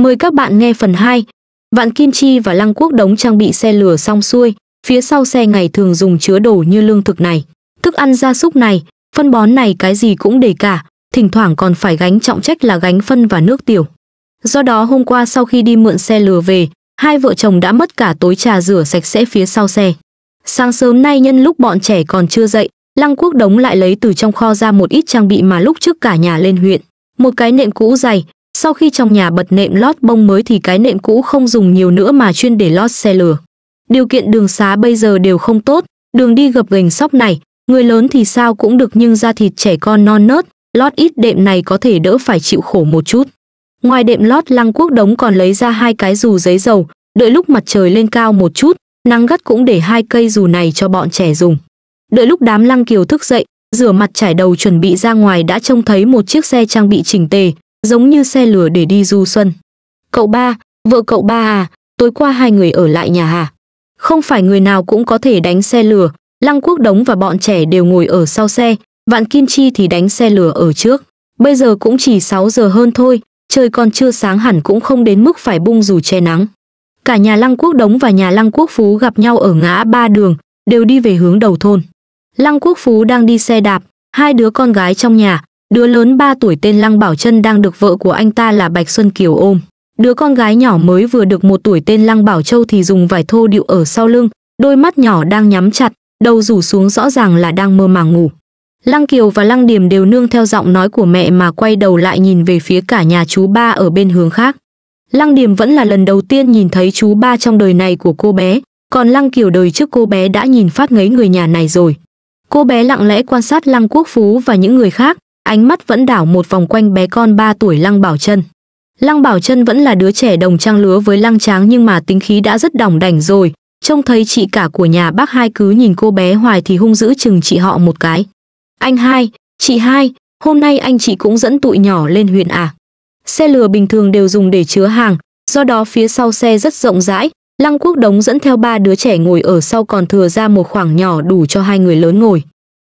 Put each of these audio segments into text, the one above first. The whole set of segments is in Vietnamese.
Mời các bạn nghe phần 2. Vạn Kim Chi và Lăng Quốc đóng trang bị xe lửa xong xuôi, phía sau xe ngày thường dùng chứa đồ như lương thực này, thức ăn gia súc này, phân bón này cái gì cũng để cả, thỉnh thoảng còn phải gánh trọng trách là gánh phân và nước tiểu. Do đó hôm qua sau khi đi mượn xe lửa về, hai vợ chồng đã mất cả tối trà rửa sạch sẽ phía sau xe. Sáng sớm nay nhân lúc bọn trẻ còn chưa dậy, Lăng Quốc Đống lại lấy từ trong kho ra một ít trang bị mà lúc trước cả nhà lên huyện. Một cái nệm cũ dày, sau khi trong nhà bật nệm lót bông mới thì cái nệm cũ không dùng nhiều nữa mà chuyên để lót xe lửa. Điều kiện đường xá bây giờ đều không tốt, đường đi gập ghềnh sóc này, người lớn thì sao cũng được nhưng da thịt trẻ con non nớt, lót ít đệm này có thể đỡ phải chịu khổ một chút. Ngoài đệm lót Lăng Quốc Đống còn lấy ra hai cái dù giấy dầu, đợi lúc mặt trời lên cao một chút, nắng gắt cũng để hai cây dù này cho bọn trẻ dùng. Đợi lúc đám Lăng Kiều thức dậy, rửa mặt trải đầu chuẩn bị ra ngoài đã trông thấy một chiếc xe trang bị chỉnh tề, giống như xe lửa để đi du xuân. Cậu ba, vợ cậu ba à, tối qua hai người ở lại nhà à? Không phải người nào cũng có thể đánh xe lửa, Lăng Quốc Đống và bọn trẻ đều ngồi ở sau xe, Vạn Kim Chi thì đánh xe lửa ở trước. Bây giờ cũng chỉ 6 giờ hơn thôi, trời còn chưa sáng hẳn cũng không đến mức phải bung dù che nắng. Cả nhà Lăng Quốc Đống và nhà Lăng Quốc Phú gặp nhau ở ngã ba đường, đều đi về hướng đầu thôn. Lăng Quốc Phú đang đi xe đạp, hai đứa con gái trong nhà, Đứa lớn 3 tuổi tên Lăng Bảo Trân đang được vợ của anh ta là Bạch Xuân Kiều ôm. Đứa con gái nhỏ mới vừa được một tuổi tên Lăng Bảo Châu thì dùng vải thô điệu ở sau lưng, đôi mắt nhỏ đang nhắm chặt, đầu rủ xuống rõ ràng là đang mơ màng ngủ. Lăng Kiều và Lăng Điểm đều nương theo giọng nói của mẹ mà quay đầu lại nhìn về phía cả nhà chú ba ở bên hướng khác. Lăng Điểm vẫn là lần đầu tiên nhìn thấy chú ba trong đời này của cô bé, còn Lăng Kiều đời trước cô bé đã nhìn phát ngấy người nhà này rồi. Cô bé lặng lẽ quan sát Lăng Quốc Phú và những người khác, ánh mắt vẫn đảo một vòng quanh bé con 3 tuổi Lăng Bảo Trân. Lăng Bảo Trân vẫn là đứa trẻ đồng trang lứa với Lăng Tráng nhưng mà tính khí đã rất đỏng đảnh rồi, trông thấy chị cả của nhà bác hai cứ nhìn cô bé hoài thì hung dữ chừng chị họ một cái. Anh hai, chị hai, hôm nay anh chị cũng dẫn tụi nhỏ lên huyện à. Xe lừa bình thường đều dùng để chứa hàng, do đó phía sau xe rất rộng rãi, Lăng Quốc Đống dẫn theo ba đứa trẻ ngồi ở sau còn thừa ra một khoảng nhỏ đủ cho hai người lớn ngồi.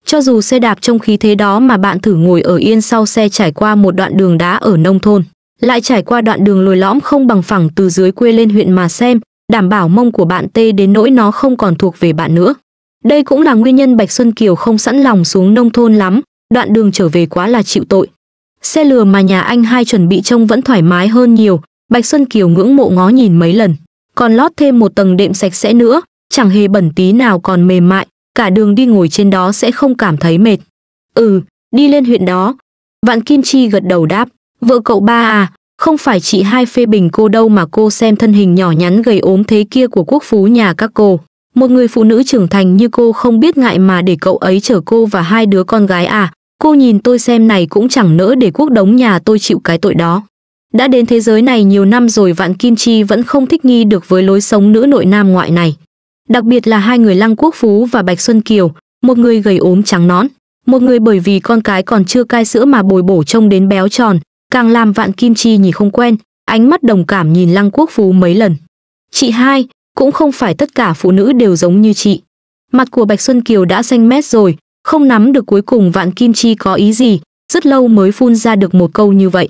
Cho dù xe đạp trong khí thế đó mà bạn thử ngồi ở yên sau xe trải qua một đoạn đường đá ở nông thôn, lại trải qua đoạn đường lồi lõm không bằng phẳng từ dưới quê lên huyện mà xem, đảm bảo mông của bạn tê đến nỗi nó không còn thuộc về bạn nữa. Đây cũng là nguyên nhân Bạch Xuân Kiều không sẵn lòng xuống nông thôn lắm, đoạn đường trở về quá là chịu tội. Xe lừa mà nhà anh hai chuẩn bị trông vẫn thoải mái hơn nhiều, Bạch Xuân Kiều ngưỡng mộ ngó nhìn mấy lần, còn lót thêm một tầng đệm sạch sẽ nữa, chẳng hề bẩn tí nào còn mềm mại, cả đường đi ngồi trên đó sẽ không cảm thấy mệt. Ừ, đi lên huyện đó. Vạn Kim Chi gật đầu đáp, vợ cậu ba à, không phải chị hai phê bình cô đâu mà cô xem thân hình nhỏ nhắn gầy ốm thế kia của quốc phú nhà các cô. Một người phụ nữ trưởng thành như cô không biết ngại mà để cậu ấy chở cô và hai đứa con gái à, cô nhìn tôi xem này cũng chẳng nỡ để quốc đống nhà tôi chịu cái tội đó. Đã đến thế giới này nhiều năm rồi Vạn Kim Chi vẫn không thích nghi được với lối sống nữ nội nam ngoại này đặc biệt là hai người Lăng Quốc Phú và Bạch Xuân Kiều, một người gầy ốm trắng nón, một người bởi vì con cái còn chưa cai sữa mà bồi bổ trông đến béo tròn, càng làm Vạn Kim Chi nhìn không quen, ánh mắt đồng cảm nhìn Lăng Quốc Phú mấy lần. Chị hai, cũng không phải tất cả phụ nữ đều giống như chị. Mặt của Bạch Xuân Kiều đã xanh mét rồi, không nắm được cuối cùng Vạn Kim Chi có ý gì, rất lâu mới phun ra được một câu như vậy.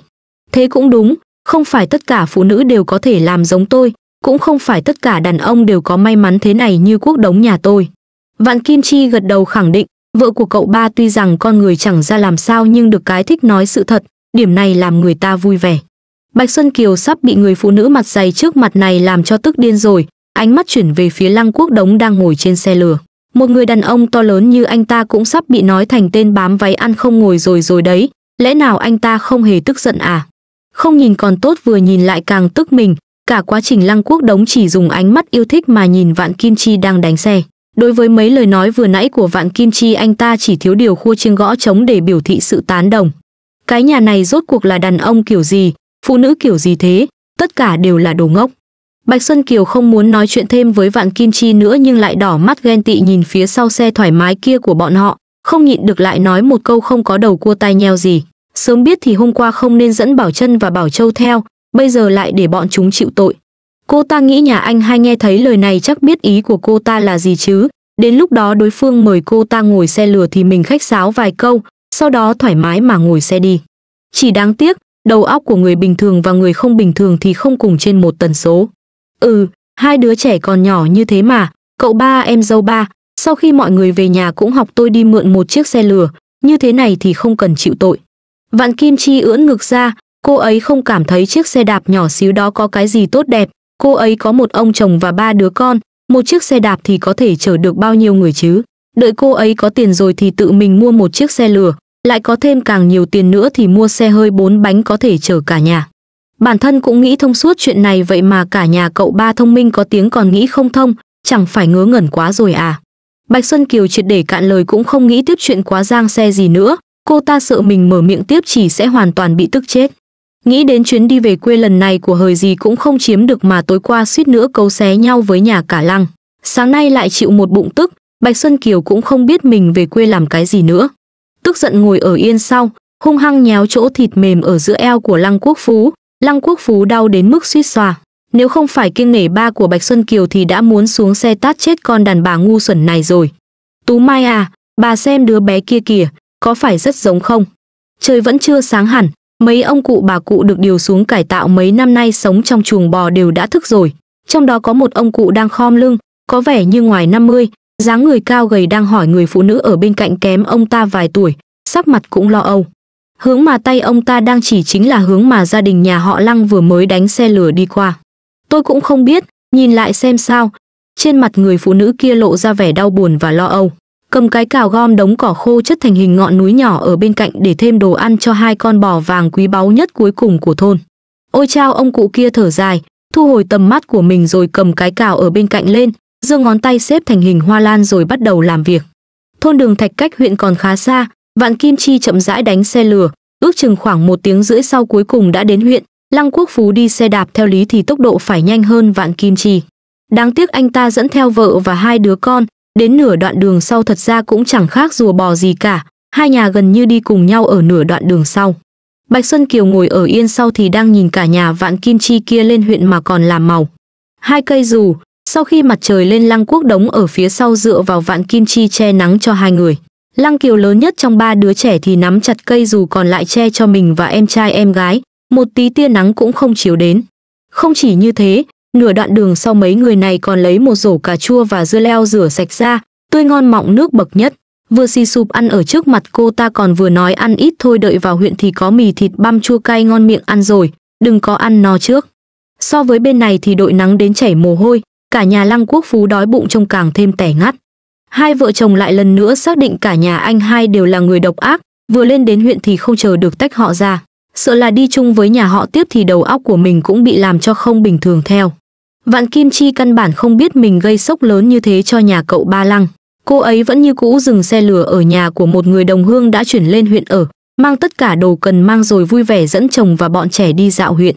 Thế cũng đúng, không phải tất cả phụ nữ đều có thể làm giống tôi, cũng không phải tất cả đàn ông đều có may mắn thế này như quốc đống nhà tôi. Vạn Kim Chi gật đầu khẳng định, vợ của cậu ba tuy rằng con người chẳng ra làm sao nhưng được cái thích nói sự thật, điểm này làm người ta vui vẻ. Bạch Xuân Kiều sắp bị người phụ nữ mặt dày trước mặt này làm cho tức điên rồi, ánh mắt chuyển về phía Lăng Quốc Đống đang ngồi trên xe lửa. Một người đàn ông to lớn như anh ta cũng sắp bị nói thành tên bám váy ăn không ngồi rồi rồi đấy, lẽ nào anh ta không hề tức giận à? Không nhìn còn tốt vừa nhìn lại càng tức mình, Cả quá trình Lăng Quốc Đống chỉ dùng ánh mắt yêu thích mà nhìn Vạn Kim Chi đang đánh xe. Đối với mấy lời nói vừa nãy của Vạn Kim Chi anh ta chỉ thiếu điều khua chiêng gõ trống để biểu thị sự tán đồng. Cái nhà này rốt cuộc là đàn ông kiểu gì, phụ nữ kiểu gì thế, tất cả đều là đồ ngốc. Bạch Xuân Kiều không muốn nói chuyện thêm với Vạn Kim Chi nữa nhưng lại đỏ mắt ghen tị nhìn phía sau xe thoải mái kia của bọn họ, không nhịn được lại nói một câu không có đầu cua tai nheo gì. Sớm biết thì hôm qua không nên dẫn Bảo Trân và Bảo Châu theo, bây giờ lại để bọn chúng chịu tội. Cô ta nghĩ nhà anh hay nghe thấy lời này chắc biết ý của cô ta là gì chứ, đến lúc đó đối phương mời cô ta ngồi xe lừa thì mình khách sáo vài câu, sau đó thoải mái mà ngồi xe đi. Chỉ đáng tiếc, đầu óc của người bình thường và người không bình thường thì không cùng trên một tần số. Ừ, hai đứa trẻ còn nhỏ như thế mà, cậu ba em dâu ba, sau khi mọi người về nhà cũng học tôi đi mượn một chiếc xe lừa, như thế này thì không cần chịu tội. Vạn Kim Chi ưỡn ngực ra, Cô ấy không cảm thấy chiếc xe đạp nhỏ xíu đó có cái gì tốt đẹp, cô ấy có một ông chồng và ba đứa con, một chiếc xe đạp thì có thể chở được bao nhiêu người chứ. Đợi cô ấy có tiền rồi thì tự mình mua một chiếc xe lửa, lại có thêm càng nhiều tiền nữa thì mua xe hơi bốn bánh có thể chở cả nhà. Bản thân cũng nghĩ thông suốt chuyện này vậy mà cả nhà cậu ba thông minh có tiếng còn nghĩ không thông, chẳng phải ngớ ngẩn quá rồi à. Bạch Xuân Kiều triệt để cạn lời cũng không nghĩ tiếp chuyện quá giang xe gì nữa, cô ta sợ mình mở miệng tiếp chỉ sẽ hoàn toàn bị tức chết. Nghĩ đến chuyến đi về quê lần này của hời gì cũng không chiếm được mà tối qua suýt nữa cấu xé nhau với nhà cả lăng. Sáng nay lại chịu một bụng tức, Bạch Xuân Kiều cũng không biết mình về quê làm cái gì nữa. Tức giận ngồi ở yên sau, hung hăng nhéo chỗ thịt mềm ở giữa eo của Lăng Quốc Phú. Lăng Quốc Phú đau đến mức suýt xòa. Nếu không phải kiêng nể ba của Bạch Xuân Kiều thì đã muốn xuống xe tát chết con đàn bà ngu xuẩn này rồi. Tú Mai à, bà xem đứa bé kia kìa, có phải rất giống không? Trời vẫn chưa sáng hẳn, Mấy ông cụ bà cụ được điều xuống cải tạo mấy năm nay sống trong chuồng bò đều đã thức rồi. Trong đó có một ông cụ đang khom lưng, có vẻ như ngoài 50, dáng người cao gầy đang hỏi người phụ nữ ở bên cạnh kém ông ta vài tuổi, sắc mặt cũng lo âu. Hướng mà tay ông ta đang chỉ chính là hướng mà gia đình nhà họ Lăng vừa mới đánh xe lửa đi qua. Tôi cũng không biết, nhìn lại xem sao. Trên mặt người phụ nữ kia lộ ra vẻ đau buồn và lo âu cầm cái cào gom đống cỏ khô chất thành hình ngọn núi nhỏ ở bên cạnh để thêm đồ ăn cho hai con bò vàng quý báu nhất cuối cùng của thôn. Ôi chao ông cụ kia thở dài, thu hồi tầm mắt của mình rồi cầm cái cào ở bên cạnh lên, giơ ngón tay xếp thành hình hoa lan rồi bắt đầu làm việc. Thôn đường thạch cách huyện còn khá xa, vạn kim chi chậm rãi đánh xe lửa, ước chừng khoảng một tiếng rưỡi sau cuối cùng đã đến huyện, lăng quốc phú đi xe đạp theo lý thì tốc độ phải nhanh hơn vạn kim chi. Đáng tiếc anh ta dẫn theo vợ và hai đứa con, Đến nửa đoạn đường sau thật ra cũng chẳng khác rùa bò gì cả, hai nhà gần như đi cùng nhau ở nửa đoạn đường sau. Bạch Xuân Kiều ngồi ở yên sau thì đang nhìn cả nhà vạn kim chi kia lên huyện mà còn làm màu. Hai cây dù, sau khi mặt trời lên lăng quốc đống ở phía sau dựa vào vạn kim chi che nắng cho hai người. Lăng Kiều lớn nhất trong ba đứa trẻ thì nắm chặt cây dù còn lại che cho mình và em trai em gái, một tí tia nắng cũng không chiếu đến. Không chỉ như thế, nửa đoạn đường sau mấy người này còn lấy một rổ cà chua và dưa leo rửa sạch ra, tươi ngon mọng nước bậc nhất. Vừa xì sụp ăn ở trước mặt cô ta còn vừa nói ăn ít thôi đợi vào huyện thì có mì thịt băm chua cay ngon miệng ăn rồi, đừng có ăn no trước. So với bên này thì đội nắng đến chảy mồ hôi, cả nhà Lăng Quốc Phú đói bụng trông càng thêm tẻ ngắt. Hai vợ chồng lại lần nữa xác định cả nhà anh hai đều là người độc ác, vừa lên đến huyện thì không chờ được tách họ ra. Sợ là đi chung với nhà họ tiếp thì đầu óc của mình cũng bị làm cho không bình thường theo. Vạn Kim Chi căn bản không biết mình gây sốc lớn như thế cho nhà cậu Ba Lăng. Cô ấy vẫn như cũ dừng xe lửa ở nhà của một người đồng hương đã chuyển lên huyện ở, mang tất cả đồ cần mang rồi vui vẻ dẫn chồng và bọn trẻ đi dạo huyện.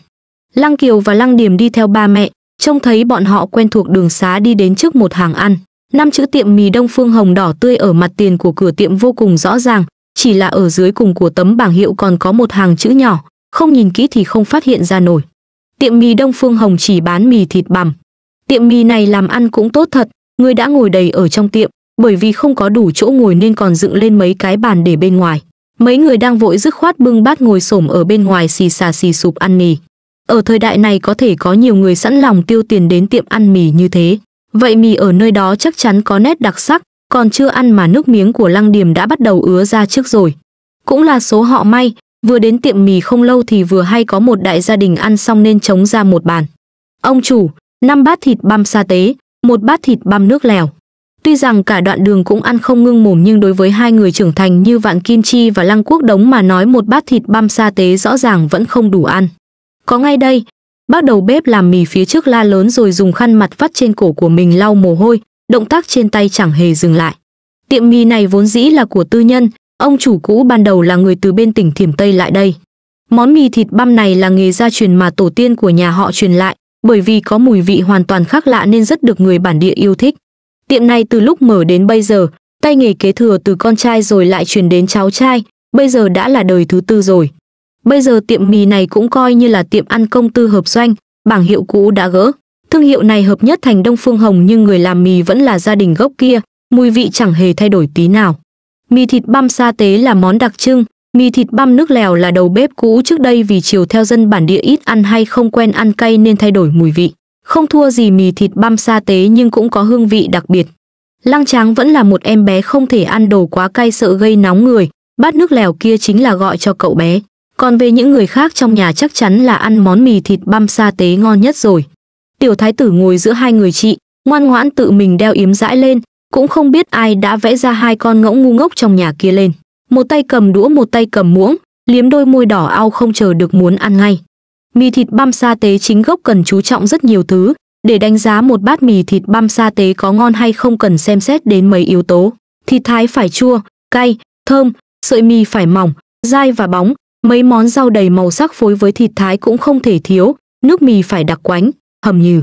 Lăng Kiều và Lăng Điểm đi theo ba mẹ, trông thấy bọn họ quen thuộc đường xá đi đến trước một hàng ăn. Năm chữ tiệm mì Đông Phương Hồng đỏ tươi ở mặt tiền của cửa tiệm vô cùng rõ ràng, chỉ là ở dưới cùng của tấm bảng hiệu còn có một hàng chữ nhỏ, không nhìn kỹ thì không phát hiện ra nổi tiệm mì Đông Phương Hồng chỉ bán mì thịt bằm. Tiệm mì này làm ăn cũng tốt thật, người đã ngồi đầy ở trong tiệm, bởi vì không có đủ chỗ ngồi nên còn dựng lên mấy cái bàn để bên ngoài. Mấy người đang vội dứt khoát bưng bát ngồi xổm ở bên ngoài xì xà xì sụp ăn mì. Ở thời đại này có thể có nhiều người sẵn lòng tiêu tiền đến tiệm ăn mì như thế. Vậy mì ở nơi đó chắc chắn có nét đặc sắc, còn chưa ăn mà nước miếng của Lăng Điểm đã bắt đầu ứa ra trước rồi. Cũng là số họ may, Vừa đến tiệm mì không lâu thì vừa hay có một đại gia đình ăn xong nên trống ra một bàn. Ông chủ, năm bát thịt băm sa tế, một bát thịt băm nước lèo. Tuy rằng cả đoạn đường cũng ăn không ngưng mồm nhưng đối với hai người trưởng thành như Vạn Kim Chi và Lăng Quốc Đống mà nói một bát thịt băm sa tế rõ ràng vẫn không đủ ăn. Có ngay đây, bác đầu bếp làm mì phía trước la lớn rồi dùng khăn mặt vắt trên cổ của mình lau mồ hôi, động tác trên tay chẳng hề dừng lại. Tiệm mì này vốn dĩ là của tư nhân, Ông chủ cũ ban đầu là người từ bên tỉnh Thiểm Tây lại đây. Món mì thịt băm này là nghề gia truyền mà tổ tiên của nhà họ truyền lại, bởi vì có mùi vị hoàn toàn khác lạ nên rất được người bản địa yêu thích. Tiệm này từ lúc mở đến bây giờ, tay nghề kế thừa từ con trai rồi lại truyền đến cháu trai, bây giờ đã là đời thứ tư rồi. Bây giờ tiệm mì này cũng coi như là tiệm ăn công tư hợp doanh, bảng hiệu cũ đã gỡ. Thương hiệu này hợp nhất thành Đông Phương Hồng nhưng người làm mì vẫn là gia đình gốc kia, mùi vị chẳng hề thay đổi tí nào. Mì thịt băm sa tế là món đặc trưng, mì thịt băm nước lèo là đầu bếp cũ trước đây vì chiều theo dân bản địa ít ăn hay không quen ăn cay nên thay đổi mùi vị. Không thua gì mì thịt băm sa tế nhưng cũng có hương vị đặc biệt. Lăng Tráng vẫn là một em bé không thể ăn đồ quá cay sợ gây nóng người, bát nước lèo kia chính là gọi cho cậu bé. Còn về những người khác trong nhà chắc chắn là ăn món mì thịt băm sa tế ngon nhất rồi. Tiểu thái tử ngồi giữa hai người chị, ngoan ngoãn tự mình đeo yếm dãi lên, cũng không biết ai đã vẽ ra hai con ngỗng ngu ngốc trong nhà kia lên một tay cầm đũa một tay cầm muỗng liếm đôi môi đỏ ao không chờ được muốn ăn ngay mì thịt băm sa tế chính gốc cần chú trọng rất nhiều thứ để đánh giá một bát mì thịt băm sa tế có ngon hay không cần xem xét đến mấy yếu tố thịt thái phải chua cay thơm sợi mì phải mỏng dai và bóng mấy món rau đầy màu sắc phối với thịt thái cũng không thể thiếu nước mì phải đặc quánh hầm nhừ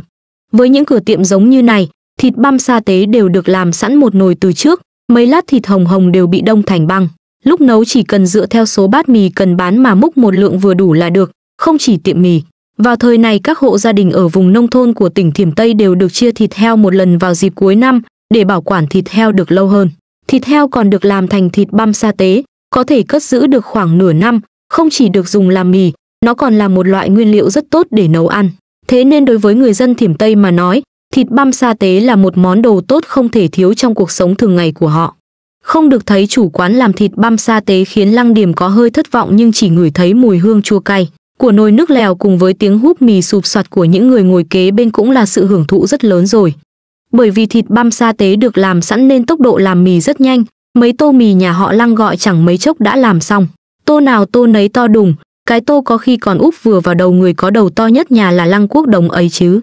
với những cửa tiệm giống như này thịt băm sa tế đều được làm sẵn một nồi từ trước, mấy lát thịt hồng hồng đều bị đông thành băng. Lúc nấu chỉ cần dựa theo số bát mì cần bán mà múc một lượng vừa đủ là được, không chỉ tiệm mì. Vào thời này các hộ gia đình ở vùng nông thôn của tỉnh Thiểm Tây đều được chia thịt heo một lần vào dịp cuối năm để bảo quản thịt heo được lâu hơn. Thịt heo còn được làm thành thịt băm sa tế, có thể cất giữ được khoảng nửa năm, không chỉ được dùng làm mì, nó còn là một loại nguyên liệu rất tốt để nấu ăn. Thế nên đối với người dân Thiểm Tây mà nói, Thịt băm sa tế là một món đồ tốt không thể thiếu trong cuộc sống thường ngày của họ. Không được thấy chủ quán làm thịt băm sa tế khiến Lăng Điểm có hơi thất vọng nhưng chỉ ngửi thấy mùi hương chua cay của nồi nước lèo cùng với tiếng húp mì sụp soạt của những người ngồi kế bên cũng là sự hưởng thụ rất lớn rồi. Bởi vì thịt băm sa tế được làm sẵn nên tốc độ làm mì rất nhanh, mấy tô mì nhà họ Lăng gọi chẳng mấy chốc đã làm xong. Tô nào tô nấy to đùng, cái tô có khi còn úp vừa vào đầu người có đầu to nhất nhà là Lăng Quốc Đồng ấy chứ.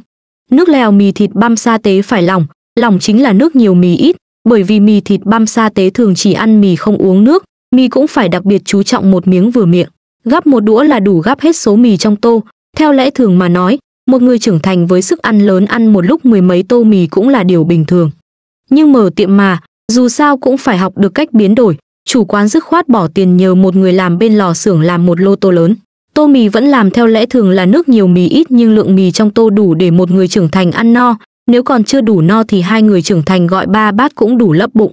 Nước lèo mì thịt băm sa tế phải lỏng, lỏng chính là nước nhiều mì ít, bởi vì mì thịt băm sa tế thường chỉ ăn mì không uống nước, mì cũng phải đặc biệt chú trọng một miếng vừa miệng. Gắp một đũa là đủ gắp hết số mì trong tô. Theo lẽ thường mà nói, một người trưởng thành với sức ăn lớn ăn một lúc mười mấy tô mì cũng là điều bình thường. Nhưng mở tiệm mà, dù sao cũng phải học được cách biến đổi, chủ quán dứt khoát bỏ tiền nhờ một người làm bên lò xưởng làm một lô tô lớn. Tô mì vẫn làm theo lẽ thường là nước nhiều mì ít nhưng lượng mì trong tô đủ để một người trưởng thành ăn no, nếu còn chưa đủ no thì hai người trưởng thành gọi ba bát cũng đủ lấp bụng.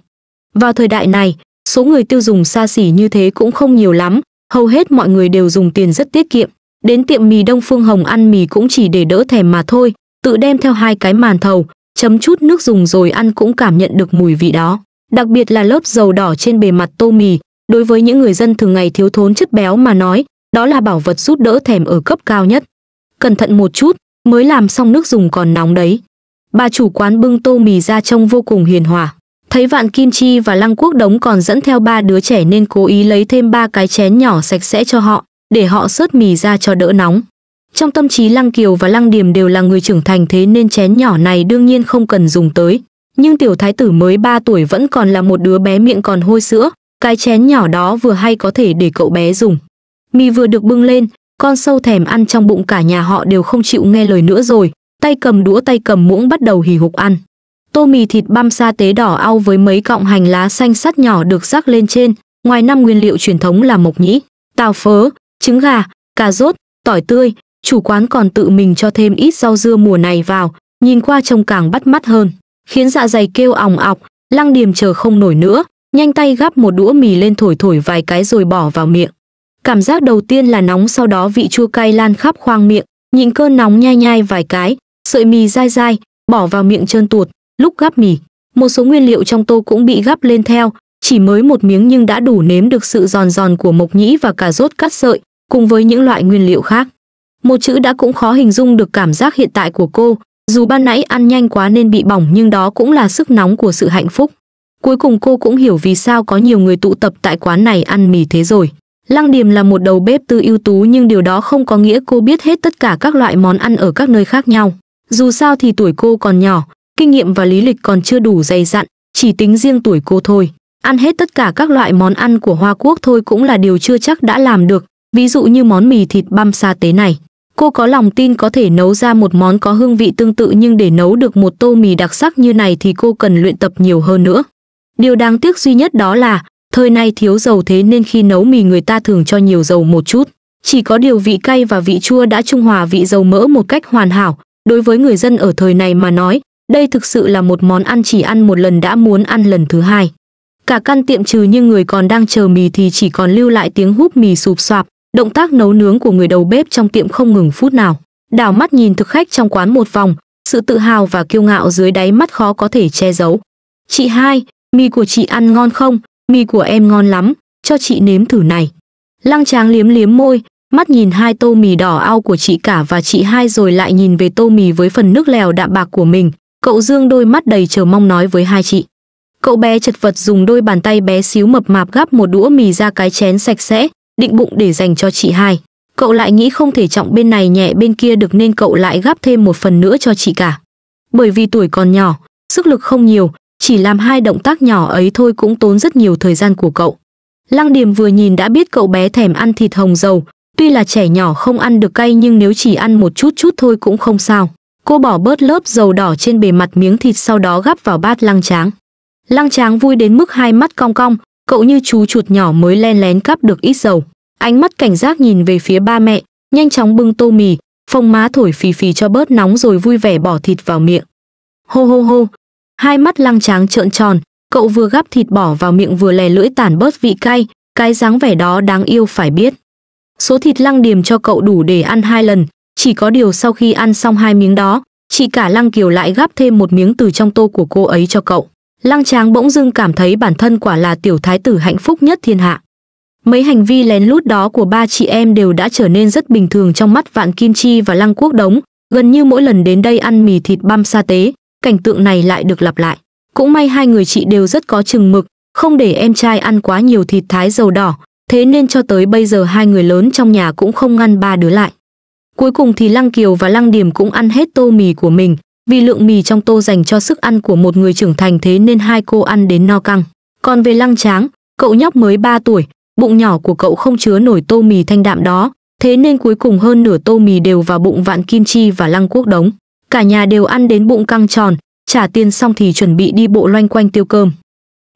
Vào thời đại này, số người tiêu dùng xa xỉ như thế cũng không nhiều lắm, hầu hết mọi người đều dùng tiền rất tiết kiệm. Đến tiệm mì Đông Phương Hồng ăn mì cũng chỉ để đỡ thèm mà thôi, tự đem theo hai cái màn thầu, chấm chút nước dùng rồi ăn cũng cảm nhận được mùi vị đó. Đặc biệt là lớp dầu đỏ trên bề mặt tô mì, đối với những người dân thường ngày thiếu thốn chất béo mà nói, đó là bảo vật giúp đỡ thèm ở cấp cao nhất. Cẩn thận một chút, mới làm xong nước dùng còn nóng đấy. Bà chủ quán bưng tô mì ra trông vô cùng hiền hòa. Thấy Vạn Kim Chi và Lăng Quốc Đống còn dẫn theo ba đứa trẻ nên cố ý lấy thêm ba cái chén nhỏ sạch sẽ cho họ, để họ sớt mì ra cho đỡ nóng. Trong tâm trí Lăng Kiều và Lăng điểm đều là người trưởng thành thế nên chén nhỏ này đương nhiên không cần dùng tới. Nhưng tiểu thái tử mới 3 tuổi vẫn còn là một đứa bé miệng còn hôi sữa, cái chén nhỏ đó vừa hay có thể để cậu bé dùng mì vừa được bưng lên con sâu thèm ăn trong bụng cả nhà họ đều không chịu nghe lời nữa rồi tay cầm đũa tay cầm muỗng bắt đầu hì hục ăn tô mì thịt băm sa tế đỏ au với mấy cọng hành lá xanh sắt nhỏ được rắc lên trên ngoài năm nguyên liệu truyền thống là mộc nhĩ tàu phớ trứng gà cà rốt tỏi tươi chủ quán còn tự mình cho thêm ít rau dưa mùa này vào nhìn qua trông càng bắt mắt hơn khiến dạ dày kêu ỏng ọc lăng điềm chờ không nổi nữa nhanh tay gắp một đũa mì lên thổi thổi vài cái rồi bỏ vào miệng Cảm giác đầu tiên là nóng sau đó vị chua cay lan khắp khoang miệng, nhịn cơn nóng nhai nhai vài cái, sợi mì dai dai, bỏ vào miệng trơn tuột, lúc gắp mì. Một số nguyên liệu trong tô cũng bị gắp lên theo, chỉ mới một miếng nhưng đã đủ nếm được sự giòn giòn của mộc nhĩ và cà rốt cắt sợi, cùng với những loại nguyên liệu khác. Một chữ đã cũng khó hình dung được cảm giác hiện tại của cô, dù ban nãy ăn nhanh quá nên bị bỏng nhưng đó cũng là sức nóng của sự hạnh phúc. Cuối cùng cô cũng hiểu vì sao có nhiều người tụ tập tại quán này ăn mì thế rồi. Lăng Điềm là một đầu bếp tư ưu tú nhưng điều đó không có nghĩa cô biết hết tất cả các loại món ăn ở các nơi khác nhau. Dù sao thì tuổi cô còn nhỏ, kinh nghiệm và lý lịch còn chưa đủ dày dặn, chỉ tính riêng tuổi cô thôi. Ăn hết tất cả các loại món ăn của Hoa Quốc thôi cũng là điều chưa chắc đã làm được, ví dụ như món mì thịt băm sa tế này. Cô có lòng tin có thể nấu ra một món có hương vị tương tự nhưng để nấu được một tô mì đặc sắc như này thì cô cần luyện tập nhiều hơn nữa. Điều đáng tiếc duy nhất đó là Thời nay thiếu dầu thế nên khi nấu mì người ta thường cho nhiều dầu một chút. Chỉ có điều vị cay và vị chua đã trung hòa vị dầu mỡ một cách hoàn hảo. Đối với người dân ở thời này mà nói, đây thực sự là một món ăn chỉ ăn một lần đã muốn ăn lần thứ hai. Cả căn tiệm trừ như người còn đang chờ mì thì chỉ còn lưu lại tiếng húp mì sụp soạp, động tác nấu nướng của người đầu bếp trong tiệm không ngừng phút nào. Đảo mắt nhìn thực khách trong quán một vòng, sự tự hào và kiêu ngạo dưới đáy mắt khó có thể che giấu. Chị hai, mì của chị ăn ngon không? mì của em ngon lắm, cho chị nếm thử này. Lăng tráng liếm liếm môi, mắt nhìn hai tô mì đỏ ao của chị cả và chị hai rồi lại nhìn về tô mì với phần nước lèo đạm bạc của mình. Cậu Dương đôi mắt đầy chờ mong nói với hai chị. Cậu bé chật vật dùng đôi bàn tay bé xíu mập mạp gắp một đũa mì ra cái chén sạch sẽ, định bụng để dành cho chị hai. Cậu lại nghĩ không thể trọng bên này nhẹ bên kia được nên cậu lại gắp thêm một phần nữa cho chị cả. Bởi vì tuổi còn nhỏ, sức lực không nhiều, chỉ làm hai động tác nhỏ ấy thôi cũng tốn rất nhiều thời gian của cậu. Lăng Điềm vừa nhìn đã biết cậu bé thèm ăn thịt hồng dầu, tuy là trẻ nhỏ không ăn được cay nhưng nếu chỉ ăn một chút chút thôi cũng không sao. Cô bỏ bớt lớp dầu đỏ trên bề mặt miếng thịt sau đó gắp vào bát lăng tráng. Lăng tráng vui đến mức hai mắt cong cong, cậu như chú chuột nhỏ mới len lén cắp được ít dầu. Ánh mắt cảnh giác nhìn về phía ba mẹ, nhanh chóng bưng tô mì, phồng má thổi phì phì cho bớt nóng rồi vui vẻ bỏ thịt vào miệng. Hô hô hô, Hai mắt lăng tráng trợn tròn, cậu vừa gắp thịt bỏ vào miệng vừa lè lưỡi tản bớt vị cay, cái dáng vẻ đó đáng yêu phải biết. Số thịt lăng điểm cho cậu đủ để ăn hai lần, chỉ có điều sau khi ăn xong hai miếng đó, chị cả lăng kiều lại gắp thêm một miếng từ trong tô của cô ấy cho cậu. Lăng tráng bỗng dưng cảm thấy bản thân quả là tiểu thái tử hạnh phúc nhất thiên hạ. Mấy hành vi lén lút đó của ba chị em đều đã trở nên rất bình thường trong mắt Vạn Kim Chi và Lăng Quốc Đống, gần như mỗi lần đến đây ăn mì thịt băm sa tế, cảnh tượng này lại được lặp lại. Cũng may hai người chị đều rất có chừng mực, không để em trai ăn quá nhiều thịt thái dầu đỏ, thế nên cho tới bây giờ hai người lớn trong nhà cũng không ngăn ba đứa lại. Cuối cùng thì Lăng Kiều và Lăng Điểm cũng ăn hết tô mì của mình, vì lượng mì trong tô dành cho sức ăn của một người trưởng thành thế nên hai cô ăn đến no căng. Còn về Lăng Tráng, cậu nhóc mới 3 tuổi, bụng nhỏ của cậu không chứa nổi tô mì thanh đạm đó, thế nên cuối cùng hơn nửa tô mì đều vào bụng Vạn Kim Chi và Lăng Quốc Đống. Cả nhà đều ăn đến bụng căng tròn, trả tiền xong thì chuẩn bị đi bộ loanh quanh tiêu cơm.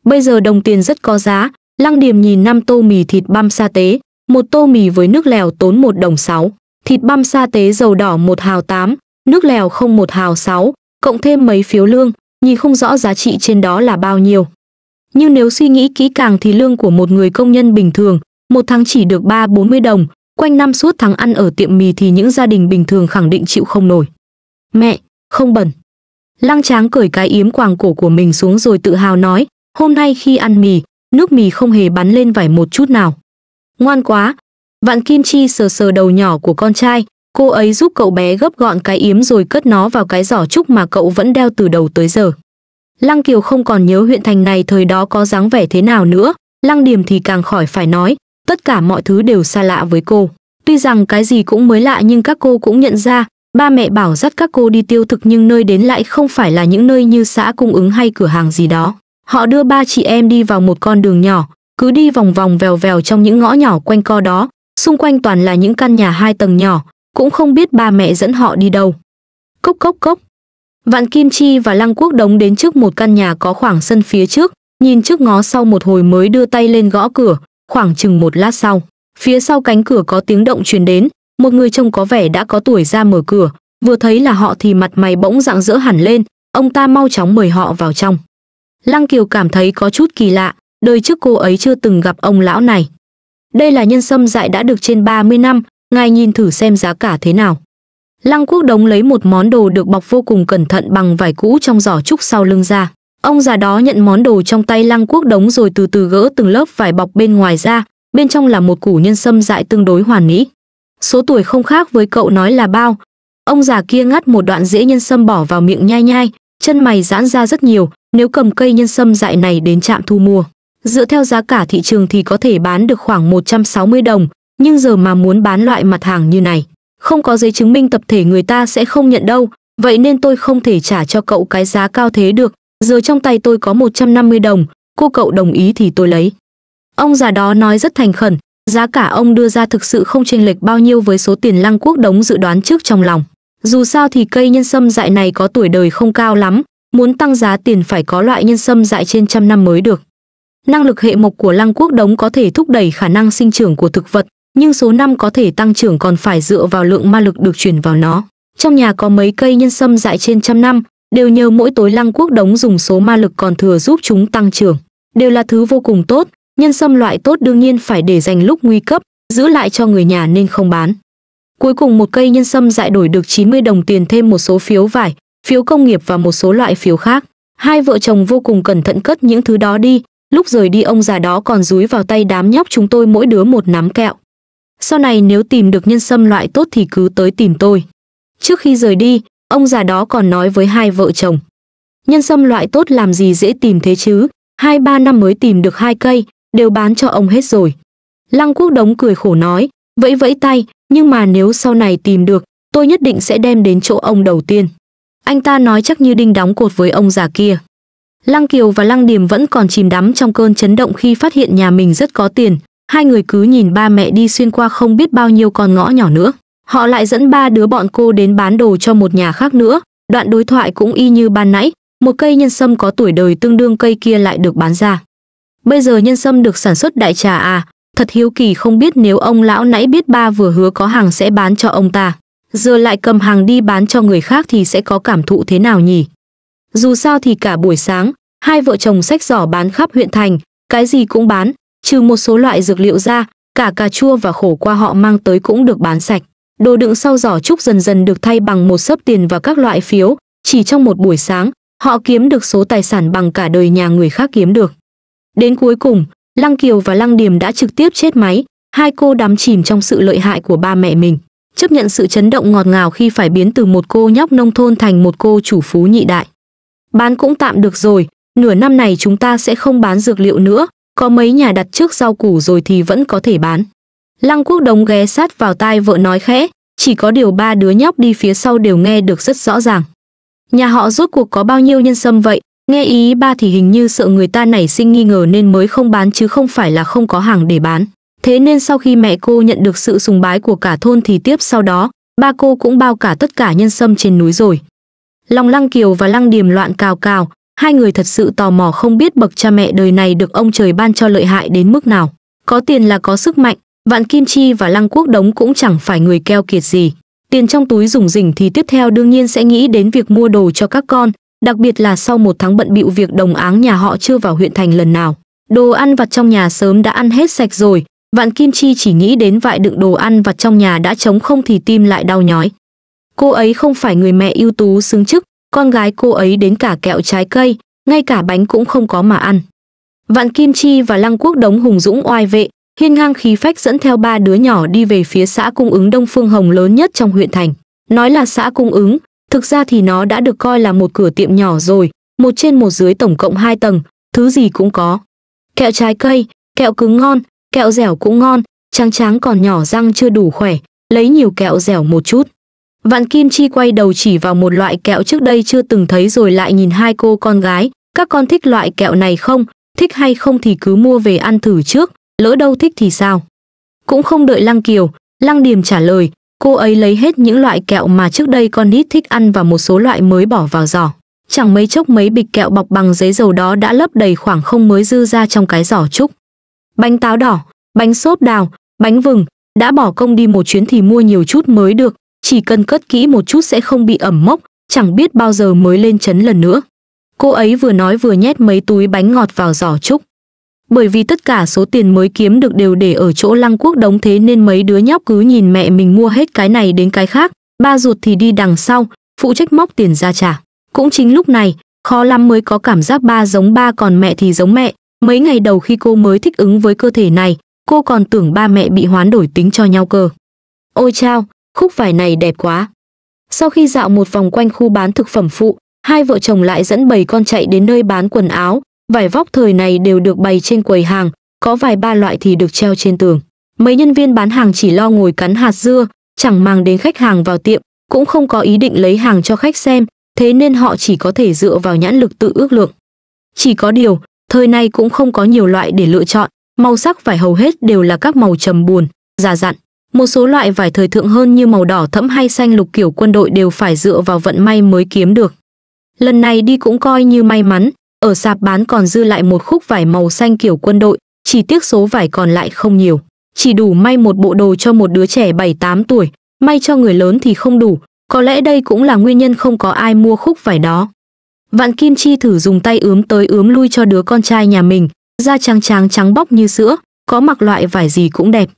Bây giờ đồng tiền rất có giá, Lăng Điềm nhìn năm tô mì thịt băm sa tế, một tô mì với nước lèo tốn một đồng sáu, thịt băm sa tế dầu đỏ một hào tám, nước lèo không một hào sáu, cộng thêm mấy phiếu lương, nhìn không rõ giá trị trên đó là bao nhiêu. Nhưng nếu suy nghĩ kỹ càng thì lương của một người công nhân bình thường, một tháng chỉ được 3-40 đồng, quanh năm suốt tháng ăn ở tiệm mì thì những gia đình bình thường khẳng định chịu không nổi. Mẹ, không bẩn. Lăng tráng cởi cái yếm quàng cổ của mình xuống rồi tự hào nói, hôm nay khi ăn mì, nước mì không hề bắn lên vải một chút nào. Ngoan quá. Vạn Kim Chi sờ sờ đầu nhỏ của con trai, cô ấy giúp cậu bé gấp gọn cái yếm rồi cất nó vào cái giỏ trúc mà cậu vẫn đeo từ đầu tới giờ. Lăng Kiều không còn nhớ huyện thành này thời đó có dáng vẻ thế nào nữa, Lăng Điềm thì càng khỏi phải nói, tất cả mọi thứ đều xa lạ với cô. Tuy rằng cái gì cũng mới lạ nhưng các cô cũng nhận ra, Ba mẹ bảo dắt các cô đi tiêu thực nhưng nơi đến lại không phải là những nơi như xã cung ứng hay cửa hàng gì đó. Họ đưa ba chị em đi vào một con đường nhỏ, cứ đi vòng vòng vèo vèo trong những ngõ nhỏ quanh co đó, xung quanh toàn là những căn nhà hai tầng nhỏ, cũng không biết ba mẹ dẫn họ đi đâu. Cốc cốc cốc. Vạn Kim Chi và Lăng Quốc Đống đến trước một căn nhà có khoảng sân phía trước, nhìn trước ngó sau một hồi mới đưa tay lên gõ cửa, khoảng chừng một lát sau. Phía sau cánh cửa có tiếng động truyền đến, một người trông có vẻ đã có tuổi ra mở cửa vừa thấy là họ thì mặt mày bỗng rạng rỡ hẳn lên ông ta mau chóng mời họ vào trong lăng kiều cảm thấy có chút kỳ lạ đời trước cô ấy chưa từng gặp ông lão này đây là nhân sâm dại đã được trên 30 năm ngài nhìn thử xem giá cả thế nào lăng quốc đống lấy một món đồ được bọc vô cùng cẩn thận bằng vải cũ trong giỏ trúc sau lưng ra ông già đó nhận món đồ trong tay lăng quốc đống rồi từ từ gỡ từng lớp vải bọc bên ngoài ra bên trong là một củ nhân sâm dại tương đối hoàn mỹ số tuổi không khác với cậu nói là bao. Ông già kia ngắt một đoạn rễ nhân sâm bỏ vào miệng nhai nhai, chân mày giãn ra rất nhiều, nếu cầm cây nhân sâm dại này đến trạm thu mua. Dựa theo giá cả thị trường thì có thể bán được khoảng 160 đồng, nhưng giờ mà muốn bán loại mặt hàng như này, không có giấy chứng minh tập thể người ta sẽ không nhận đâu, vậy nên tôi không thể trả cho cậu cái giá cao thế được, giờ trong tay tôi có 150 đồng, cô cậu đồng ý thì tôi lấy. Ông già đó nói rất thành khẩn, Giá cả ông đưa ra thực sự không chênh lệch bao nhiêu với số tiền Lăng Quốc Đống dự đoán trước trong lòng. Dù sao thì cây nhân sâm dại này có tuổi đời không cao lắm, muốn tăng giá tiền phải có loại nhân sâm dại trên trăm năm mới được. Năng lực hệ mộc của Lăng Quốc Đống có thể thúc đẩy khả năng sinh trưởng của thực vật, nhưng số năm có thể tăng trưởng còn phải dựa vào lượng ma lực được chuyển vào nó. Trong nhà có mấy cây nhân sâm dại trên trăm năm, đều nhờ mỗi tối Lăng Quốc Đống dùng số ma lực còn thừa giúp chúng tăng trưởng. Đều là thứ vô cùng tốt, nhân sâm loại tốt đương nhiên phải để dành lúc nguy cấp, giữ lại cho người nhà nên không bán. Cuối cùng một cây nhân sâm dại đổi được 90 đồng tiền thêm một số phiếu vải, phiếu công nghiệp và một số loại phiếu khác. Hai vợ chồng vô cùng cẩn thận cất những thứ đó đi, lúc rời đi ông già đó còn dúi vào tay đám nhóc chúng tôi mỗi đứa một nắm kẹo. Sau này nếu tìm được nhân sâm loại tốt thì cứ tới tìm tôi. Trước khi rời đi, ông già đó còn nói với hai vợ chồng. Nhân sâm loại tốt làm gì dễ tìm thế chứ, hai ba năm mới tìm được hai cây, đều bán cho ông hết rồi. Lăng Quốc Đống cười khổ nói, vẫy vẫy tay, nhưng mà nếu sau này tìm được, tôi nhất định sẽ đem đến chỗ ông đầu tiên. Anh ta nói chắc như đinh đóng cột với ông già kia. Lăng Kiều và Lăng Điềm vẫn còn chìm đắm trong cơn chấn động khi phát hiện nhà mình rất có tiền. Hai người cứ nhìn ba mẹ đi xuyên qua không biết bao nhiêu con ngõ nhỏ nữa. Họ lại dẫn ba đứa bọn cô đến bán đồ cho một nhà khác nữa. Đoạn đối thoại cũng y như ban nãy, một cây nhân sâm có tuổi đời tương đương cây kia lại được bán ra. Bây giờ nhân sâm được sản xuất đại trà à, thật hiếu kỳ không biết nếu ông lão nãy biết ba vừa hứa có hàng sẽ bán cho ông ta, giờ lại cầm hàng đi bán cho người khác thì sẽ có cảm thụ thế nào nhỉ? Dù sao thì cả buổi sáng, hai vợ chồng sách giỏ bán khắp huyện thành, cái gì cũng bán, trừ một số loại dược liệu ra, cả cà chua và khổ qua họ mang tới cũng được bán sạch. Đồ đựng sau giỏ trúc dần dần được thay bằng một sấp tiền và các loại phiếu, chỉ trong một buổi sáng, họ kiếm được số tài sản bằng cả đời nhà người khác kiếm được. Đến cuối cùng, Lăng Kiều và Lăng Điểm đã trực tiếp chết máy, hai cô đắm chìm trong sự lợi hại của ba mẹ mình, chấp nhận sự chấn động ngọt ngào khi phải biến từ một cô nhóc nông thôn thành một cô chủ phú nhị đại. Bán cũng tạm được rồi, nửa năm này chúng ta sẽ không bán dược liệu nữa, có mấy nhà đặt trước rau củ rồi thì vẫn có thể bán. Lăng Quốc Đống ghé sát vào tai vợ nói khẽ, chỉ có điều ba đứa nhóc đi phía sau đều nghe được rất rõ ràng. Nhà họ rốt cuộc có bao nhiêu nhân sâm vậy, Nghe ý ba thì hình như sợ người ta nảy sinh nghi ngờ nên mới không bán chứ không phải là không có hàng để bán. Thế nên sau khi mẹ cô nhận được sự sùng bái của cả thôn thì tiếp sau đó, ba cô cũng bao cả tất cả nhân sâm trên núi rồi. Lòng Lăng Kiều và Lăng Điềm loạn cào cào, hai người thật sự tò mò không biết bậc cha mẹ đời này được ông trời ban cho lợi hại đến mức nào. Có tiền là có sức mạnh, Vạn Kim Chi và Lăng Quốc Đống cũng chẳng phải người keo kiệt gì. Tiền trong túi rủng rỉnh thì tiếp theo đương nhiên sẽ nghĩ đến việc mua đồ cho các con, đặc biệt là sau một tháng bận bịu việc đồng áng nhà họ chưa vào huyện thành lần nào. Đồ ăn vặt trong nhà sớm đã ăn hết sạch rồi, Vạn Kim Chi chỉ nghĩ đến vại đựng đồ ăn vặt trong nhà đã trống không thì tim lại đau nhói. Cô ấy không phải người mẹ ưu tú xứng chức, con gái cô ấy đến cả kẹo trái cây, ngay cả bánh cũng không có mà ăn. Vạn Kim Chi và Lăng Quốc Đống hùng dũng oai vệ, hiên ngang khí phách dẫn theo ba đứa nhỏ đi về phía xã cung ứng Đông Phương Hồng lớn nhất trong huyện thành. Nói là xã cung ứng, Thực ra thì nó đã được coi là một cửa tiệm nhỏ rồi, một trên một dưới tổng cộng hai tầng, thứ gì cũng có. Kẹo trái cây, kẹo cứng ngon, kẹo dẻo cũng ngon, trắng tráng còn nhỏ răng chưa đủ khỏe, lấy nhiều kẹo dẻo một chút. Vạn Kim Chi quay đầu chỉ vào một loại kẹo trước đây chưa từng thấy rồi lại nhìn hai cô con gái, các con thích loại kẹo này không, thích hay không thì cứ mua về ăn thử trước, lỡ đâu thích thì sao. Cũng không đợi Lăng Kiều, Lăng Điềm trả lời, Cô ấy lấy hết những loại kẹo mà trước đây con nít thích ăn và một số loại mới bỏ vào giỏ. Chẳng mấy chốc mấy bịch kẹo bọc bằng giấy dầu đó đã lấp đầy khoảng không mới dư ra trong cái giỏ trúc. Bánh táo đỏ, bánh xốp đào, bánh vừng, đã bỏ công đi một chuyến thì mua nhiều chút mới được, chỉ cần cất kỹ một chút sẽ không bị ẩm mốc, chẳng biết bao giờ mới lên chấn lần nữa. Cô ấy vừa nói vừa nhét mấy túi bánh ngọt vào giỏ trúc bởi vì tất cả số tiền mới kiếm được đều để ở chỗ lăng quốc đóng thế nên mấy đứa nhóc cứ nhìn mẹ mình mua hết cái này đến cái khác, ba ruột thì đi đằng sau, phụ trách móc tiền ra trả. Cũng chính lúc này, khó lắm mới có cảm giác ba giống ba còn mẹ thì giống mẹ. Mấy ngày đầu khi cô mới thích ứng với cơ thể này, cô còn tưởng ba mẹ bị hoán đổi tính cho nhau cơ. Ôi chao, khúc vải này đẹp quá. Sau khi dạo một vòng quanh khu bán thực phẩm phụ, hai vợ chồng lại dẫn bầy con chạy đến nơi bán quần áo, Vải vóc thời này đều được bày trên quầy hàng, có vài ba loại thì được treo trên tường. Mấy nhân viên bán hàng chỉ lo ngồi cắn hạt dưa, chẳng mang đến khách hàng vào tiệm, cũng không có ý định lấy hàng cho khách xem, thế nên họ chỉ có thể dựa vào nhãn lực tự ước lượng. Chỉ có điều, thời này cũng không có nhiều loại để lựa chọn, màu sắc vải hầu hết đều là các màu trầm buồn, già dặn. Một số loại vải thời thượng hơn như màu đỏ thẫm hay xanh lục kiểu quân đội đều phải dựa vào vận may mới kiếm được. Lần này đi cũng coi như may mắn, ở sạp bán còn dư lại một khúc vải màu xanh kiểu quân đội, chỉ tiếc số vải còn lại không nhiều. Chỉ đủ may một bộ đồ cho một đứa trẻ 7-8 tuổi, may cho người lớn thì không đủ, có lẽ đây cũng là nguyên nhân không có ai mua khúc vải đó. Vạn Kim Chi thử dùng tay ướm tới ướm lui cho đứa con trai nhà mình, da trắng trắng trắng bóc như sữa, có mặc loại vải gì cũng đẹp.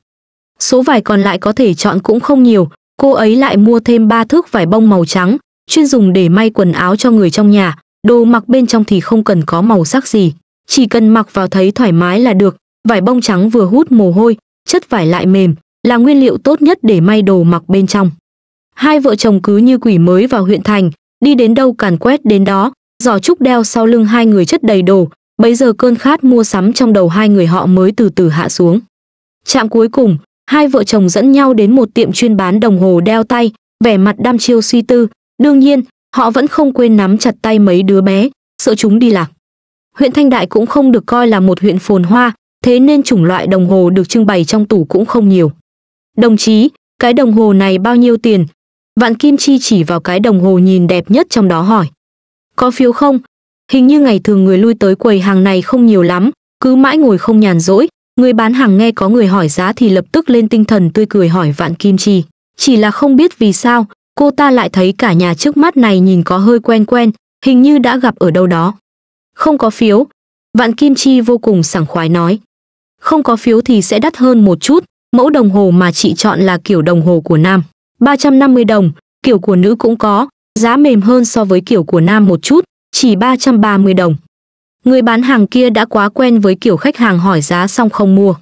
Số vải còn lại có thể chọn cũng không nhiều, cô ấy lại mua thêm ba thước vải bông màu trắng, chuyên dùng để may quần áo cho người trong nhà, Đồ mặc bên trong thì không cần có màu sắc gì, chỉ cần mặc vào thấy thoải mái là được. Vải bông trắng vừa hút mồ hôi, chất vải lại mềm, là nguyên liệu tốt nhất để may đồ mặc bên trong. Hai vợ chồng cứ như quỷ mới vào huyện thành, đi đến đâu càn quét đến đó, giỏ trúc đeo sau lưng hai người chất đầy đồ, bấy giờ cơn khát mua sắm trong đầu hai người họ mới từ từ hạ xuống. Trạm cuối cùng, hai vợ chồng dẫn nhau đến một tiệm chuyên bán đồng hồ đeo tay, vẻ mặt đam chiêu suy tư, đương nhiên, họ vẫn không quên nắm chặt tay mấy đứa bé, sợ chúng đi lạc. Huyện Thanh Đại cũng không được coi là một huyện phồn hoa, thế nên chủng loại đồng hồ được trưng bày trong tủ cũng không nhiều. Đồng chí, cái đồng hồ này bao nhiêu tiền? Vạn Kim Chi chỉ vào cái đồng hồ nhìn đẹp nhất trong đó hỏi. Có phiếu không? Hình như ngày thường người lui tới quầy hàng này không nhiều lắm, cứ mãi ngồi không nhàn rỗi, người bán hàng nghe có người hỏi giá thì lập tức lên tinh thần tươi cười hỏi Vạn Kim Chi. Chỉ là không biết vì sao, cô ta lại thấy cả nhà trước mắt này nhìn có hơi quen quen, hình như đã gặp ở đâu đó. Không có phiếu, vạn kim chi vô cùng sảng khoái nói. Không có phiếu thì sẽ đắt hơn một chút, mẫu đồng hồ mà chị chọn là kiểu đồng hồ của nam. 350 đồng, kiểu của nữ cũng có, giá mềm hơn so với kiểu của nam một chút, chỉ 330 đồng. Người bán hàng kia đã quá quen với kiểu khách hàng hỏi giá xong không mua.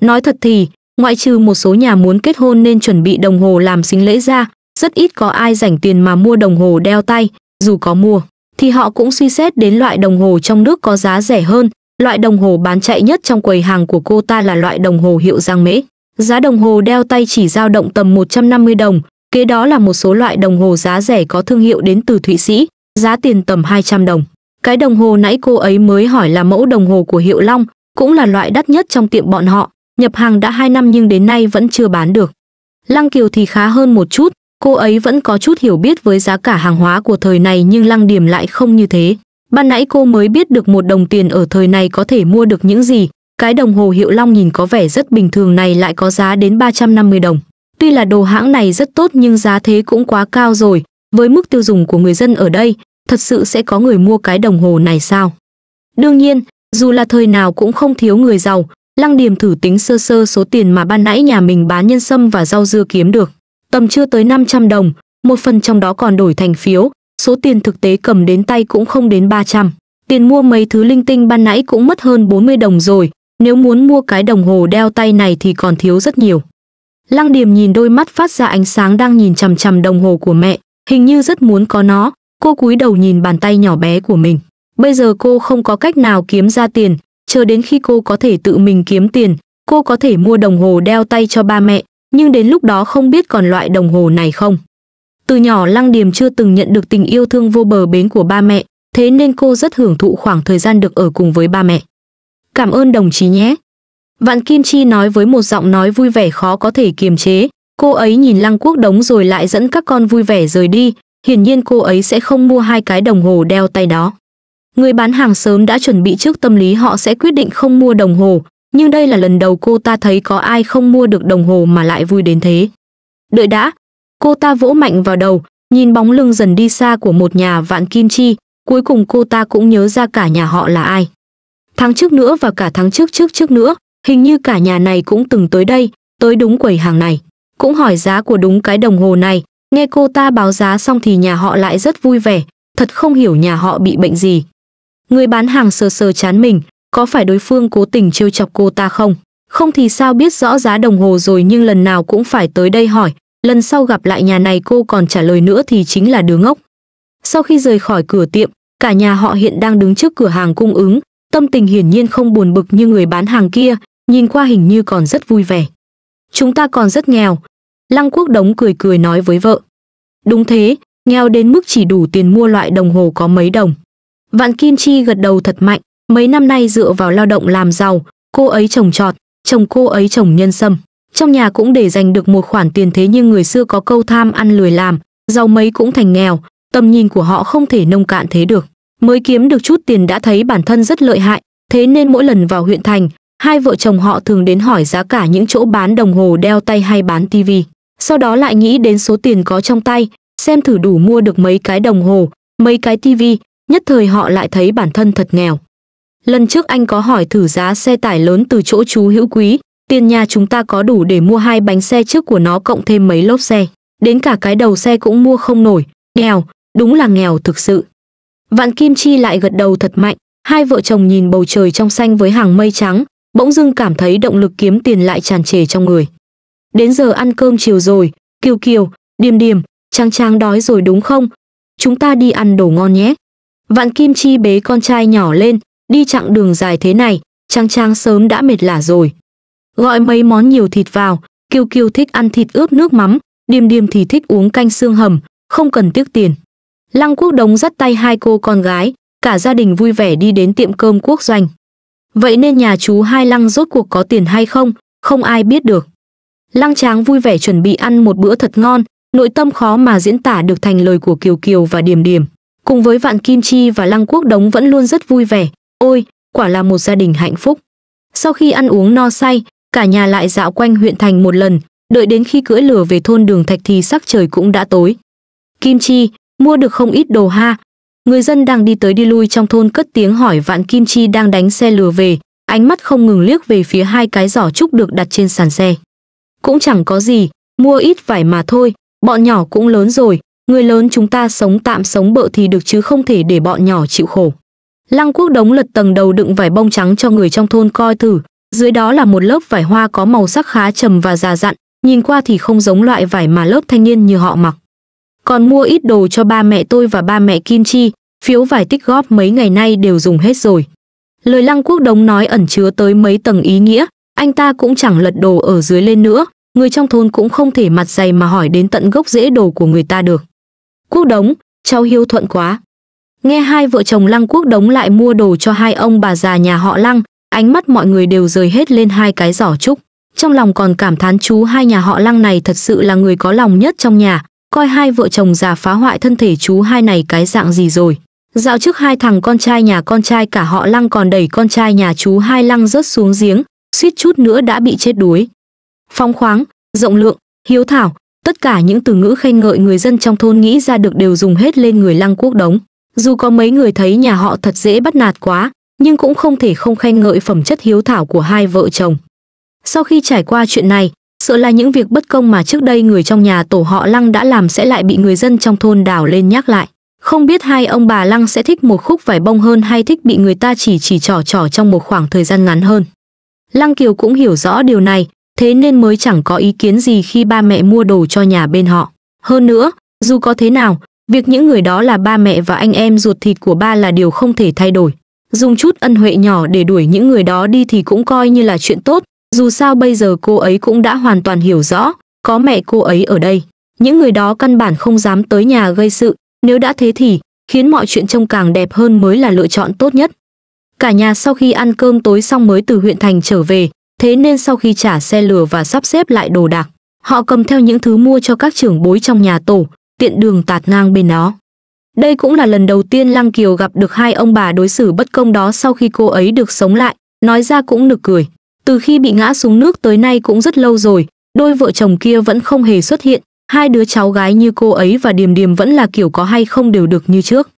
Nói thật thì, ngoại trừ một số nhà muốn kết hôn nên chuẩn bị đồng hồ làm sinh lễ ra, rất ít có ai rảnh tiền mà mua đồng hồ đeo tay, dù có mua, thì họ cũng suy xét đến loại đồng hồ trong nước có giá rẻ hơn. Loại đồng hồ bán chạy nhất trong quầy hàng của cô ta là loại đồng hồ hiệu Giang Mễ. Giá đồng hồ đeo tay chỉ dao động tầm 150 đồng, kế đó là một số loại đồng hồ giá rẻ có thương hiệu đến từ Thụy Sĩ, giá tiền tầm 200 đồng. Cái đồng hồ nãy cô ấy mới hỏi là mẫu đồng hồ của Hiệu Long, cũng là loại đắt nhất trong tiệm bọn họ, nhập hàng đã 2 năm nhưng đến nay vẫn chưa bán được. Lăng Kiều thì khá hơn một chút, Cô ấy vẫn có chút hiểu biết với giá cả hàng hóa của thời này nhưng lăng điểm lại không như thế. Ban nãy cô mới biết được một đồng tiền ở thời này có thể mua được những gì. Cái đồng hồ hiệu long nhìn có vẻ rất bình thường này lại có giá đến 350 đồng. Tuy là đồ hãng này rất tốt nhưng giá thế cũng quá cao rồi. Với mức tiêu dùng của người dân ở đây, thật sự sẽ có người mua cái đồng hồ này sao? Đương nhiên, dù là thời nào cũng không thiếu người giàu, Lăng Điềm thử tính sơ sơ số tiền mà ban nãy nhà mình bán nhân sâm và rau dưa kiếm được tầm chưa tới 500 đồng, một phần trong đó còn đổi thành phiếu, số tiền thực tế cầm đến tay cũng không đến 300. Tiền mua mấy thứ linh tinh ban nãy cũng mất hơn 40 đồng rồi, nếu muốn mua cái đồng hồ đeo tay này thì còn thiếu rất nhiều. Lăng Điềm nhìn đôi mắt phát ra ánh sáng đang nhìn chằm chằm đồng hồ của mẹ, hình như rất muốn có nó, cô cúi đầu nhìn bàn tay nhỏ bé của mình. Bây giờ cô không có cách nào kiếm ra tiền, chờ đến khi cô có thể tự mình kiếm tiền, cô có thể mua đồng hồ đeo tay cho ba mẹ, nhưng đến lúc đó không biết còn loại đồng hồ này không. Từ nhỏ Lăng Điềm chưa từng nhận được tình yêu thương vô bờ bến của ba mẹ, thế nên cô rất hưởng thụ khoảng thời gian được ở cùng với ba mẹ. Cảm ơn đồng chí nhé. Vạn Kim Chi nói với một giọng nói vui vẻ khó có thể kiềm chế, cô ấy nhìn Lăng Quốc Đống rồi lại dẫn các con vui vẻ rời đi, hiển nhiên cô ấy sẽ không mua hai cái đồng hồ đeo tay đó. Người bán hàng sớm đã chuẩn bị trước tâm lý họ sẽ quyết định không mua đồng hồ, nhưng đây là lần đầu cô ta thấy có ai không mua được đồng hồ mà lại vui đến thế. Đợi đã, cô ta vỗ mạnh vào đầu, nhìn bóng lưng dần đi xa của một nhà vạn kim chi, cuối cùng cô ta cũng nhớ ra cả nhà họ là ai. Tháng trước nữa và cả tháng trước trước trước nữa, hình như cả nhà này cũng từng tới đây, tới đúng quầy hàng này. Cũng hỏi giá của đúng cái đồng hồ này, nghe cô ta báo giá xong thì nhà họ lại rất vui vẻ, thật không hiểu nhà họ bị bệnh gì. Người bán hàng sờ sờ chán mình, có phải đối phương cố tình trêu chọc cô ta không? Không thì sao biết rõ giá đồng hồ rồi nhưng lần nào cũng phải tới đây hỏi, lần sau gặp lại nhà này cô còn trả lời nữa thì chính là đứa ngốc. Sau khi rời khỏi cửa tiệm, cả nhà họ hiện đang đứng trước cửa hàng cung ứng, tâm tình hiển nhiên không buồn bực như người bán hàng kia, nhìn qua hình như còn rất vui vẻ. Chúng ta còn rất nghèo. Lăng Quốc Đống cười cười nói với vợ. Đúng thế, nghèo đến mức chỉ đủ tiền mua loại đồng hồ có mấy đồng. Vạn Kim Chi gật đầu thật mạnh, Mấy năm nay dựa vào lao động làm giàu, cô ấy trồng trọt, chồng cô ấy trồng nhân sâm. Trong nhà cũng để dành được một khoản tiền thế nhưng người xưa có câu tham ăn lười làm, giàu mấy cũng thành nghèo, tầm nhìn của họ không thể nông cạn thế được. Mới kiếm được chút tiền đã thấy bản thân rất lợi hại, thế nên mỗi lần vào huyện thành, hai vợ chồng họ thường đến hỏi giá cả những chỗ bán đồng hồ đeo tay hay bán tivi. Sau đó lại nghĩ đến số tiền có trong tay, xem thử đủ mua được mấy cái đồng hồ, mấy cái tivi, nhất thời họ lại thấy bản thân thật nghèo. Lần trước anh có hỏi thử giá xe tải lớn từ chỗ chú hữu quý, tiền nhà chúng ta có đủ để mua hai bánh xe trước của nó cộng thêm mấy lốp xe. Đến cả cái đầu xe cũng mua không nổi, nghèo, đúng là nghèo thực sự. Vạn Kim Chi lại gật đầu thật mạnh, hai vợ chồng nhìn bầu trời trong xanh với hàng mây trắng, bỗng dưng cảm thấy động lực kiếm tiền lại tràn trề trong người. Đến giờ ăn cơm chiều rồi, Kiều Kiều, Điềm Điềm, Trang Trang đói rồi đúng không? Chúng ta đi ăn đồ ngon nhé. Vạn Kim Chi bế con trai nhỏ lên, Đi chặng đường dài thế này, Trang Trang sớm đã mệt lả rồi. Gọi mấy món nhiều thịt vào, kiều kiều thích ăn thịt ướp nước mắm, Điềm Điềm thì thích uống canh xương hầm, không cần tiếc tiền. Lăng Quốc Đống dắt tay hai cô con gái, cả gia đình vui vẻ đi đến tiệm cơm quốc doanh. Vậy nên nhà chú Hai Lăng rốt cuộc có tiền hay không, không ai biết được. Lăng Tráng vui vẻ chuẩn bị ăn một bữa thật ngon, nội tâm khó mà diễn tả được thành lời của Kiều Kiều và Điềm Điềm. Cùng với Vạn Kim Chi và Lăng Quốc Đống vẫn luôn rất vui vẻ, Ôi, quả là một gia đình hạnh phúc. Sau khi ăn uống no say, cả nhà lại dạo quanh huyện thành một lần, đợi đến khi cưỡi lửa về thôn đường thạch thì sắc trời cũng đã tối. Kim Chi, mua được không ít đồ ha. Người dân đang đi tới đi lui trong thôn cất tiếng hỏi vạn Kim Chi đang đánh xe lừa về, ánh mắt không ngừng liếc về phía hai cái giỏ trúc được đặt trên sàn xe. Cũng chẳng có gì, mua ít vải mà thôi, bọn nhỏ cũng lớn rồi, người lớn chúng ta sống tạm sống bợ thì được chứ không thể để bọn nhỏ chịu khổ. Lăng Quốc đống lật tầng đầu đựng vải bông trắng cho người trong thôn coi thử, dưới đó là một lớp vải hoa có màu sắc khá trầm và già dặn, nhìn qua thì không giống loại vải mà lớp thanh niên như họ mặc. Còn mua ít đồ cho ba mẹ tôi và ba mẹ Kim Chi, phiếu vải tích góp mấy ngày nay đều dùng hết rồi. Lời Lăng Quốc Đống nói ẩn chứa tới mấy tầng ý nghĩa, anh ta cũng chẳng lật đồ ở dưới lên nữa, người trong thôn cũng không thể mặt dày mà hỏi đến tận gốc rễ đồ của người ta được. Quốc Đống, cháu hiếu thuận quá. Nghe hai vợ chồng Lăng Quốc đống lại mua đồ cho hai ông bà già nhà họ Lăng, ánh mắt mọi người đều rời hết lên hai cái giỏ trúc. Trong lòng còn cảm thán chú hai nhà họ Lăng này thật sự là người có lòng nhất trong nhà, coi hai vợ chồng già phá hoại thân thể chú hai này cái dạng gì rồi. Dạo trước hai thằng con trai nhà con trai cả họ Lăng còn đẩy con trai nhà chú hai Lăng rớt xuống giếng, suýt chút nữa đã bị chết đuối. Phong khoáng, rộng lượng, hiếu thảo, tất cả những từ ngữ khen ngợi người dân trong thôn nghĩ ra được đều dùng hết lên người Lăng Quốc Đống. Dù có mấy người thấy nhà họ thật dễ bắt nạt quá, nhưng cũng không thể không khen ngợi phẩm chất hiếu thảo của hai vợ chồng. Sau khi trải qua chuyện này, sợ là những việc bất công mà trước đây người trong nhà tổ họ Lăng đã làm sẽ lại bị người dân trong thôn đảo lên nhắc lại. Không biết hai ông bà Lăng sẽ thích một khúc vải bông hơn hay thích bị người ta chỉ chỉ trỏ trỏ trong một khoảng thời gian ngắn hơn. Lăng Kiều cũng hiểu rõ điều này, thế nên mới chẳng có ý kiến gì khi ba mẹ mua đồ cho nhà bên họ. Hơn nữa, dù có thế nào, Việc những người đó là ba mẹ và anh em ruột thịt của ba là điều không thể thay đổi. Dùng chút ân huệ nhỏ để đuổi những người đó đi thì cũng coi như là chuyện tốt, dù sao bây giờ cô ấy cũng đã hoàn toàn hiểu rõ, có mẹ cô ấy ở đây. Những người đó căn bản không dám tới nhà gây sự, nếu đã thế thì khiến mọi chuyện trông càng đẹp hơn mới là lựa chọn tốt nhất. Cả nhà sau khi ăn cơm tối xong mới từ huyện thành trở về, thế nên sau khi trả xe lừa và sắp xếp lại đồ đạc, họ cầm theo những thứ mua cho các trưởng bối trong nhà tổ, tiện đường tạt ngang bên nó. Đây cũng là lần đầu tiên Lăng Kiều gặp được hai ông bà đối xử bất công đó sau khi cô ấy được sống lại, nói ra cũng nực cười. Từ khi bị ngã xuống nước tới nay cũng rất lâu rồi, đôi vợ chồng kia vẫn không hề xuất hiện, hai đứa cháu gái như cô ấy và Điềm Điềm vẫn là kiểu có hay không đều được như trước.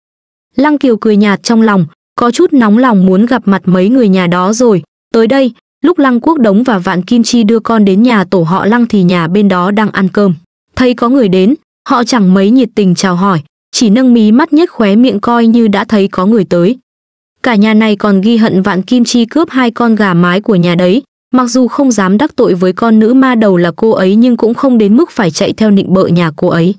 Lăng Kiều cười nhạt trong lòng, có chút nóng lòng muốn gặp mặt mấy người nhà đó rồi, tới đây, lúc Lăng Quốc Đống và Vạn Kim Chi đưa con đến nhà tổ họ Lăng thì nhà bên đó đang ăn cơm. Thấy có người đến, Họ chẳng mấy nhiệt tình chào hỏi, chỉ nâng mí mắt nhếch khóe miệng coi như đã thấy có người tới. Cả nhà này còn ghi hận vạn kim chi cướp hai con gà mái của nhà đấy, mặc dù không dám đắc tội với con nữ ma đầu là cô ấy nhưng cũng không đến mức phải chạy theo nịnh bợ nhà cô ấy.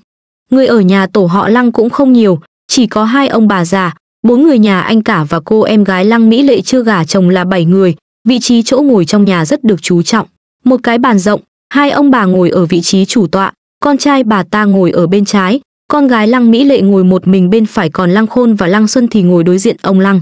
Người ở nhà tổ họ Lăng cũng không nhiều, chỉ có hai ông bà già, bốn người nhà anh cả và cô em gái Lăng Mỹ Lệ chưa gả chồng là bảy người, vị trí chỗ ngồi trong nhà rất được chú trọng. Một cái bàn rộng, hai ông bà ngồi ở vị trí chủ tọa, con trai bà ta ngồi ở bên trái, con gái Lăng Mỹ Lệ ngồi một mình bên phải còn Lăng Khôn và Lăng Xuân thì ngồi đối diện ông Lăng.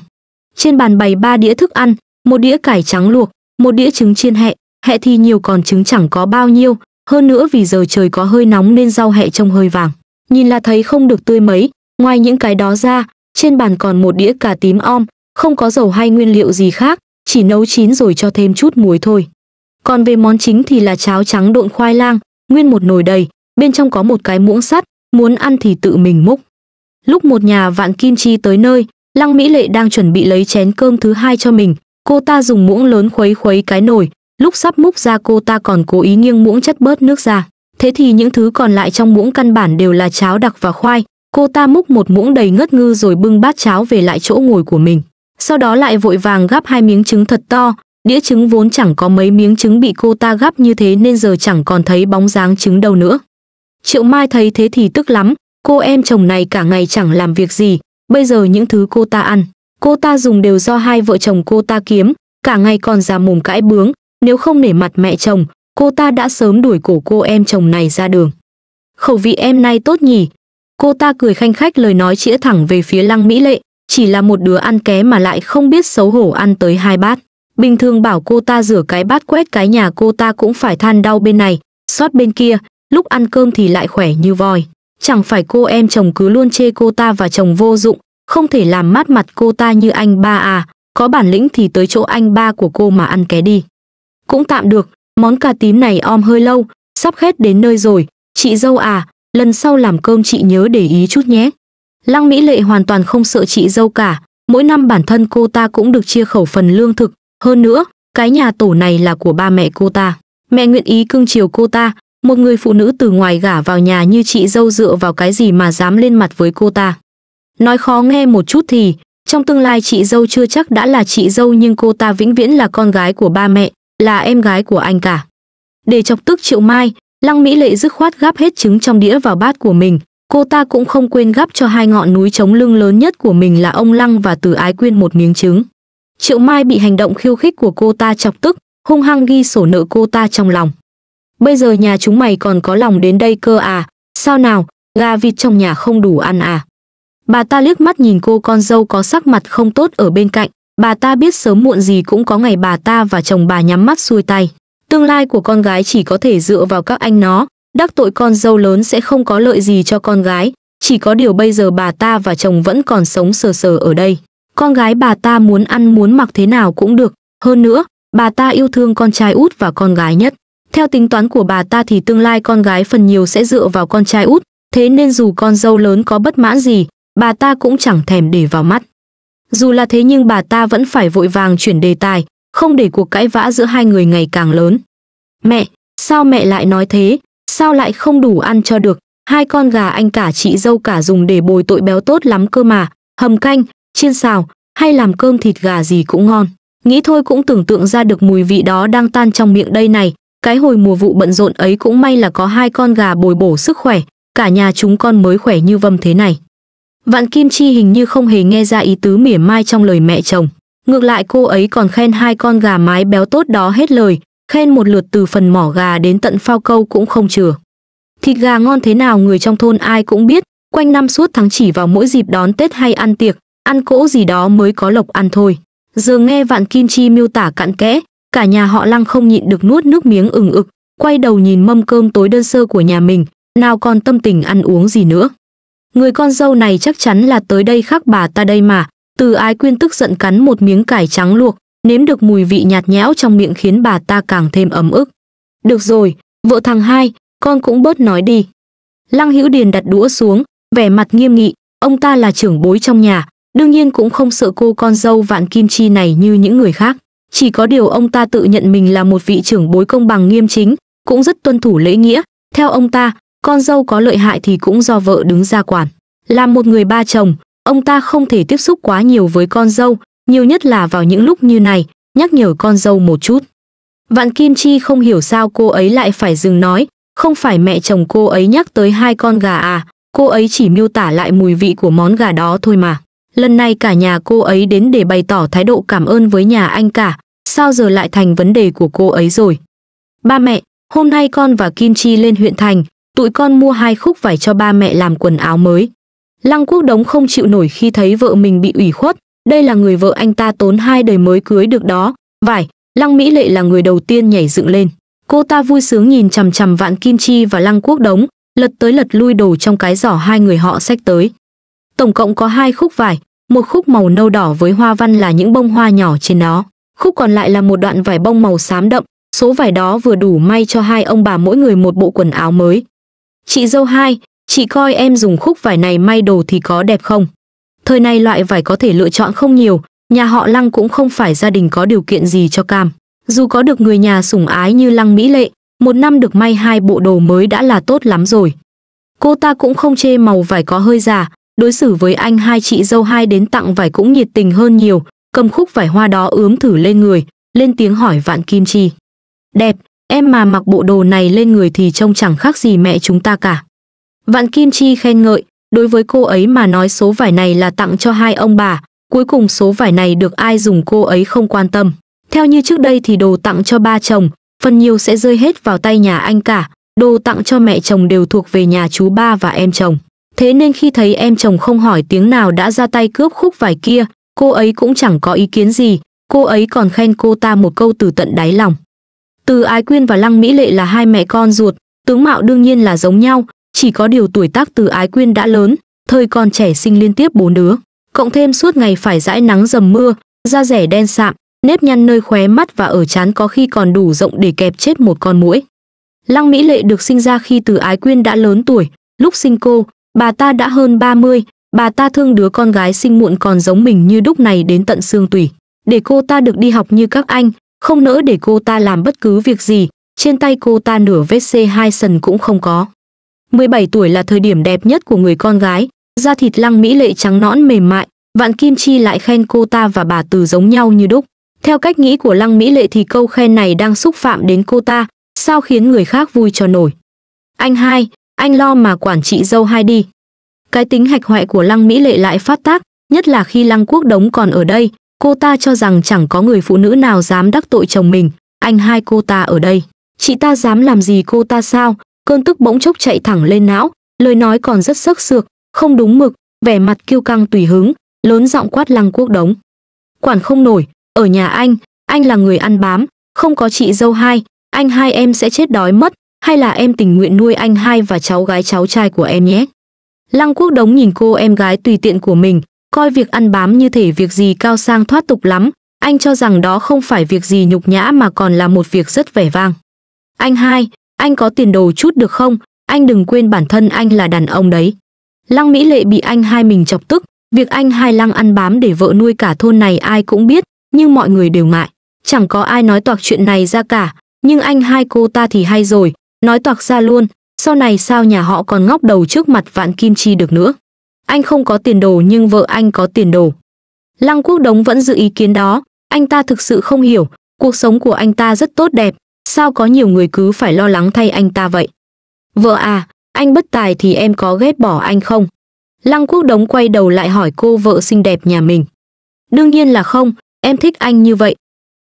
Trên bàn bày ba đĩa thức ăn, một đĩa cải trắng luộc, một đĩa trứng chiên hẹ, hẹ thì nhiều còn trứng chẳng có bao nhiêu, hơn nữa vì giờ trời có hơi nóng nên rau hẹ trông hơi vàng. Nhìn là thấy không được tươi mấy, ngoài những cái đó ra, trên bàn còn một đĩa cà tím om, không có dầu hay nguyên liệu gì khác, chỉ nấu chín rồi cho thêm chút muối thôi. Còn về món chính thì là cháo trắng độn khoai lang, nguyên một nồi đầy, bên trong có một cái muỗng sắt, muốn ăn thì tự mình múc. Lúc một nhà vạn kim chi tới nơi, Lăng Mỹ Lệ đang chuẩn bị lấy chén cơm thứ hai cho mình, cô ta dùng muỗng lớn khuấy khuấy cái nồi, lúc sắp múc ra cô ta còn cố ý nghiêng muỗng chất bớt nước ra. Thế thì những thứ còn lại trong muỗng căn bản đều là cháo đặc và khoai, cô ta múc một muỗng đầy ngất ngư rồi bưng bát cháo về lại chỗ ngồi của mình. Sau đó lại vội vàng gắp hai miếng trứng thật to, đĩa trứng vốn chẳng có mấy miếng trứng bị cô ta gắp như thế nên giờ chẳng còn thấy bóng dáng trứng đâu nữa. Triệu Mai thấy thế thì tức lắm, cô em chồng này cả ngày chẳng làm việc gì, bây giờ những thứ cô ta ăn, cô ta dùng đều do hai vợ chồng cô ta kiếm, cả ngày còn ra mồm cãi bướng, nếu không nể mặt mẹ chồng, cô ta đã sớm đuổi cổ cô em chồng này ra đường. Khẩu vị em nay tốt nhỉ? Cô ta cười khanh khách lời nói chĩa thẳng về phía Lăng Mỹ Lệ, chỉ là một đứa ăn ké mà lại không biết xấu hổ ăn tới hai bát. Bình thường bảo cô ta rửa cái bát quét cái nhà cô ta cũng phải than đau bên này, xót bên kia, lúc ăn cơm thì lại khỏe như voi. Chẳng phải cô em chồng cứ luôn chê cô ta và chồng vô dụng, không thể làm mát mặt cô ta như anh ba à, có bản lĩnh thì tới chỗ anh ba của cô mà ăn ké đi. Cũng tạm được, món cà tím này om hơi lâu, sắp hết đến nơi rồi, chị dâu à, lần sau làm cơm chị nhớ để ý chút nhé. Lăng Mỹ Lệ hoàn toàn không sợ chị dâu cả, mỗi năm bản thân cô ta cũng được chia khẩu phần lương thực, hơn nữa, cái nhà tổ này là của ba mẹ cô ta. Mẹ nguyện ý cưng chiều cô ta, một người phụ nữ từ ngoài gả vào nhà như chị dâu dựa vào cái gì mà dám lên mặt với cô ta. Nói khó nghe một chút thì, trong tương lai chị dâu chưa chắc đã là chị dâu nhưng cô ta vĩnh viễn là con gái của ba mẹ, là em gái của anh cả. Để chọc tức Triệu Mai, Lăng Mỹ Lệ dứt khoát gắp hết trứng trong đĩa vào bát của mình. Cô ta cũng không quên gắp cho hai ngọn núi chống lưng lớn nhất của mình là ông Lăng và Từ Ái Quyên một miếng trứng. Triệu Mai bị hành động khiêu khích của cô ta chọc tức, hung hăng ghi sổ nợ cô ta trong lòng. Bây giờ nhà chúng mày còn có lòng đến đây cơ à? Sao nào, gà vịt trong nhà không đủ ăn à? Bà ta liếc mắt nhìn cô con dâu có sắc mặt không tốt ở bên cạnh, bà ta biết sớm muộn gì cũng có ngày bà ta và chồng bà nhắm mắt xuôi tay. Tương lai của con gái chỉ có thể dựa vào các anh nó, đắc tội con dâu lớn sẽ không có lợi gì cho con gái, chỉ có điều bây giờ bà ta và chồng vẫn còn sống sờ sờ ở đây. Con gái bà ta muốn ăn muốn mặc thế nào cũng được, hơn nữa, bà ta yêu thương con trai út và con gái nhất. Theo tính toán của bà ta thì tương lai con gái phần nhiều sẽ dựa vào con trai út, thế nên dù con dâu lớn có bất mãn gì, bà ta cũng chẳng thèm để vào mắt. Dù là thế nhưng bà ta vẫn phải vội vàng chuyển đề tài, không để cuộc cãi vã giữa hai người ngày càng lớn. Mẹ, sao mẹ lại nói thế, sao lại không đủ ăn cho được, hai con gà anh cả chị dâu cả dùng để bồi tội béo tốt lắm cơ mà, hầm canh, chiên xào, hay làm cơm thịt gà gì cũng ngon. Nghĩ thôi cũng tưởng tượng ra được mùi vị đó đang tan trong miệng đây này, cái hồi mùa vụ bận rộn ấy cũng may là có hai con gà bồi bổ sức khỏe, cả nhà chúng con mới khỏe như vâm thế này. Vạn Kim Chi hình như không hề nghe ra ý tứ mỉa mai trong lời mẹ chồng. Ngược lại cô ấy còn khen hai con gà mái béo tốt đó hết lời, khen một lượt từ phần mỏ gà đến tận phao câu cũng không chừa. Thịt gà ngon thế nào người trong thôn ai cũng biết, quanh năm suốt tháng chỉ vào mỗi dịp đón Tết hay ăn tiệc, ăn cỗ gì đó mới có lộc ăn thôi. Giờ nghe Vạn Kim Chi miêu tả cặn kẽ, cả nhà họ lăng không nhịn được nuốt nước miếng ừng ực quay đầu nhìn mâm cơm tối đơn sơ của nhà mình nào còn tâm tình ăn uống gì nữa người con dâu này chắc chắn là tới đây khác bà ta đây mà từ ái quyên tức giận cắn một miếng cải trắng luộc nếm được mùi vị nhạt nhẽo trong miệng khiến bà ta càng thêm ấm ức được rồi vợ thằng hai con cũng bớt nói đi lăng hữu điền đặt đũa xuống vẻ mặt nghiêm nghị ông ta là trưởng bối trong nhà đương nhiên cũng không sợ cô con dâu vạn kim chi này như những người khác chỉ có điều ông ta tự nhận mình là một vị trưởng bối công bằng nghiêm chính, cũng rất tuân thủ lễ nghĩa. Theo ông ta, con dâu có lợi hại thì cũng do vợ đứng ra quản. Là một người ba chồng, ông ta không thể tiếp xúc quá nhiều với con dâu, nhiều nhất là vào những lúc như này, nhắc nhở con dâu một chút. Vạn Kim Chi không hiểu sao cô ấy lại phải dừng nói, không phải mẹ chồng cô ấy nhắc tới hai con gà à, cô ấy chỉ miêu tả lại mùi vị của món gà đó thôi mà lần này cả nhà cô ấy đến để bày tỏ thái độ cảm ơn với nhà anh cả, sao giờ lại thành vấn đề của cô ấy rồi. Ba mẹ, hôm nay con và Kim Chi lên huyện thành, tụi con mua hai khúc vải cho ba mẹ làm quần áo mới. Lăng Quốc Đống không chịu nổi khi thấy vợ mình bị ủy khuất, đây là người vợ anh ta tốn hai đời mới cưới được đó, vải, Lăng Mỹ Lệ là người đầu tiên nhảy dựng lên. Cô ta vui sướng nhìn chằm chằm Vạn Kim Chi và Lăng Quốc Đống, lật tới lật lui đồ trong cái giỏ hai người họ xách tới. Tổng cộng có hai khúc vải, một khúc màu nâu đỏ với hoa văn là những bông hoa nhỏ trên nó. Khúc còn lại là một đoạn vải bông màu xám đậm, số vải đó vừa đủ may cho hai ông bà mỗi người một bộ quần áo mới. Chị dâu hai, chị coi em dùng khúc vải này may đồ thì có đẹp không? Thời này loại vải có thể lựa chọn không nhiều, nhà họ Lăng cũng không phải gia đình có điều kiện gì cho cam. Dù có được người nhà sủng ái như Lăng Mỹ Lệ, một năm được may hai bộ đồ mới đã là tốt lắm rồi. Cô ta cũng không chê màu vải có hơi già, đối xử với anh hai chị dâu hai đến tặng vải cũng nhiệt tình hơn nhiều, cầm khúc vải hoa đó ướm thử lên người, lên tiếng hỏi Vạn Kim Chi. Đẹp, em mà mặc bộ đồ này lên người thì trông chẳng khác gì mẹ chúng ta cả. Vạn Kim Chi khen ngợi, đối với cô ấy mà nói số vải này là tặng cho hai ông bà, cuối cùng số vải này được ai dùng cô ấy không quan tâm. Theo như trước đây thì đồ tặng cho ba chồng, phần nhiều sẽ rơi hết vào tay nhà anh cả, đồ tặng cho mẹ chồng đều thuộc về nhà chú ba và em chồng. Thế nên khi thấy em chồng không hỏi tiếng nào đã ra tay cướp khúc vải kia, cô ấy cũng chẳng có ý kiến gì, cô ấy còn khen cô ta một câu từ tận đáy lòng. Từ Ái Quyên và Lăng Mỹ Lệ là hai mẹ con ruột, tướng mạo đương nhiên là giống nhau, chỉ có điều tuổi tác Từ Ái Quyên đã lớn, thời còn trẻ sinh liên tiếp bốn đứa, cộng thêm suốt ngày phải dãi nắng dầm mưa, da rẻ đen sạm, nếp nhăn nơi khóe mắt và ở chán có khi còn đủ rộng để kẹp chết một con muỗi. Lăng Mỹ Lệ được sinh ra khi Từ Ái Quyên đã lớn tuổi, lúc sinh cô, Bà ta đã hơn 30, bà ta thương đứa con gái sinh muộn còn giống mình như đúc này đến tận xương tủy. Để cô ta được đi học như các anh, không nỡ để cô ta làm bất cứ việc gì, trên tay cô ta nửa vết C2 sần cũng không có. 17 tuổi là thời điểm đẹp nhất của người con gái, da thịt lăng mỹ lệ trắng nõn mềm mại, Vạn Kim Chi lại khen cô ta và bà Từ giống nhau như đúc. Theo cách nghĩ của Lăng Mỹ Lệ thì câu khen này đang xúc phạm đến cô ta, sao khiến người khác vui cho nổi. Anh hai, anh lo mà quản trị dâu hai đi. Cái tính hạch hoại của Lăng Mỹ Lệ lại phát tác, nhất là khi Lăng Quốc Đống còn ở đây, cô ta cho rằng chẳng có người phụ nữ nào dám đắc tội chồng mình, anh hai cô ta ở đây. Chị ta dám làm gì cô ta sao? Cơn tức bỗng chốc chạy thẳng lên não, lời nói còn rất sắc sược, không đúng mực, vẻ mặt kiêu căng tùy hứng, lớn giọng quát Lăng Quốc Đống. Quản không nổi, ở nhà anh, anh là người ăn bám, không có chị dâu hai, anh hai em sẽ chết đói mất, hay là em tình nguyện nuôi anh hai và cháu gái cháu trai của em nhé. Lăng Quốc Đống nhìn cô em gái tùy tiện của mình, coi việc ăn bám như thể việc gì cao sang thoát tục lắm, anh cho rằng đó không phải việc gì nhục nhã mà còn là một việc rất vẻ vang. Anh hai, anh có tiền đồ chút được không? Anh đừng quên bản thân anh là đàn ông đấy. Lăng Mỹ Lệ bị anh hai mình chọc tức, việc anh hai Lăng ăn bám để vợ nuôi cả thôn này ai cũng biết, nhưng mọi người đều ngại. Chẳng có ai nói toạc chuyện này ra cả, nhưng anh hai cô ta thì hay rồi, nói toạc ra luôn, sau này sao nhà họ còn ngóc đầu trước mặt vạn kim chi được nữa. Anh không có tiền đồ nhưng vợ anh có tiền đồ. Lăng Quốc Đống vẫn giữ ý kiến đó, anh ta thực sự không hiểu, cuộc sống của anh ta rất tốt đẹp, sao có nhiều người cứ phải lo lắng thay anh ta vậy. Vợ à, anh bất tài thì em có ghét bỏ anh không? Lăng Quốc Đống quay đầu lại hỏi cô vợ xinh đẹp nhà mình. Đương nhiên là không, em thích anh như vậy.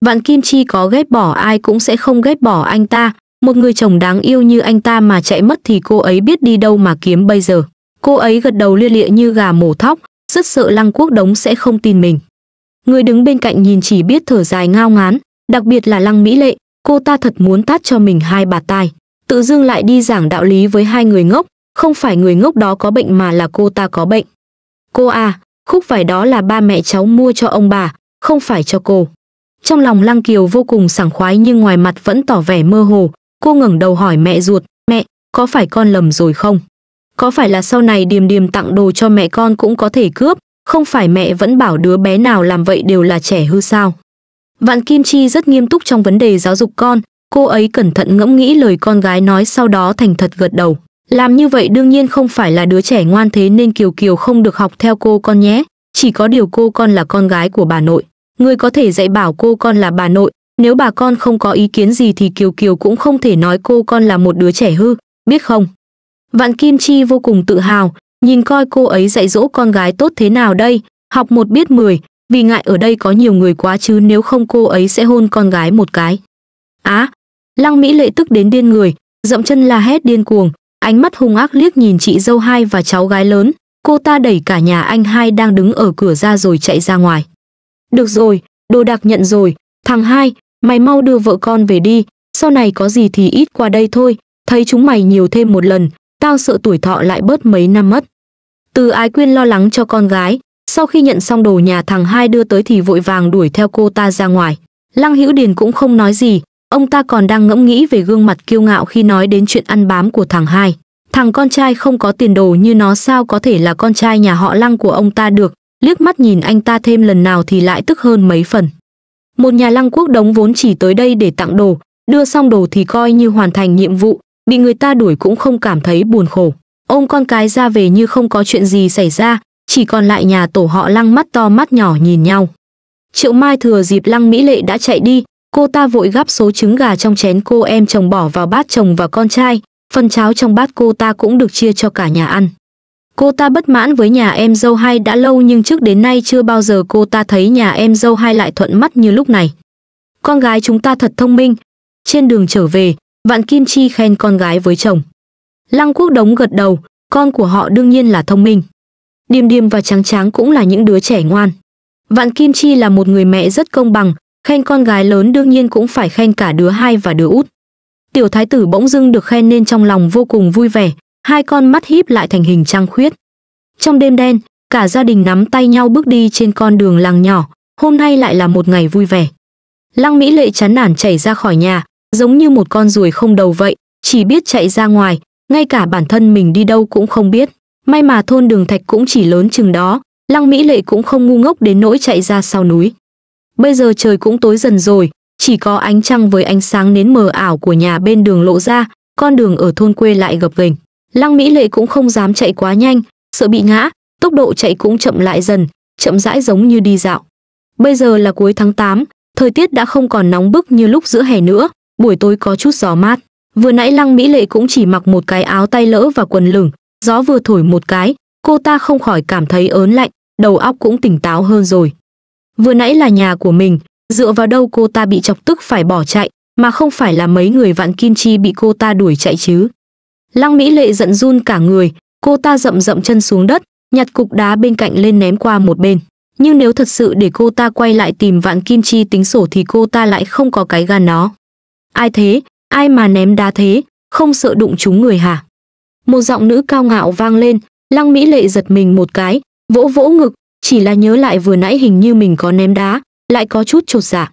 Vạn Kim Chi có ghét bỏ ai cũng sẽ không ghét bỏ anh ta, một người chồng đáng yêu như anh ta mà chạy mất thì cô ấy biết đi đâu mà kiếm bây giờ. Cô ấy gật đầu lia lịa như gà mổ thóc, rất sợ Lăng Quốc Đống sẽ không tin mình. Người đứng bên cạnh nhìn chỉ biết thở dài ngao ngán, đặc biệt là Lăng Mỹ Lệ, cô ta thật muốn tát cho mình hai bà tai. Tự dưng lại đi giảng đạo lý với hai người ngốc, không phải người ngốc đó có bệnh mà là cô ta có bệnh. Cô à, khúc vải đó là ba mẹ cháu mua cho ông bà, không phải cho cô. Trong lòng Lăng Kiều vô cùng sảng khoái nhưng ngoài mặt vẫn tỏ vẻ mơ hồ, Cô ngẩng đầu hỏi mẹ ruột, mẹ, có phải con lầm rồi không? Có phải là sau này điềm điềm tặng đồ cho mẹ con cũng có thể cướp, không phải mẹ vẫn bảo đứa bé nào làm vậy đều là trẻ hư sao? Vạn Kim Chi rất nghiêm túc trong vấn đề giáo dục con, cô ấy cẩn thận ngẫm nghĩ lời con gái nói sau đó thành thật gật đầu. Làm như vậy đương nhiên không phải là đứa trẻ ngoan thế nên Kiều Kiều không được học theo cô con nhé, chỉ có điều cô con là con gái của bà nội. người có thể dạy bảo cô con là bà nội, nếu bà con không có ý kiến gì thì Kiều Kiều cũng không thể nói cô con là một đứa trẻ hư, biết không? Vạn Kim Chi vô cùng tự hào, nhìn coi cô ấy dạy dỗ con gái tốt thế nào đây, học một biết mười, vì ngại ở đây có nhiều người quá chứ nếu không cô ấy sẽ hôn con gái một cái. Á, à, Lăng Mỹ lệ tức đến điên người, dậm chân la hét điên cuồng, ánh mắt hung ác liếc nhìn chị dâu hai và cháu gái lớn, cô ta đẩy cả nhà anh hai đang đứng ở cửa ra rồi chạy ra ngoài. Được rồi, đồ đạc nhận rồi, thằng hai, mày mau đưa vợ con về đi, sau này có gì thì ít qua đây thôi, thấy chúng mày nhiều thêm một lần, tao sợ tuổi thọ lại bớt mấy năm mất. Từ ái quyên lo lắng cho con gái, sau khi nhận xong đồ nhà thằng hai đưa tới thì vội vàng đuổi theo cô ta ra ngoài. Lăng Hữu Điền cũng không nói gì, ông ta còn đang ngẫm nghĩ về gương mặt kiêu ngạo khi nói đến chuyện ăn bám của thằng hai. Thằng con trai không có tiền đồ như nó sao có thể là con trai nhà họ Lăng của ông ta được, liếc mắt nhìn anh ta thêm lần nào thì lại tức hơn mấy phần. Một nhà lăng quốc đóng vốn chỉ tới đây để tặng đồ, đưa xong đồ thì coi như hoàn thành nhiệm vụ, bị người ta đuổi cũng không cảm thấy buồn khổ. ông con cái ra về như không có chuyện gì xảy ra, chỉ còn lại nhà tổ họ lăng mắt to mắt nhỏ nhìn nhau. Triệu Mai thừa dịp lăng Mỹ Lệ đã chạy đi, cô ta vội gắp số trứng gà trong chén cô em chồng bỏ vào bát chồng và con trai, phần cháo trong bát cô ta cũng được chia cho cả nhà ăn. Cô ta bất mãn với nhà em dâu hai đã lâu nhưng trước đến nay chưa bao giờ cô ta thấy nhà em dâu hai lại thuận mắt như lúc này. Con gái chúng ta thật thông minh. Trên đường trở về, Vạn Kim Chi khen con gái với chồng. Lăng Quốc Đống gật đầu, con của họ đương nhiên là thông minh. Điềm Điềm và Tráng Tráng cũng là những đứa trẻ ngoan. Vạn Kim Chi là một người mẹ rất công bằng, khen con gái lớn đương nhiên cũng phải khen cả đứa hai và đứa út. Tiểu thái tử bỗng dưng được khen nên trong lòng vô cùng vui vẻ, hai con mắt híp lại thành hình trăng khuyết. Trong đêm đen, cả gia đình nắm tay nhau bước đi trên con đường làng nhỏ, hôm nay lại là một ngày vui vẻ. Lăng Mỹ Lệ chán nản chảy ra khỏi nhà, giống như một con ruồi không đầu vậy, chỉ biết chạy ra ngoài, ngay cả bản thân mình đi đâu cũng không biết. May mà thôn đường thạch cũng chỉ lớn chừng đó, Lăng Mỹ Lệ cũng không ngu ngốc đến nỗi chạy ra sau núi. Bây giờ trời cũng tối dần rồi, chỉ có ánh trăng với ánh sáng nến mờ ảo của nhà bên đường lộ ra, con đường ở thôn quê lại gập ghềnh. Lăng Mỹ Lệ cũng không dám chạy quá nhanh, sợ bị ngã, tốc độ chạy cũng chậm lại dần, chậm rãi giống như đi dạo. Bây giờ là cuối tháng 8, thời tiết đã không còn nóng bức như lúc giữa hè nữa, buổi tối có chút gió mát. Vừa nãy Lăng Mỹ Lệ cũng chỉ mặc một cái áo tay lỡ và quần lửng, gió vừa thổi một cái, cô ta không khỏi cảm thấy ớn lạnh, đầu óc cũng tỉnh táo hơn rồi. Vừa nãy là nhà của mình, dựa vào đâu cô ta bị chọc tức phải bỏ chạy, mà không phải là mấy người vạn kim chi bị cô ta đuổi chạy chứ. Lăng Mỹ Lệ giận run cả người, cô ta rậm rậm chân xuống đất, nhặt cục đá bên cạnh lên ném qua một bên. Nhưng nếu thật sự để cô ta quay lại tìm vạn kim chi tính sổ thì cô ta lại không có cái gan nó. Ai thế, ai mà ném đá thế, không sợ đụng chúng người hả? Một giọng nữ cao ngạo vang lên, Lăng Mỹ Lệ giật mình một cái, vỗ vỗ ngực, chỉ là nhớ lại vừa nãy hình như mình có ném đá, lại có chút trột dạ.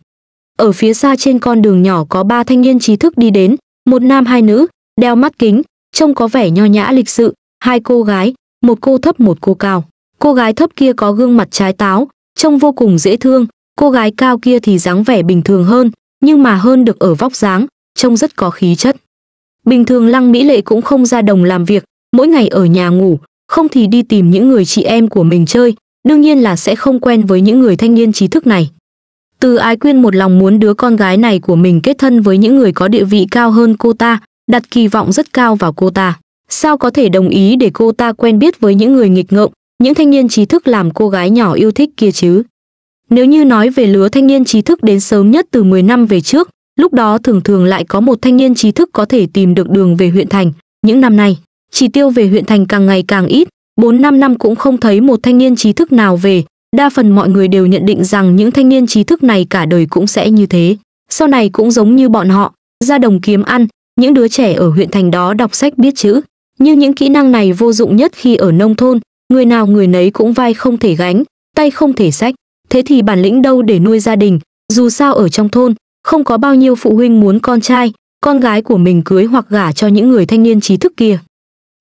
Ở phía xa trên con đường nhỏ có ba thanh niên trí thức đi đến, một nam hai nữ, đeo mắt kính, trông có vẻ nho nhã lịch sự, hai cô gái, một cô thấp một cô cao. Cô gái thấp kia có gương mặt trái táo, trông vô cùng dễ thương, cô gái cao kia thì dáng vẻ bình thường hơn, nhưng mà hơn được ở vóc dáng, trông rất có khí chất. Bình thường Lăng Mỹ Lệ cũng không ra đồng làm việc, mỗi ngày ở nhà ngủ, không thì đi tìm những người chị em của mình chơi, đương nhiên là sẽ không quen với những người thanh niên trí thức này. Từ Ái Quyên một lòng muốn đứa con gái này của mình kết thân với những người có địa vị cao hơn cô ta, đặt kỳ vọng rất cao vào cô ta. Sao có thể đồng ý để cô ta quen biết với những người nghịch ngợm, những thanh niên trí thức làm cô gái nhỏ yêu thích kia chứ? Nếu như nói về lứa thanh niên trí thức đến sớm nhất từ 10 năm về trước, lúc đó thường thường lại có một thanh niên trí thức có thể tìm được đường về huyện thành. Những năm nay, chỉ tiêu về huyện thành càng ngày càng ít, 4-5 năm cũng không thấy một thanh niên trí thức nào về, đa phần mọi người đều nhận định rằng những thanh niên trí thức này cả đời cũng sẽ như thế. Sau này cũng giống như bọn họ, ra đồng kiếm ăn, những đứa trẻ ở huyện thành đó đọc sách biết chữ, nhưng những kỹ năng này vô dụng nhất khi ở nông thôn, người nào người nấy cũng vai không thể gánh, tay không thể sách. Thế thì bản lĩnh đâu để nuôi gia đình, dù sao ở trong thôn, không có bao nhiêu phụ huynh muốn con trai, con gái của mình cưới hoặc gả cho những người thanh niên trí thức kia.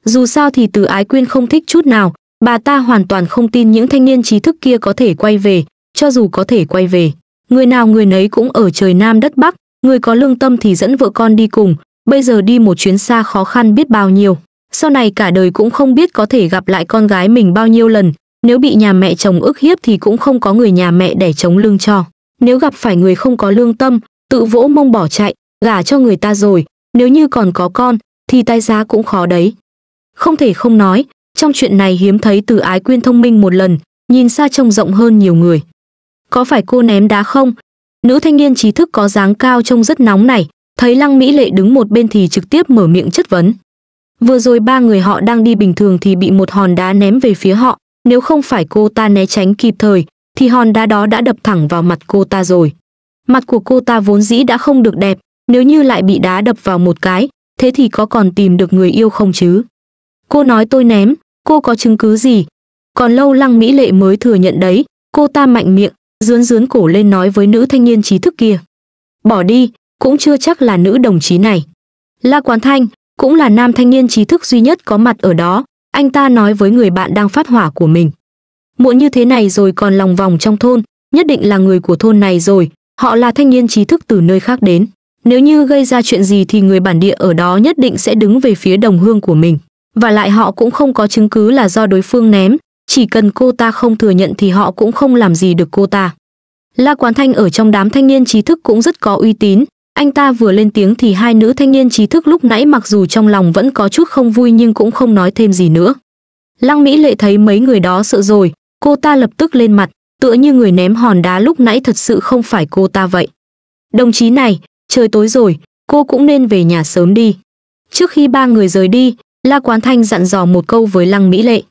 Dù sao thì từ ái quyên không thích chút nào, bà ta hoàn toàn không tin những thanh niên trí thức kia có thể quay về, cho dù có thể quay về. Người nào người nấy cũng ở trời Nam đất Bắc, người có lương tâm thì dẫn vợ con đi cùng, bây giờ đi một chuyến xa khó khăn biết bao nhiêu. Sau này cả đời cũng không biết có thể gặp lại con gái mình bao nhiêu lần, nếu bị nhà mẹ chồng ức hiếp thì cũng không có người nhà mẹ để chống lưng cho. Nếu gặp phải người không có lương tâm, tự vỗ mông bỏ chạy, gả cho người ta rồi, nếu như còn có con, thì tai giá cũng khó đấy. Không thể không nói, trong chuyện này hiếm thấy từ ái quyên thông minh một lần, nhìn xa trông rộng hơn nhiều người. Có phải cô ném đá không? Nữ thanh niên trí thức có dáng cao trông rất nóng này, Thấy Lăng Mỹ Lệ đứng một bên thì trực tiếp mở miệng chất vấn. Vừa rồi ba người họ đang đi bình thường thì bị một hòn đá ném về phía họ, nếu không phải cô ta né tránh kịp thời, thì hòn đá đó đã đập thẳng vào mặt cô ta rồi. Mặt của cô ta vốn dĩ đã không được đẹp, nếu như lại bị đá đập vào một cái, thế thì có còn tìm được người yêu không chứ? Cô nói tôi ném, cô có chứng cứ gì? Còn lâu lăng Mỹ Lệ mới thừa nhận đấy, cô ta mạnh miệng, dướn dướn cổ lên nói với nữ thanh niên trí thức kia. Bỏ đi, cũng chưa chắc là nữ đồng chí này. La Quán Thanh cũng là nam thanh niên trí thức duy nhất có mặt ở đó, anh ta nói với người bạn đang phát hỏa của mình. Muộn như thế này rồi còn lòng vòng trong thôn, nhất định là người của thôn này rồi, họ là thanh niên trí thức từ nơi khác đến. Nếu như gây ra chuyện gì thì người bản địa ở đó nhất định sẽ đứng về phía đồng hương của mình. Và lại họ cũng không có chứng cứ là do đối phương ném, chỉ cần cô ta không thừa nhận thì họ cũng không làm gì được cô ta. La Quán Thanh ở trong đám thanh niên trí thức cũng rất có uy tín, anh ta vừa lên tiếng thì hai nữ thanh niên trí thức lúc nãy mặc dù trong lòng vẫn có chút không vui nhưng cũng không nói thêm gì nữa. Lăng Mỹ Lệ thấy mấy người đó sợ rồi, cô ta lập tức lên mặt, tựa như người ném hòn đá lúc nãy thật sự không phải cô ta vậy. Đồng chí này, trời tối rồi, cô cũng nên về nhà sớm đi. Trước khi ba người rời đi, La Quán Thanh dặn dò một câu với Lăng Mỹ Lệ.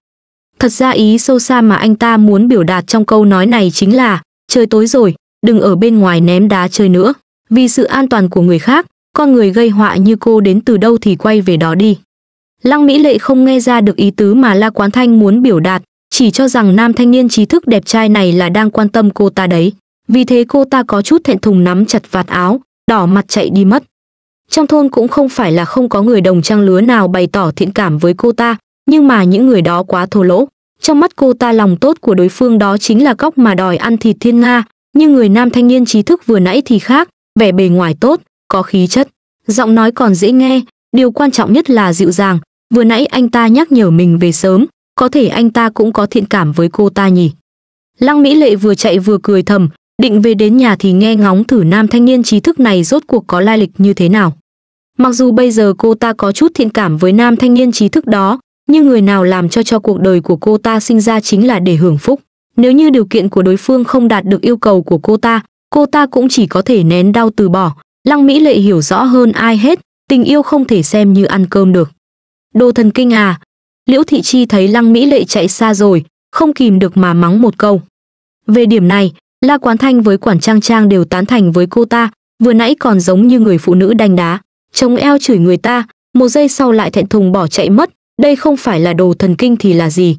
Thật ra ý sâu xa mà anh ta muốn biểu đạt trong câu nói này chính là, trời tối rồi, đừng ở bên ngoài ném đá chơi nữa vì sự an toàn của người khác con người gây họa như cô đến từ đâu thì quay về đó đi lăng mỹ lệ không nghe ra được ý tứ mà la quán thanh muốn biểu đạt chỉ cho rằng nam thanh niên trí thức đẹp trai này là đang quan tâm cô ta đấy vì thế cô ta có chút thẹn thùng nắm chặt vạt áo đỏ mặt chạy đi mất trong thôn cũng không phải là không có người đồng trang lứa nào bày tỏ thiện cảm với cô ta nhưng mà những người đó quá thô lỗ trong mắt cô ta lòng tốt của đối phương đó chính là góc mà đòi ăn thịt thiên nga nhưng người nam thanh niên trí thức vừa nãy thì khác vẻ bề ngoài tốt, có khí chất, giọng nói còn dễ nghe, điều quan trọng nhất là dịu dàng, vừa nãy anh ta nhắc nhở mình về sớm, có thể anh ta cũng có thiện cảm với cô ta nhỉ. Lăng Mỹ Lệ vừa chạy vừa cười thầm, định về đến nhà thì nghe ngóng thử nam thanh niên trí thức này rốt cuộc có lai lịch như thế nào. Mặc dù bây giờ cô ta có chút thiện cảm với nam thanh niên trí thức đó, nhưng người nào làm cho cho cuộc đời của cô ta sinh ra chính là để hưởng phúc. Nếu như điều kiện của đối phương không đạt được yêu cầu của cô ta, cô ta cũng chỉ có thể nén đau từ bỏ. Lăng Mỹ Lệ hiểu rõ hơn ai hết, tình yêu không thể xem như ăn cơm được. Đồ thần kinh à, Liễu Thị Chi thấy Lăng Mỹ Lệ chạy xa rồi, không kìm được mà mắng một câu. Về điểm này, La Quán Thanh với Quản Trang Trang đều tán thành với cô ta, vừa nãy còn giống như người phụ nữ đanh đá, chống eo chửi người ta, một giây sau lại thẹn thùng bỏ chạy mất, đây không phải là đồ thần kinh thì là gì.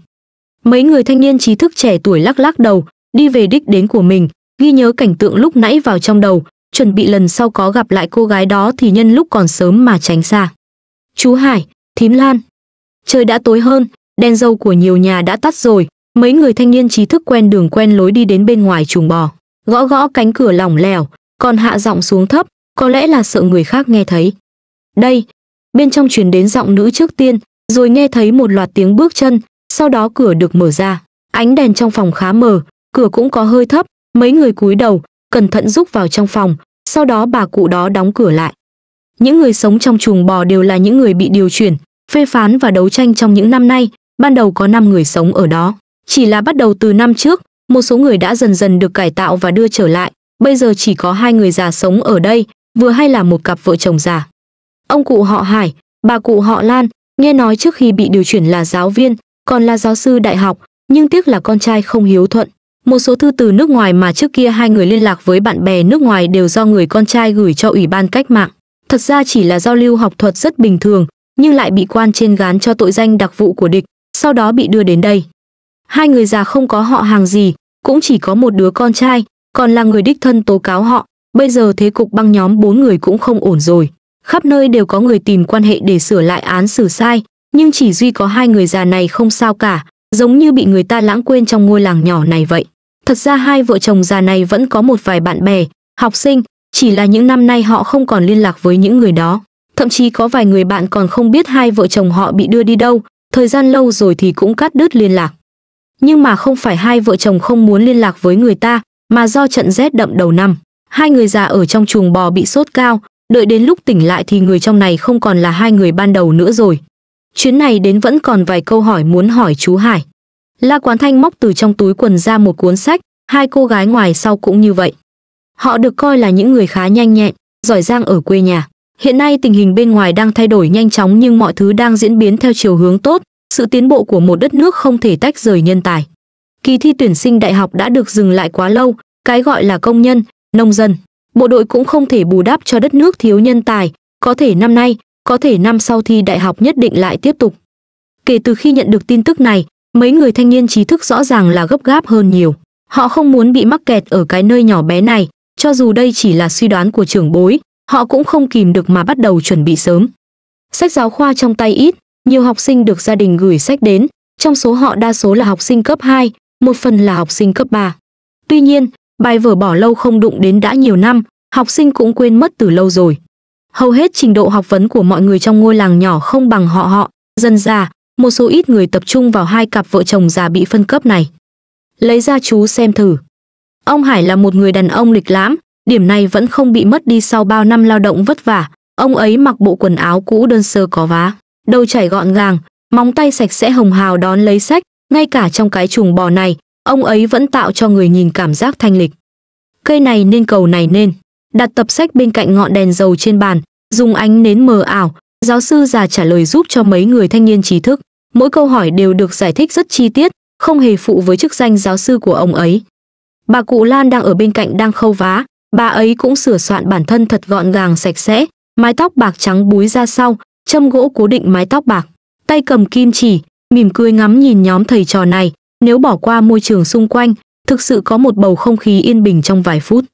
Mấy người thanh niên trí thức trẻ tuổi lắc lắc đầu, đi về đích đến của mình, ghi nhớ cảnh tượng lúc nãy vào trong đầu, chuẩn bị lần sau có gặp lại cô gái đó thì nhân lúc còn sớm mà tránh xa. Chú Hải, Thím Lan. Trời đã tối hơn, đèn dầu của nhiều nhà đã tắt rồi, mấy người thanh niên trí thức quen đường quen lối đi đến bên ngoài chuồng bò, gõ gõ cánh cửa lỏng lẻo, còn hạ giọng xuống thấp, có lẽ là sợ người khác nghe thấy. Đây, bên trong truyền đến giọng nữ trước tiên, rồi nghe thấy một loạt tiếng bước chân, sau đó cửa được mở ra, ánh đèn trong phòng khá mờ, cửa cũng có hơi thấp, Mấy người cúi đầu, cẩn thận rúc vào trong phòng, sau đó bà cụ đó đóng cửa lại. Những người sống trong chuồng bò đều là những người bị điều chuyển, phê phán và đấu tranh trong những năm nay, ban đầu có 5 người sống ở đó. Chỉ là bắt đầu từ năm trước, một số người đã dần dần được cải tạo và đưa trở lại, bây giờ chỉ có hai người già sống ở đây, vừa hay là một cặp vợ chồng già. Ông cụ họ Hải, bà cụ họ Lan, nghe nói trước khi bị điều chuyển là giáo viên, còn là giáo sư đại học, nhưng tiếc là con trai không hiếu thuận, một số thư từ nước ngoài mà trước kia hai người liên lạc với bạn bè nước ngoài đều do người con trai gửi cho Ủy ban cách mạng. Thật ra chỉ là giao lưu học thuật rất bình thường, nhưng lại bị quan trên gán cho tội danh đặc vụ của địch, sau đó bị đưa đến đây. Hai người già không có họ hàng gì, cũng chỉ có một đứa con trai, còn là người đích thân tố cáo họ. Bây giờ thế cục băng nhóm bốn người cũng không ổn rồi. Khắp nơi đều có người tìm quan hệ để sửa lại án xử sai, nhưng chỉ duy có hai người già này không sao cả, giống như bị người ta lãng quên trong ngôi làng nhỏ này vậy. Thật ra hai vợ chồng già này vẫn có một vài bạn bè, học sinh, chỉ là những năm nay họ không còn liên lạc với những người đó. Thậm chí có vài người bạn còn không biết hai vợ chồng họ bị đưa đi đâu, thời gian lâu rồi thì cũng cắt đứt liên lạc. Nhưng mà không phải hai vợ chồng không muốn liên lạc với người ta, mà do trận rét đậm đầu năm. Hai người già ở trong chuồng bò bị sốt cao, đợi đến lúc tỉnh lại thì người trong này không còn là hai người ban đầu nữa rồi. Chuyến này đến vẫn còn vài câu hỏi muốn hỏi chú Hải. La Quán Thanh móc từ trong túi quần ra một cuốn sách, hai cô gái ngoài sau cũng như vậy. Họ được coi là những người khá nhanh nhẹn, giỏi giang ở quê nhà. Hiện nay tình hình bên ngoài đang thay đổi nhanh chóng nhưng mọi thứ đang diễn biến theo chiều hướng tốt, sự tiến bộ của một đất nước không thể tách rời nhân tài. Kỳ thi tuyển sinh đại học đã được dừng lại quá lâu, cái gọi là công nhân, nông dân, bộ đội cũng không thể bù đắp cho đất nước thiếu nhân tài, có thể năm nay, có thể năm sau thi đại học nhất định lại tiếp tục. Kể từ khi nhận được tin tức này, mấy người thanh niên trí thức rõ ràng là gấp gáp hơn nhiều. Họ không muốn bị mắc kẹt ở cái nơi nhỏ bé này, cho dù đây chỉ là suy đoán của trưởng bối, họ cũng không kìm được mà bắt đầu chuẩn bị sớm. Sách giáo khoa trong tay ít, nhiều học sinh được gia đình gửi sách đến, trong số họ đa số là học sinh cấp 2, một phần là học sinh cấp 3. Tuy nhiên, bài vở bỏ lâu không đụng đến đã nhiều năm, học sinh cũng quên mất từ lâu rồi hầu hết trình độ học vấn của mọi người trong ngôi làng nhỏ không bằng họ họ, dân già, một số ít người tập trung vào hai cặp vợ chồng già bị phân cấp này. Lấy ra chú xem thử. Ông Hải là một người đàn ông lịch lãm, điểm này vẫn không bị mất đi sau bao năm lao động vất vả. Ông ấy mặc bộ quần áo cũ đơn sơ có vá, đầu chảy gọn gàng, móng tay sạch sẽ hồng hào đón lấy sách, ngay cả trong cái chuồng bò này, ông ấy vẫn tạo cho người nhìn cảm giác thanh lịch. Cây này nên cầu này nên đặt tập sách bên cạnh ngọn đèn dầu trên bàn, dùng ánh nến mờ ảo, giáo sư già trả lời giúp cho mấy người thanh niên trí thức. Mỗi câu hỏi đều được giải thích rất chi tiết, không hề phụ với chức danh giáo sư của ông ấy. Bà cụ Lan đang ở bên cạnh đang khâu vá, bà ấy cũng sửa soạn bản thân thật gọn gàng sạch sẽ, mái tóc bạc trắng búi ra sau, châm gỗ cố định mái tóc bạc, tay cầm kim chỉ, mỉm cười ngắm nhìn nhóm thầy trò này, nếu bỏ qua môi trường xung quanh, thực sự có một bầu không khí yên bình trong vài phút.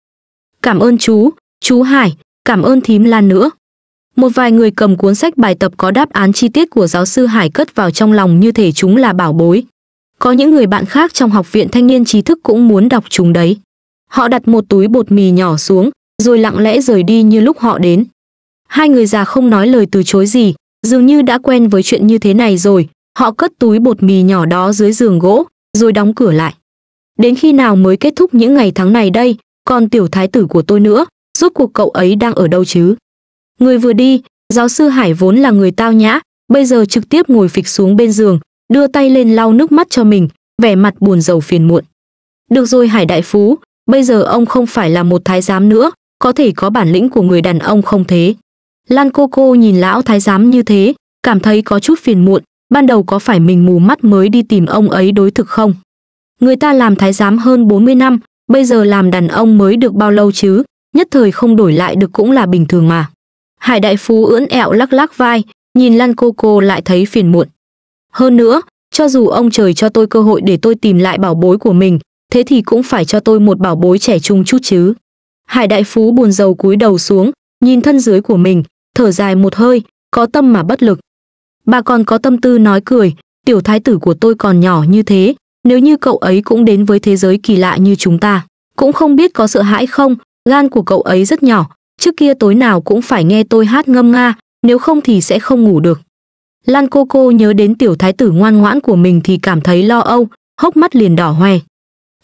Cảm ơn chú, chú Hải, cảm ơn thím Lan nữa. Một vài người cầm cuốn sách bài tập có đáp án chi tiết của giáo sư Hải cất vào trong lòng như thể chúng là bảo bối. Có những người bạn khác trong học viện thanh niên trí thức cũng muốn đọc chúng đấy. Họ đặt một túi bột mì nhỏ xuống, rồi lặng lẽ rời đi như lúc họ đến. Hai người già không nói lời từ chối gì, dường như đã quen với chuyện như thế này rồi, họ cất túi bột mì nhỏ đó dưới giường gỗ, rồi đóng cửa lại. Đến khi nào mới kết thúc những ngày tháng này đây, còn tiểu thái tử của tôi nữa, giúp cuộc cậu ấy đang ở đâu chứ? Người vừa đi, giáo sư Hải vốn là người tao nhã, bây giờ trực tiếp ngồi phịch xuống bên giường, đưa tay lên lau nước mắt cho mình, vẻ mặt buồn rầu phiền muộn. Được rồi Hải Đại Phú, bây giờ ông không phải là một thái giám nữa, có thể có bản lĩnh của người đàn ông không thế. Lan cô cô nhìn lão thái giám như thế, cảm thấy có chút phiền muộn, ban đầu có phải mình mù mắt mới đi tìm ông ấy đối thực không? Người ta làm thái giám hơn 40 năm, bây giờ làm đàn ông mới được bao lâu chứ, nhất thời không đổi lại được cũng là bình thường mà. Hải đại phú ưỡn ẹo lắc lắc vai, nhìn Lan cô cô lại thấy phiền muộn. Hơn nữa, cho dù ông trời cho tôi cơ hội để tôi tìm lại bảo bối của mình, thế thì cũng phải cho tôi một bảo bối trẻ trung chút chứ. Hải đại phú buồn rầu cúi đầu xuống, nhìn thân dưới của mình, thở dài một hơi, có tâm mà bất lực. Bà còn có tâm tư nói cười, tiểu thái tử của tôi còn nhỏ như thế, nếu như cậu ấy cũng đến với thế giới kỳ lạ như chúng ta cũng không biết có sợ hãi không gan của cậu ấy rất nhỏ trước kia tối nào cũng phải nghe tôi hát ngâm nga nếu không thì sẽ không ngủ được lan cô cô nhớ đến tiểu thái tử ngoan ngoãn của mình thì cảm thấy lo âu hốc mắt liền đỏ hoe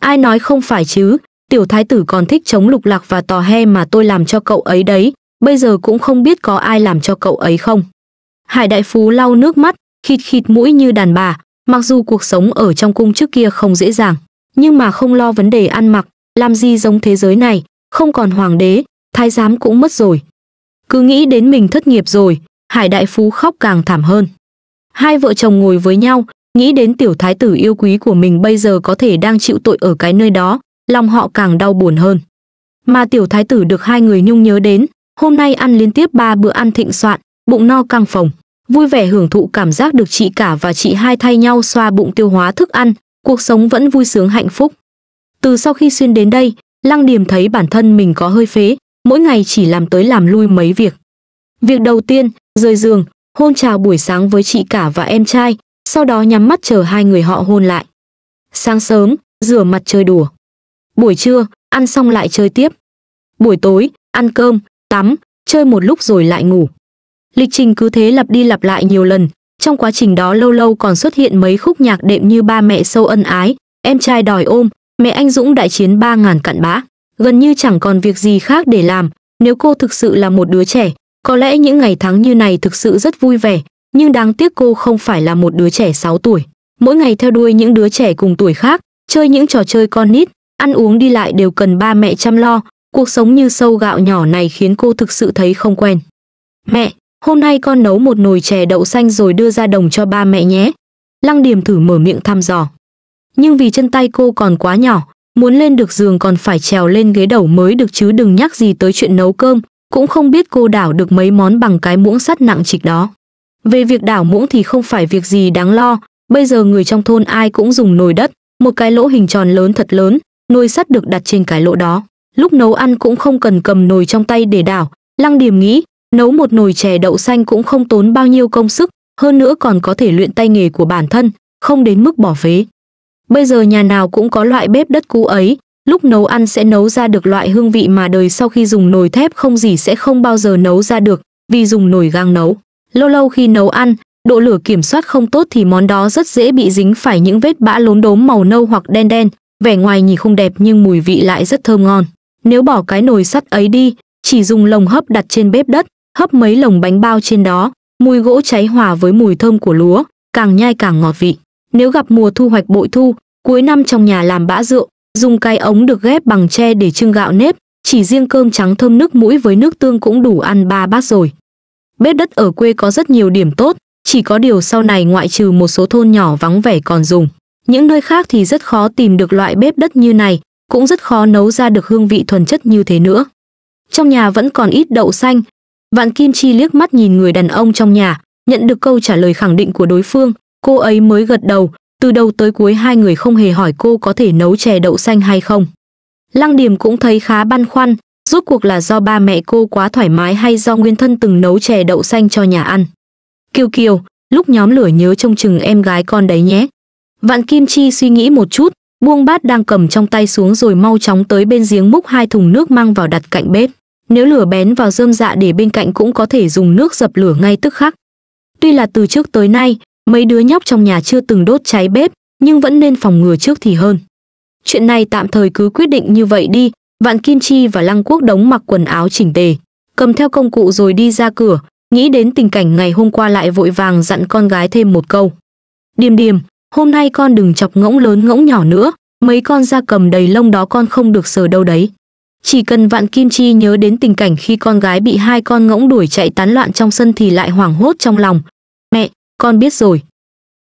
ai nói không phải chứ tiểu thái tử còn thích chống lục lạc và tò he mà tôi làm cho cậu ấy đấy bây giờ cũng không biết có ai làm cho cậu ấy không hải đại phú lau nước mắt khịt khịt mũi như đàn bà Mặc dù cuộc sống ở trong cung trước kia không dễ dàng, nhưng mà không lo vấn đề ăn mặc, làm gì giống thế giới này, không còn hoàng đế, thái giám cũng mất rồi. Cứ nghĩ đến mình thất nghiệp rồi, Hải Đại Phú khóc càng thảm hơn. Hai vợ chồng ngồi với nhau, nghĩ đến tiểu thái tử yêu quý của mình bây giờ có thể đang chịu tội ở cái nơi đó, lòng họ càng đau buồn hơn. Mà tiểu thái tử được hai người nhung nhớ đến, hôm nay ăn liên tiếp ba bữa ăn thịnh soạn, bụng no căng phồng vui vẻ hưởng thụ cảm giác được chị cả và chị hai thay nhau xoa bụng tiêu hóa thức ăn, cuộc sống vẫn vui sướng hạnh phúc. Từ sau khi xuyên đến đây, Lăng Điềm thấy bản thân mình có hơi phế, mỗi ngày chỉ làm tới làm lui mấy việc. Việc đầu tiên, rời giường, hôn chào buổi sáng với chị cả và em trai, sau đó nhắm mắt chờ hai người họ hôn lại. Sáng sớm, rửa mặt chơi đùa. Buổi trưa, ăn xong lại chơi tiếp. Buổi tối, ăn cơm, tắm, chơi một lúc rồi lại ngủ. Lịch trình cứ thế lặp đi lặp lại nhiều lần, trong quá trình đó lâu lâu còn xuất hiện mấy khúc nhạc đệm như ba mẹ sâu ân ái, em trai đòi ôm, mẹ anh Dũng đại chiến ba ngàn cặn bã. Gần như chẳng còn việc gì khác để làm, nếu cô thực sự là một đứa trẻ, có lẽ những ngày tháng như này thực sự rất vui vẻ, nhưng đáng tiếc cô không phải là một đứa trẻ 6 tuổi. Mỗi ngày theo đuôi những đứa trẻ cùng tuổi khác, chơi những trò chơi con nít, ăn uống đi lại đều cần ba mẹ chăm lo, cuộc sống như sâu gạo nhỏ này khiến cô thực sự thấy không quen. Mẹ, hôm nay con nấu một nồi chè đậu xanh rồi đưa ra đồng cho ba mẹ nhé. Lăng Điềm thử mở miệng thăm dò. Nhưng vì chân tay cô còn quá nhỏ, muốn lên được giường còn phải trèo lên ghế đầu mới được chứ đừng nhắc gì tới chuyện nấu cơm, cũng không biết cô đảo được mấy món bằng cái muỗng sắt nặng trịch đó. Về việc đảo muỗng thì không phải việc gì đáng lo, bây giờ người trong thôn ai cũng dùng nồi đất, một cái lỗ hình tròn lớn thật lớn, nồi sắt được đặt trên cái lỗ đó. Lúc nấu ăn cũng không cần cầm nồi trong tay để đảo, Lăng Điềm nghĩ, Nấu một nồi chè đậu xanh cũng không tốn bao nhiêu công sức, hơn nữa còn có thể luyện tay nghề của bản thân, không đến mức bỏ phế. Bây giờ nhà nào cũng có loại bếp đất cũ ấy, lúc nấu ăn sẽ nấu ra được loại hương vị mà đời sau khi dùng nồi thép không gì sẽ không bao giờ nấu ra được, vì dùng nồi gang nấu. Lâu lâu khi nấu ăn, độ lửa kiểm soát không tốt thì món đó rất dễ bị dính phải những vết bã lốn đốm màu nâu hoặc đen đen, vẻ ngoài nhìn không đẹp nhưng mùi vị lại rất thơm ngon. Nếu bỏ cái nồi sắt ấy đi, chỉ dùng lồng hấp đặt trên bếp đất, hấp mấy lồng bánh bao trên đó, mùi gỗ cháy hòa với mùi thơm của lúa, càng nhai càng ngọt vị. Nếu gặp mùa thu hoạch bội thu, cuối năm trong nhà làm bã rượu, dùng cái ống được ghép bằng tre để trưng gạo nếp, chỉ riêng cơm trắng thơm nước mũi với nước tương cũng đủ ăn ba bát rồi. Bếp đất ở quê có rất nhiều điểm tốt, chỉ có điều sau này ngoại trừ một số thôn nhỏ vắng vẻ còn dùng. Những nơi khác thì rất khó tìm được loại bếp đất như này, cũng rất khó nấu ra được hương vị thuần chất như thế nữa. Trong nhà vẫn còn ít đậu xanh, Vạn Kim Chi liếc mắt nhìn người đàn ông trong nhà, nhận được câu trả lời khẳng định của đối phương, cô ấy mới gật đầu, từ đầu tới cuối hai người không hề hỏi cô có thể nấu chè đậu xanh hay không. Lăng Điềm cũng thấy khá băn khoăn, rốt cuộc là do ba mẹ cô quá thoải mái hay do nguyên thân từng nấu chè đậu xanh cho nhà ăn. Kiều Kiều, lúc nhóm lửa nhớ trông chừng em gái con đấy nhé. Vạn Kim Chi suy nghĩ một chút, buông bát đang cầm trong tay xuống rồi mau chóng tới bên giếng múc hai thùng nước mang vào đặt cạnh bếp. Nếu lửa bén vào dơm dạ để bên cạnh cũng có thể dùng nước dập lửa ngay tức khắc. Tuy là từ trước tới nay, mấy đứa nhóc trong nhà chưa từng đốt cháy bếp, nhưng vẫn nên phòng ngừa trước thì hơn. Chuyện này tạm thời cứ quyết định như vậy đi, Vạn Kim Chi và Lăng Quốc đống mặc quần áo chỉnh tề, cầm theo công cụ rồi đi ra cửa, nghĩ đến tình cảnh ngày hôm qua lại vội vàng dặn con gái thêm một câu. Điềm điềm, hôm nay con đừng chọc ngỗng lớn ngỗng nhỏ nữa, mấy con da cầm đầy lông đó con không được sờ đâu đấy. Chỉ cần Vạn Kim Chi nhớ đến tình cảnh khi con gái bị hai con ngỗng đuổi chạy tán loạn trong sân thì lại hoảng hốt trong lòng. Mẹ, con biết rồi.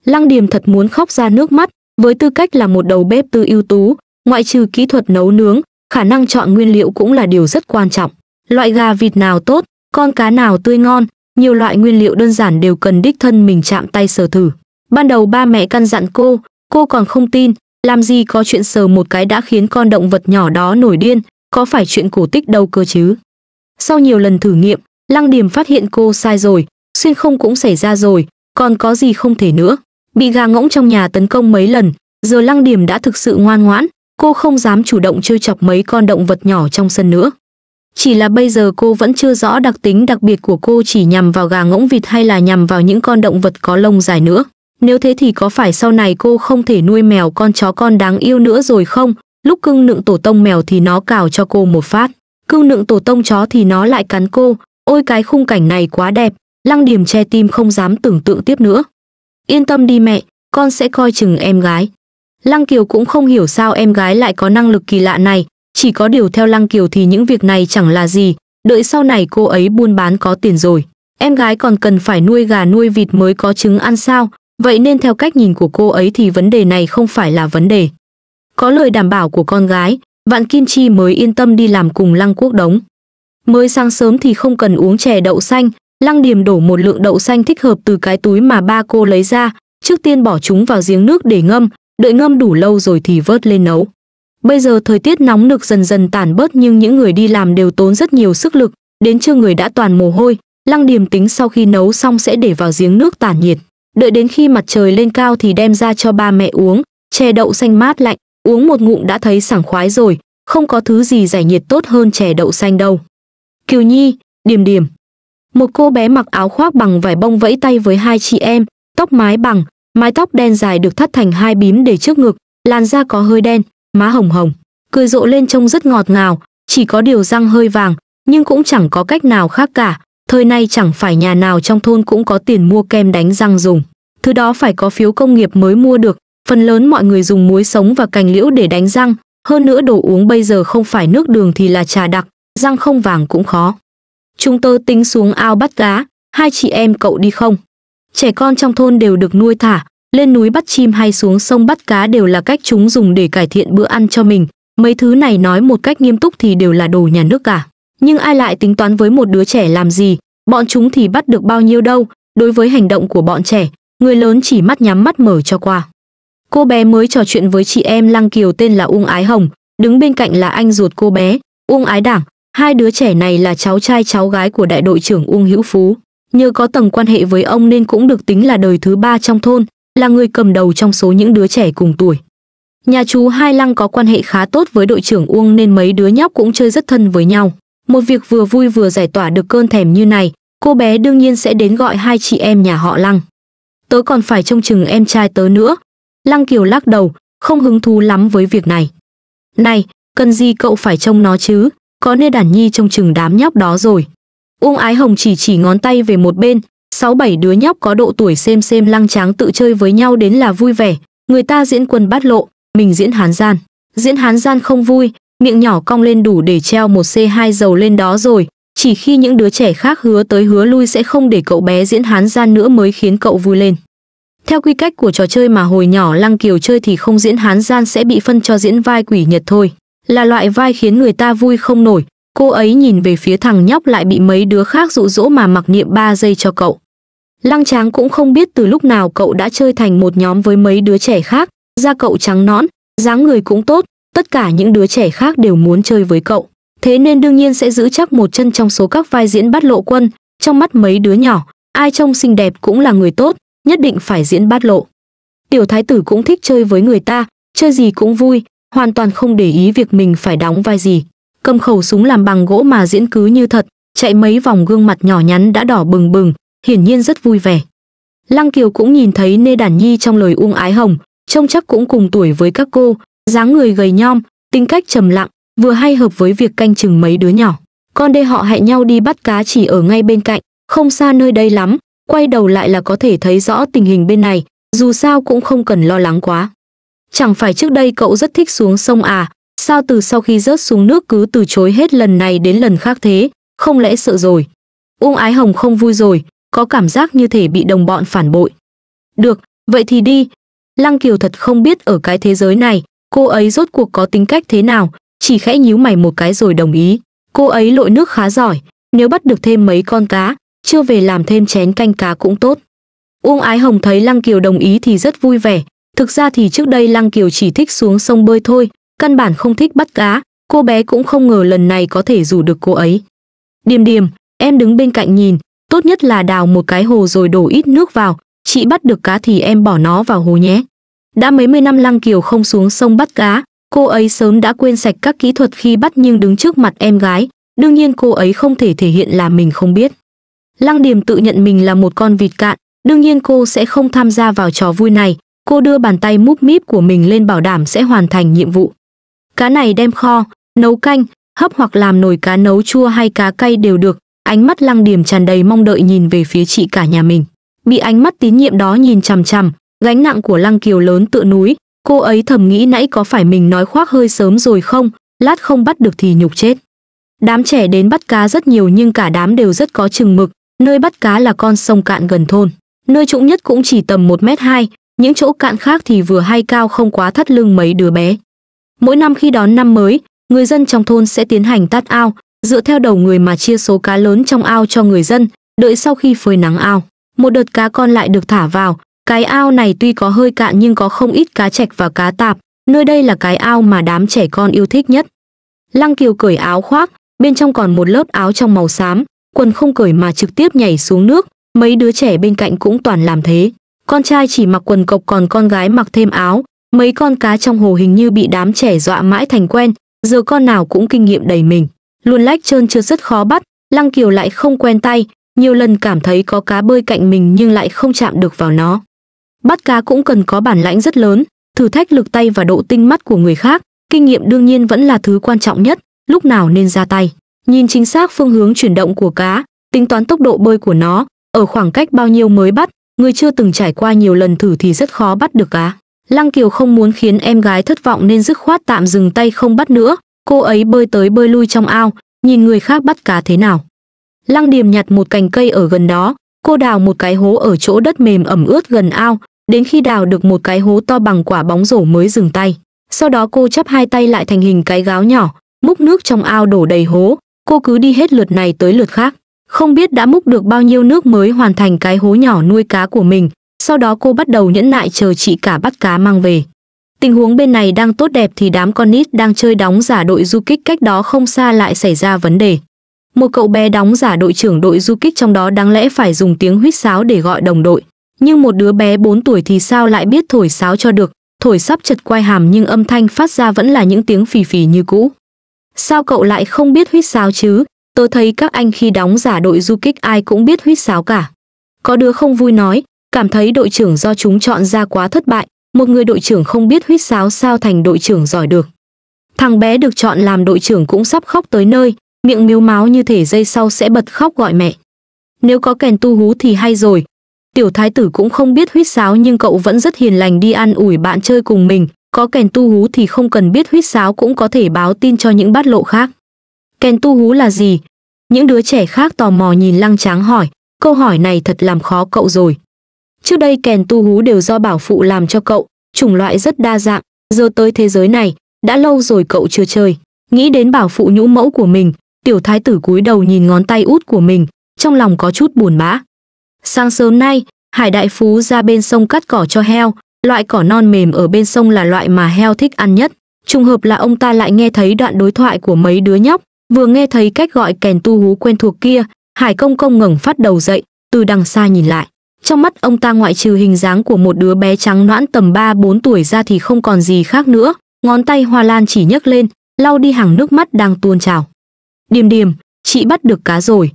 Lăng Điềm thật muốn khóc ra nước mắt, với tư cách là một đầu bếp tư ưu tú, ngoại trừ kỹ thuật nấu nướng, khả năng chọn nguyên liệu cũng là điều rất quan trọng. Loại gà vịt nào tốt, con cá nào tươi ngon, nhiều loại nguyên liệu đơn giản đều cần đích thân mình chạm tay sờ thử. Ban đầu ba mẹ căn dặn cô, cô còn không tin, làm gì có chuyện sờ một cái đã khiến con động vật nhỏ đó nổi điên, có phải chuyện cổ tích đâu cơ chứ? Sau nhiều lần thử nghiệm, Lăng Điểm phát hiện cô sai rồi, xuyên không cũng xảy ra rồi, còn có gì không thể nữa. Bị gà ngỗng trong nhà tấn công mấy lần, giờ Lăng Điểm đã thực sự ngoan ngoãn, cô không dám chủ động chơi chọc mấy con động vật nhỏ trong sân nữa. Chỉ là bây giờ cô vẫn chưa rõ đặc tính đặc biệt của cô chỉ nhằm vào gà ngỗng vịt hay là nhằm vào những con động vật có lông dài nữa. Nếu thế thì có phải sau này cô không thể nuôi mèo con chó con đáng yêu nữa rồi không? lúc cưng nựng tổ tông mèo thì nó cào cho cô một phát cưng nựng tổ tông chó thì nó lại cắn cô ôi cái khung cảnh này quá đẹp lăng điểm che tim không dám tưởng tượng tiếp nữa yên tâm đi mẹ con sẽ coi chừng em gái lăng kiều cũng không hiểu sao em gái lại có năng lực kỳ lạ này chỉ có điều theo lăng kiều thì những việc này chẳng là gì đợi sau này cô ấy buôn bán có tiền rồi em gái còn cần phải nuôi gà nuôi vịt mới có trứng ăn sao vậy nên theo cách nhìn của cô ấy thì vấn đề này không phải là vấn đề có lời đảm bảo của con gái vạn kim chi mới yên tâm đi làm cùng lăng quốc đống mới sáng sớm thì không cần uống chè đậu xanh lăng điềm đổ một lượng đậu xanh thích hợp từ cái túi mà ba cô lấy ra trước tiên bỏ chúng vào giếng nước để ngâm đợi ngâm đủ lâu rồi thì vớt lên nấu bây giờ thời tiết nóng nực dần dần tản bớt nhưng những người đi làm đều tốn rất nhiều sức lực đến trưa người đã toàn mồ hôi lăng điềm tính sau khi nấu xong sẽ để vào giếng nước tản nhiệt đợi đến khi mặt trời lên cao thì đem ra cho ba mẹ uống chè đậu xanh mát lạnh uống một ngụm đã thấy sảng khoái rồi, không có thứ gì giải nhiệt tốt hơn chè đậu xanh đâu. Kiều Nhi, Điềm Điềm. Một cô bé mặc áo khoác bằng vải bông vẫy tay với hai chị em, tóc mái bằng, mái tóc đen dài được thắt thành hai bím để trước ngực, làn da có hơi đen, má hồng hồng, cười rộ lên trông rất ngọt ngào, chỉ có điều răng hơi vàng, nhưng cũng chẳng có cách nào khác cả, thời nay chẳng phải nhà nào trong thôn cũng có tiền mua kem đánh răng dùng. Thứ đó phải có phiếu công nghiệp mới mua được, phần lớn mọi người dùng muối sống và cành liễu để đánh răng, hơn nữa đồ uống bây giờ không phải nước đường thì là trà đặc, răng không vàng cũng khó. Chúng tôi tính xuống ao bắt cá, hai chị em cậu đi không? Trẻ con trong thôn đều được nuôi thả, lên núi bắt chim hay xuống sông bắt cá đều là cách chúng dùng để cải thiện bữa ăn cho mình. Mấy thứ này nói một cách nghiêm túc thì đều là đồ nhà nước cả. Nhưng ai lại tính toán với một đứa trẻ làm gì, bọn chúng thì bắt được bao nhiêu đâu, đối với hành động của bọn trẻ, người lớn chỉ mắt nhắm mắt mở cho qua. Cô bé mới trò chuyện với chị em Lăng Kiều tên là Ung Ái Hồng, đứng bên cạnh là anh ruột cô bé, Ung Ái Đảng. Hai đứa trẻ này là cháu trai cháu gái của đại đội trưởng Ung Hữu Phú. Nhờ có tầng quan hệ với ông nên cũng được tính là đời thứ ba trong thôn, là người cầm đầu trong số những đứa trẻ cùng tuổi. Nhà chú Hai Lăng có quan hệ khá tốt với đội trưởng Uông nên mấy đứa nhóc cũng chơi rất thân với nhau. Một việc vừa vui vừa giải tỏa được cơn thèm như này, cô bé đương nhiên sẽ đến gọi hai chị em nhà họ Lăng. Tớ còn phải trông chừng em trai tớ nữa, Lăng Kiều lắc đầu, không hứng thú lắm với việc này. Này, cần gì cậu phải trông nó chứ, có nên đản nhi trông chừng đám nhóc đó rồi. Uông Ái Hồng chỉ chỉ ngón tay về một bên, sáu bảy đứa nhóc có độ tuổi xem xem lăng tráng tự chơi với nhau đến là vui vẻ, người ta diễn quân bát lộ, mình diễn hán gian. Diễn hán gian không vui, miệng nhỏ cong lên đủ để treo một C2 dầu lên đó rồi, chỉ khi những đứa trẻ khác hứa tới hứa lui sẽ không để cậu bé diễn hán gian nữa mới khiến cậu vui lên. Theo quy cách của trò chơi mà hồi nhỏ Lăng Kiều chơi thì không diễn hán gian sẽ bị phân cho diễn vai quỷ Nhật thôi. Là loại vai khiến người ta vui không nổi. Cô ấy nhìn về phía thằng nhóc lại bị mấy đứa khác dụ dỗ mà mặc niệm 3 giây cho cậu. Lăng Tráng cũng không biết từ lúc nào cậu đã chơi thành một nhóm với mấy đứa trẻ khác, da cậu trắng nõn, dáng người cũng tốt, tất cả những đứa trẻ khác đều muốn chơi với cậu. Thế nên đương nhiên sẽ giữ chắc một chân trong số các vai diễn bắt lộ quân, trong mắt mấy đứa nhỏ, ai trông xinh đẹp cũng là người tốt, nhất định phải diễn bát lộ. Tiểu thái tử cũng thích chơi với người ta, chơi gì cũng vui, hoàn toàn không để ý việc mình phải đóng vai gì. Cầm khẩu súng làm bằng gỗ mà diễn cứ như thật, chạy mấy vòng gương mặt nhỏ nhắn đã đỏ bừng bừng, hiển nhiên rất vui vẻ. Lăng Kiều cũng nhìn thấy Nê Đản Nhi trong lời uông ái hồng, trông chắc cũng cùng tuổi với các cô, dáng người gầy nhom, tính cách trầm lặng, vừa hay hợp với việc canh chừng mấy đứa nhỏ. Con đê họ hẹn nhau đi bắt cá chỉ ở ngay bên cạnh, không xa nơi đây lắm, quay đầu lại là có thể thấy rõ tình hình bên này, dù sao cũng không cần lo lắng quá. Chẳng phải trước đây cậu rất thích xuống sông à, sao từ sau khi rớt xuống nước cứ từ chối hết lần này đến lần khác thế, không lẽ sợ rồi. Uông Ái Hồng không vui rồi, có cảm giác như thể bị đồng bọn phản bội. Được, vậy thì đi. Lăng Kiều thật không biết ở cái thế giới này, cô ấy rốt cuộc có tính cách thế nào, chỉ khẽ nhíu mày một cái rồi đồng ý. Cô ấy lội nước khá giỏi, nếu bắt được thêm mấy con cá, chưa về làm thêm chén canh cá cũng tốt. Uông Ái Hồng thấy Lăng Kiều đồng ý thì rất vui vẻ, thực ra thì trước đây Lăng Kiều chỉ thích xuống sông bơi thôi, căn bản không thích bắt cá, cô bé cũng không ngờ lần này có thể rủ được cô ấy. Điềm điềm, em đứng bên cạnh nhìn, tốt nhất là đào một cái hồ rồi đổ ít nước vào, chị bắt được cá thì em bỏ nó vào hồ nhé. Đã mấy mươi năm Lăng Kiều không xuống sông bắt cá, cô ấy sớm đã quên sạch các kỹ thuật khi bắt nhưng đứng trước mặt em gái, đương nhiên cô ấy không thể thể hiện là mình không biết. Lăng Điềm tự nhận mình là một con vịt cạn, đương nhiên cô sẽ không tham gia vào trò vui này, cô đưa bàn tay múp míp của mình lên bảo đảm sẽ hoàn thành nhiệm vụ. Cá này đem kho, nấu canh, hấp hoặc làm nồi cá nấu chua hay cá cay đều được, ánh mắt Lăng Điềm tràn đầy mong đợi nhìn về phía chị cả nhà mình. Bị ánh mắt tín nhiệm đó nhìn chằm chằm, gánh nặng của Lăng Kiều lớn tựa núi, cô ấy thầm nghĩ nãy có phải mình nói khoác hơi sớm rồi không, lát không bắt được thì nhục chết. Đám trẻ đến bắt cá rất nhiều nhưng cả đám đều rất có chừng mực, Nơi bắt cá là con sông cạn gần thôn, nơi trũng nhất cũng chỉ tầm 1 mét 2, những chỗ cạn khác thì vừa hay cao không quá thắt lưng mấy đứa bé. Mỗi năm khi đón năm mới, người dân trong thôn sẽ tiến hành tát ao, dựa theo đầu người mà chia số cá lớn trong ao cho người dân, đợi sau khi phơi nắng ao, một đợt cá con lại được thả vào. Cái ao này tuy có hơi cạn nhưng có không ít cá trạch và cá tạp, nơi đây là cái ao mà đám trẻ con yêu thích nhất. Lăng Kiều cởi áo khoác, bên trong còn một lớp áo trong màu xám, quần không cởi mà trực tiếp nhảy xuống nước, mấy đứa trẻ bên cạnh cũng toàn làm thế. Con trai chỉ mặc quần cộc còn con gái mặc thêm áo, mấy con cá trong hồ hình như bị đám trẻ dọa mãi thành quen, giờ con nào cũng kinh nghiệm đầy mình. Luôn lách trơn chưa rất khó bắt, Lăng Kiều lại không quen tay, nhiều lần cảm thấy có cá bơi cạnh mình nhưng lại không chạm được vào nó. Bắt cá cũng cần có bản lãnh rất lớn, thử thách lực tay và độ tinh mắt của người khác, kinh nghiệm đương nhiên vẫn là thứ quan trọng nhất, lúc nào nên ra tay nhìn chính xác phương hướng chuyển động của cá, tính toán tốc độ bơi của nó, ở khoảng cách bao nhiêu mới bắt, người chưa từng trải qua nhiều lần thử thì rất khó bắt được cá. Lăng Kiều không muốn khiến em gái thất vọng nên dứt khoát tạm dừng tay không bắt nữa, cô ấy bơi tới bơi lui trong ao, nhìn người khác bắt cá thế nào. Lăng Điềm nhặt một cành cây ở gần đó, cô đào một cái hố ở chỗ đất mềm ẩm ướt gần ao, đến khi đào được một cái hố to bằng quả bóng rổ mới dừng tay. Sau đó cô chắp hai tay lại thành hình cái gáo nhỏ, múc nước trong ao đổ đầy hố, cô cứ đi hết lượt này tới lượt khác. Không biết đã múc được bao nhiêu nước mới hoàn thành cái hố nhỏ nuôi cá của mình, sau đó cô bắt đầu nhẫn nại chờ chị cả bắt cá mang về. Tình huống bên này đang tốt đẹp thì đám con nít đang chơi đóng giả đội du kích cách đó không xa lại xảy ra vấn đề. Một cậu bé đóng giả đội trưởng đội du kích trong đó đáng lẽ phải dùng tiếng huýt sáo để gọi đồng đội. Nhưng một đứa bé 4 tuổi thì sao lại biết thổi sáo cho được, thổi sắp chật quai hàm nhưng âm thanh phát ra vẫn là những tiếng phì phì như cũ. Sao cậu lại không biết huýt sáo chứ? Tôi thấy các anh khi đóng giả đội du kích ai cũng biết huýt sáo cả. Có đứa không vui nói, cảm thấy đội trưởng do chúng chọn ra quá thất bại, một người đội trưởng không biết huýt sáo sao thành đội trưởng giỏi được. Thằng bé được chọn làm đội trưởng cũng sắp khóc tới nơi, miệng miếu máu như thể dây sau sẽ bật khóc gọi mẹ. Nếu có kèn tu hú thì hay rồi. Tiểu thái tử cũng không biết huýt sáo nhưng cậu vẫn rất hiền lành đi ăn ủi bạn chơi cùng mình, có kèn tu hú thì không cần biết huýt sáo cũng có thể báo tin cho những bát lộ khác. Kèn tu hú là gì? Những đứa trẻ khác tò mò nhìn lăng tráng hỏi, câu hỏi này thật làm khó cậu rồi. Trước đây kèn tu hú đều do bảo phụ làm cho cậu, chủng loại rất đa dạng, giờ tới thế giới này, đã lâu rồi cậu chưa chơi. Nghĩ đến bảo phụ nhũ mẫu của mình, tiểu thái tử cúi đầu nhìn ngón tay út của mình, trong lòng có chút buồn bã. Sáng sớm nay, Hải Đại Phú ra bên sông cắt cỏ cho heo, Loại cỏ non mềm ở bên sông là loại mà heo thích ăn nhất. Trùng hợp là ông ta lại nghe thấy đoạn đối thoại của mấy đứa nhóc, vừa nghe thấy cách gọi kèn tu hú quen thuộc kia, Hải Công Công ngẩng phát đầu dậy, từ đằng xa nhìn lại. Trong mắt ông ta ngoại trừ hình dáng của một đứa bé trắng noãn tầm 3-4 tuổi ra thì không còn gì khác nữa, ngón tay Hoa Lan chỉ nhấc lên, lau đi hàng nước mắt đang tuôn trào. Điềm điềm, chị bắt được cá rồi.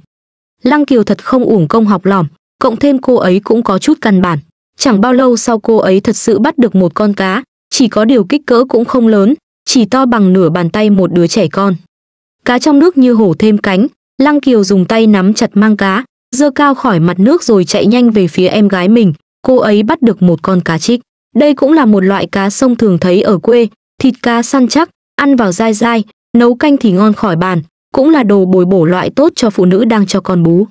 Lăng Kiều thật không uổng công học lỏm, cộng thêm cô ấy cũng có chút căn bản. Chẳng bao lâu sau cô ấy thật sự bắt được một con cá, chỉ có điều kích cỡ cũng không lớn, chỉ to bằng nửa bàn tay một đứa trẻ con. Cá trong nước như hổ thêm cánh, Lăng Kiều dùng tay nắm chặt mang cá, dơ cao khỏi mặt nước rồi chạy nhanh về phía em gái mình, cô ấy bắt được một con cá trích. Đây cũng là một loại cá sông thường thấy ở quê, thịt cá săn chắc, ăn vào dai dai, nấu canh thì ngon khỏi bàn, cũng là đồ bồi bổ loại tốt cho phụ nữ đang cho con bú.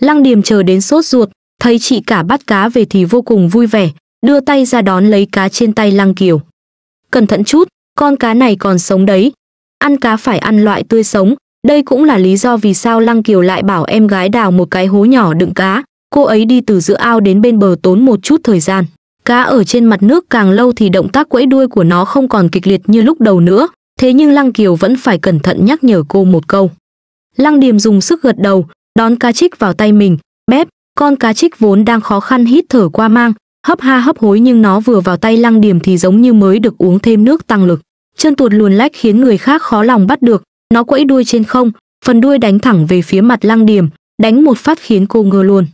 Lăng Điềm chờ đến sốt ruột, thấy chị cả bắt cá về thì vô cùng vui vẻ, đưa tay ra đón lấy cá trên tay Lăng Kiều. Cẩn thận chút, con cá này còn sống đấy. Ăn cá phải ăn loại tươi sống, đây cũng là lý do vì sao Lăng Kiều lại bảo em gái đào một cái hố nhỏ đựng cá, cô ấy đi từ giữa ao đến bên bờ tốn một chút thời gian. Cá ở trên mặt nước càng lâu thì động tác quẫy đuôi của nó không còn kịch liệt như lúc đầu nữa, thế nhưng Lăng Kiều vẫn phải cẩn thận nhắc nhở cô một câu. Lăng Điềm dùng sức gật đầu, đón cá trích vào tay mình, bếp. Con cá trích vốn đang khó khăn hít thở qua mang, hấp ha hấp hối nhưng nó vừa vào tay lăng điểm thì giống như mới được uống thêm nước tăng lực. Chân tuột luồn lách khiến người khác khó lòng bắt được, nó quẫy đuôi trên không, phần đuôi đánh thẳng về phía mặt lăng điểm, đánh một phát khiến cô ngơ luôn.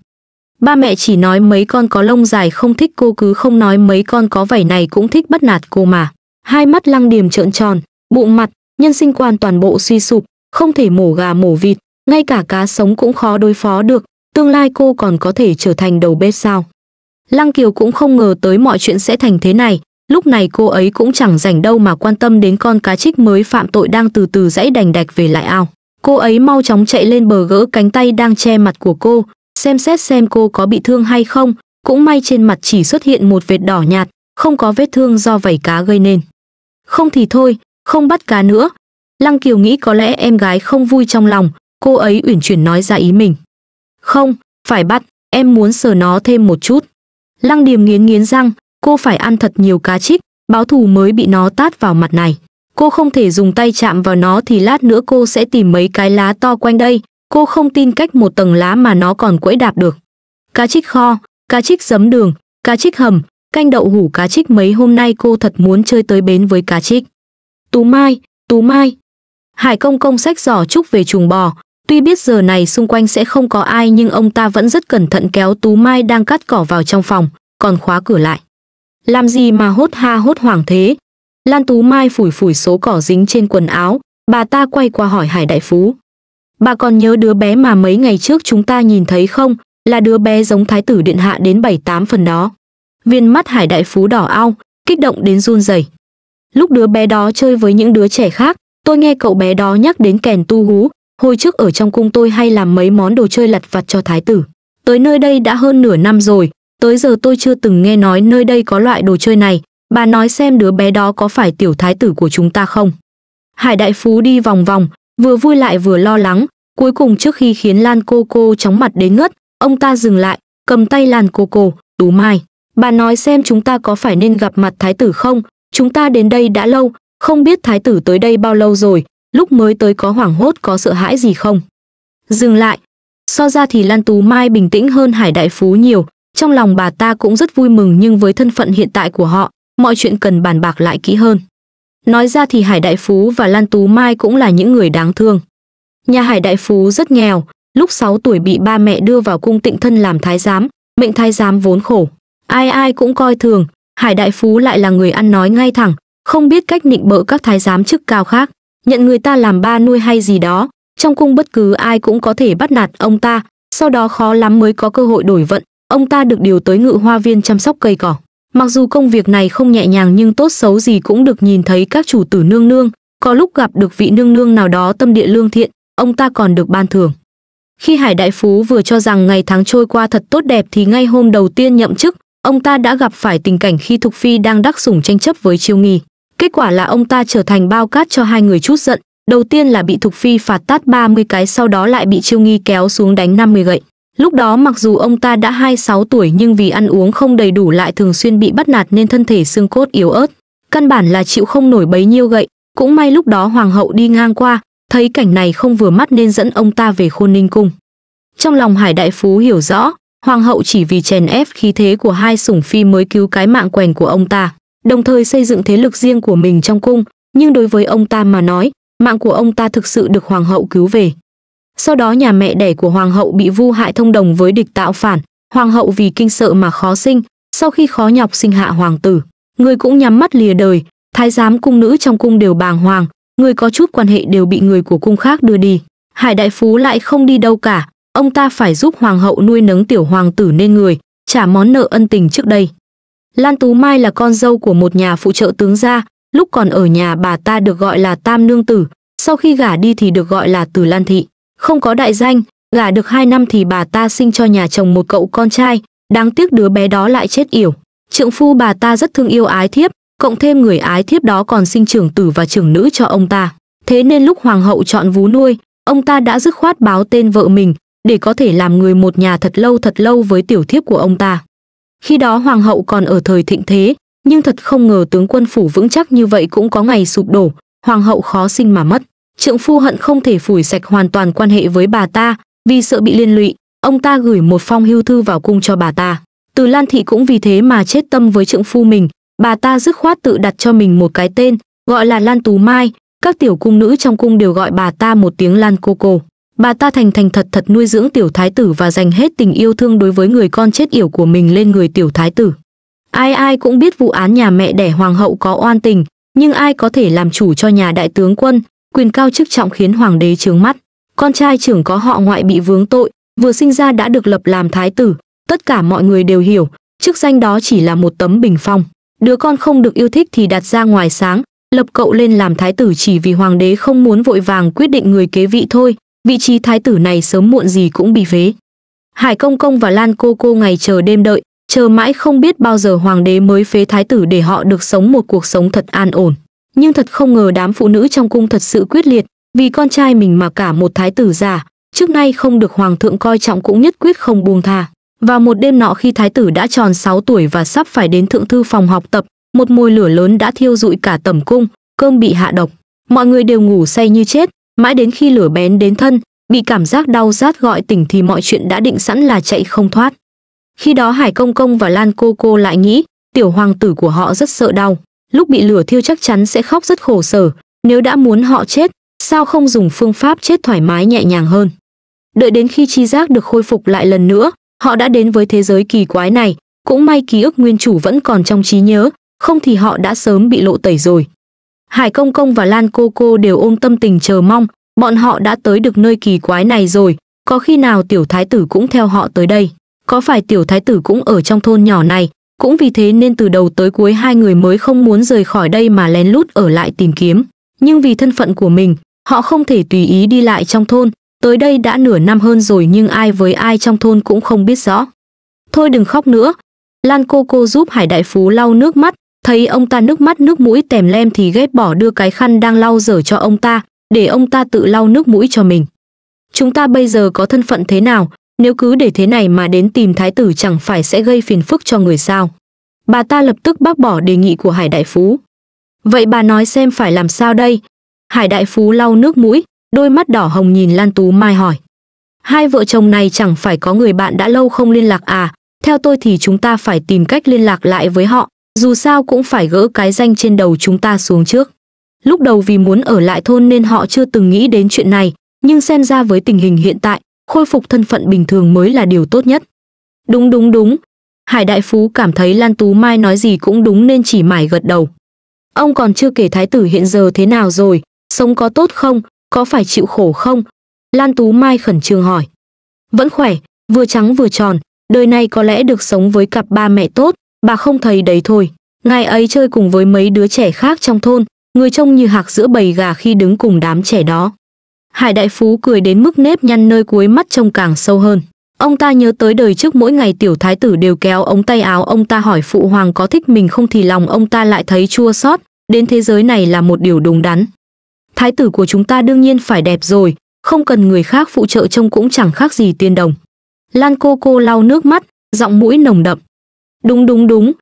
Ba mẹ chỉ nói mấy con có lông dài không thích cô cứ không nói mấy con có vảy này cũng thích bắt nạt cô mà. Hai mắt lăng điểm trợn tròn, bụng mặt, nhân sinh quan toàn bộ suy sụp, không thể mổ gà mổ vịt, ngay cả cá sống cũng khó đối phó được, tương lai cô còn có thể trở thành đầu bếp sao? Lăng Kiều cũng không ngờ tới mọi chuyện sẽ thành thế này, lúc này cô ấy cũng chẳng rảnh đâu mà quan tâm đến con cá trích mới phạm tội đang từ từ dãy đành đạch về lại ao. Cô ấy mau chóng chạy lên bờ gỡ cánh tay đang che mặt của cô, xem xét xem cô có bị thương hay không, cũng may trên mặt chỉ xuất hiện một vệt đỏ nhạt, không có vết thương do vảy cá gây nên. Không thì thôi, không bắt cá nữa. Lăng Kiều nghĩ có lẽ em gái không vui trong lòng, cô ấy uyển chuyển nói ra ý mình. Không, phải bắt, em muốn sờ nó thêm một chút. Lăng điềm nghiến nghiến răng, cô phải ăn thật nhiều cá trích, báo thù mới bị nó tát vào mặt này. Cô không thể dùng tay chạm vào nó thì lát nữa cô sẽ tìm mấy cái lá to quanh đây. Cô không tin cách một tầng lá mà nó còn quẫy đạp được. Cá trích kho, cá trích giấm đường, cá trích hầm, canh đậu hủ cá trích mấy hôm nay cô thật muốn chơi tới bến với cá trích. Tú Mai, Tú Mai. Hải công công sách giỏ trúc về chuồng bò, Tuy biết giờ này xung quanh sẽ không có ai nhưng ông ta vẫn rất cẩn thận kéo Tú Mai đang cắt cỏ vào trong phòng, còn khóa cửa lại. Làm gì mà hốt ha hốt hoảng thế? Lan Tú Mai phủi phủi số cỏ dính trên quần áo, bà ta quay qua hỏi Hải Đại Phú. Bà còn nhớ đứa bé mà mấy ngày trước chúng ta nhìn thấy không, là đứa bé giống thái tử điện hạ đến 7-8 phần đó. Viên mắt Hải Đại Phú đỏ ao, kích động đến run rẩy. Lúc đứa bé đó chơi với những đứa trẻ khác, tôi nghe cậu bé đó nhắc đến kèn tu hú, hồi trước ở trong cung tôi hay làm mấy món đồ chơi lặt vặt cho thái tử. Tới nơi đây đã hơn nửa năm rồi, tới giờ tôi chưa từng nghe nói nơi đây có loại đồ chơi này, bà nói xem đứa bé đó có phải tiểu thái tử của chúng ta không. Hải đại phú đi vòng vòng, vừa vui lại vừa lo lắng, cuối cùng trước khi khiến Lan cô cô chóng mặt đến ngất, ông ta dừng lại, cầm tay Lan cô cô, tú mai. Bà nói xem chúng ta có phải nên gặp mặt thái tử không, chúng ta đến đây đã lâu, không biết thái tử tới đây bao lâu rồi, lúc mới tới có hoảng hốt có sợ hãi gì không dừng lại so ra thì lan tú mai bình tĩnh hơn hải đại phú nhiều trong lòng bà ta cũng rất vui mừng nhưng với thân phận hiện tại của họ mọi chuyện cần bàn bạc lại kỹ hơn nói ra thì hải đại phú và lan tú mai cũng là những người đáng thương nhà hải đại phú rất nghèo lúc 6 tuổi bị ba mẹ đưa vào cung tịnh thân làm thái giám mệnh thái giám vốn khổ ai ai cũng coi thường hải đại phú lại là người ăn nói ngay thẳng không biết cách nịnh bợ các thái giám chức cao khác nhận người ta làm ba nuôi hay gì đó trong cung bất cứ ai cũng có thể bắt nạt ông ta sau đó khó lắm mới có cơ hội đổi vận ông ta được điều tới ngự hoa viên chăm sóc cây cỏ mặc dù công việc này không nhẹ nhàng nhưng tốt xấu gì cũng được nhìn thấy các chủ tử nương nương có lúc gặp được vị nương nương nào đó tâm địa lương thiện ông ta còn được ban thưởng khi hải đại phú vừa cho rằng ngày tháng trôi qua thật tốt đẹp thì ngay hôm đầu tiên nhậm chức ông ta đã gặp phải tình cảnh khi thục phi đang đắc sủng tranh chấp với chiêu nghi Kết quả là ông ta trở thành bao cát cho hai người chút giận, đầu tiên là bị Thục Phi phạt tát 30 cái sau đó lại bị Chiêu Nghi kéo xuống đánh 50 gậy. Lúc đó mặc dù ông ta đã 26 tuổi nhưng vì ăn uống không đầy đủ lại thường xuyên bị bắt nạt nên thân thể xương cốt yếu ớt. Căn bản là chịu không nổi bấy nhiêu gậy, cũng may lúc đó hoàng hậu đi ngang qua, thấy cảnh này không vừa mắt nên dẫn ông ta về khôn ninh cung. Trong lòng hải đại phú hiểu rõ, hoàng hậu chỉ vì chèn ép khí thế của hai sủng phi mới cứu cái mạng quèn của ông ta đồng thời xây dựng thế lực riêng của mình trong cung, nhưng đối với ông ta mà nói, mạng của ông ta thực sự được hoàng hậu cứu về. Sau đó nhà mẹ đẻ của hoàng hậu bị vu hại thông đồng với địch tạo phản, hoàng hậu vì kinh sợ mà khó sinh, sau khi khó nhọc sinh hạ hoàng tử, người cũng nhắm mắt lìa đời, thái giám cung nữ trong cung đều bàng hoàng, người có chút quan hệ đều bị người của cung khác đưa đi. Hải đại phú lại không đi đâu cả, ông ta phải giúp hoàng hậu nuôi nấng tiểu hoàng tử nên người, trả món nợ ân tình trước đây. Lan Tú Mai là con dâu của một nhà phụ trợ tướng gia, lúc còn ở nhà bà ta được gọi là Tam Nương Tử, sau khi gả đi thì được gọi là Tử Lan Thị. Không có đại danh, gả được 2 năm thì bà ta sinh cho nhà chồng một cậu con trai, đáng tiếc đứa bé đó lại chết yểu. Trượng phu bà ta rất thương yêu ái thiếp, cộng thêm người ái thiếp đó còn sinh trưởng tử và trưởng nữ cho ông ta. Thế nên lúc hoàng hậu chọn vú nuôi, ông ta đã dứt khoát báo tên vợ mình để có thể làm người một nhà thật lâu thật lâu với tiểu thiếp của ông ta. Khi đó hoàng hậu còn ở thời thịnh thế, nhưng thật không ngờ tướng quân phủ vững chắc như vậy cũng có ngày sụp đổ, hoàng hậu khó sinh mà mất. Trượng phu hận không thể phủi sạch hoàn toàn quan hệ với bà ta, vì sợ bị liên lụy, ông ta gửi một phong hưu thư vào cung cho bà ta. Từ Lan thị cũng vì thế mà chết tâm với trượng phu mình, bà ta dứt khoát tự đặt cho mình một cái tên, gọi là Lan Tú Mai, các tiểu cung nữ trong cung đều gọi bà ta một tiếng Lan Cô Cô. Bà ta thành thành thật thật nuôi dưỡng tiểu thái tử và dành hết tình yêu thương đối với người con chết yểu của mình lên người tiểu thái tử. Ai ai cũng biết vụ án nhà mẹ đẻ hoàng hậu có oan tình, nhưng ai có thể làm chủ cho nhà đại tướng quân, quyền cao chức trọng khiến hoàng đế trướng mắt. Con trai trưởng có họ ngoại bị vướng tội, vừa sinh ra đã được lập làm thái tử, tất cả mọi người đều hiểu, chức danh đó chỉ là một tấm bình phong. Đứa con không được yêu thích thì đặt ra ngoài sáng, lập cậu lên làm thái tử chỉ vì hoàng đế không muốn vội vàng quyết định người kế vị thôi, vị trí thái tử này sớm muộn gì cũng bị phế. Hải Công Công và Lan Cô Cô ngày chờ đêm đợi, chờ mãi không biết bao giờ hoàng đế mới phế thái tử để họ được sống một cuộc sống thật an ổn. Nhưng thật không ngờ đám phụ nữ trong cung thật sự quyết liệt, vì con trai mình mà cả một thái tử già, trước nay không được hoàng thượng coi trọng cũng nhất quyết không buông tha. Vào một đêm nọ khi thái tử đã tròn 6 tuổi và sắp phải đến thượng thư phòng học tập, một mồi lửa lớn đã thiêu rụi cả tầm cung, cơm bị hạ độc. Mọi người đều ngủ say như chết, mãi đến khi lửa bén đến thân, bị cảm giác đau rát gọi tỉnh thì mọi chuyện đã định sẵn là chạy không thoát. Khi đó Hải Công Công và Lan Cô Cô lại nghĩ, tiểu hoàng tử của họ rất sợ đau, lúc bị lửa thiêu chắc chắn sẽ khóc rất khổ sở, nếu đã muốn họ chết, sao không dùng phương pháp chết thoải mái nhẹ nhàng hơn. Đợi đến khi chi giác được khôi phục lại lần nữa, họ đã đến với thế giới kỳ quái này, cũng may ký ức nguyên chủ vẫn còn trong trí nhớ, không thì họ đã sớm bị lộ tẩy rồi. Hải Công Công và Lan Cô Cô đều ôm tâm tình chờ mong, bọn họ đã tới được nơi kỳ quái này rồi, có khi nào tiểu thái tử cũng theo họ tới đây. Có phải tiểu thái tử cũng ở trong thôn nhỏ này, cũng vì thế nên từ đầu tới cuối hai người mới không muốn rời khỏi đây mà lén lút ở lại tìm kiếm. Nhưng vì thân phận của mình, họ không thể tùy ý đi lại trong thôn, tới đây đã nửa năm hơn rồi nhưng ai với ai trong thôn cũng không biết rõ. Thôi đừng khóc nữa. Lan cô cô giúp Hải Đại Phú lau nước mắt, Thấy ông ta nước mắt nước mũi tèm lem thì ghét bỏ đưa cái khăn đang lau dở cho ông ta, để ông ta tự lau nước mũi cho mình. Chúng ta bây giờ có thân phận thế nào, nếu cứ để thế này mà đến tìm thái tử chẳng phải sẽ gây phiền phức cho người sao. Bà ta lập tức bác bỏ đề nghị của Hải Đại Phú. Vậy bà nói xem phải làm sao đây? Hải Đại Phú lau nước mũi, đôi mắt đỏ hồng nhìn Lan Tú Mai hỏi. Hai vợ chồng này chẳng phải có người bạn đã lâu không liên lạc à, theo tôi thì chúng ta phải tìm cách liên lạc lại với họ, dù sao cũng phải gỡ cái danh trên đầu chúng ta xuống trước. Lúc đầu vì muốn ở lại thôn nên họ chưa từng nghĩ đến chuyện này, nhưng xem ra với tình hình hiện tại, khôi phục thân phận bình thường mới là điều tốt nhất. Đúng đúng đúng. Hải Đại Phú cảm thấy Lan Tú Mai nói gì cũng đúng nên chỉ mải gật đầu. Ông còn chưa kể thái tử hiện giờ thế nào rồi, sống có tốt không, có phải chịu khổ không? Lan Tú Mai khẩn trương hỏi. Vẫn khỏe, vừa trắng vừa tròn, đời này có lẽ được sống với cặp ba mẹ tốt, bà không thấy đấy thôi. Ngày ấy chơi cùng với mấy đứa trẻ khác trong thôn, người trông như hạc giữa bầy gà khi đứng cùng đám trẻ đó. Hải đại phú cười đến mức nếp nhăn nơi cuối mắt trông càng sâu hơn. Ông ta nhớ tới đời trước mỗi ngày tiểu thái tử đều kéo ống tay áo ông ta hỏi phụ hoàng có thích mình không thì lòng ông ta lại thấy chua xót, đến thế giới này là một điều đúng đắn. Thái tử của chúng ta đương nhiên phải đẹp rồi, không cần người khác phụ trợ trông cũng chẳng khác gì tiên đồng. Lan cô cô lau nước mắt, giọng mũi nồng đậm. Đúng đúng đúng.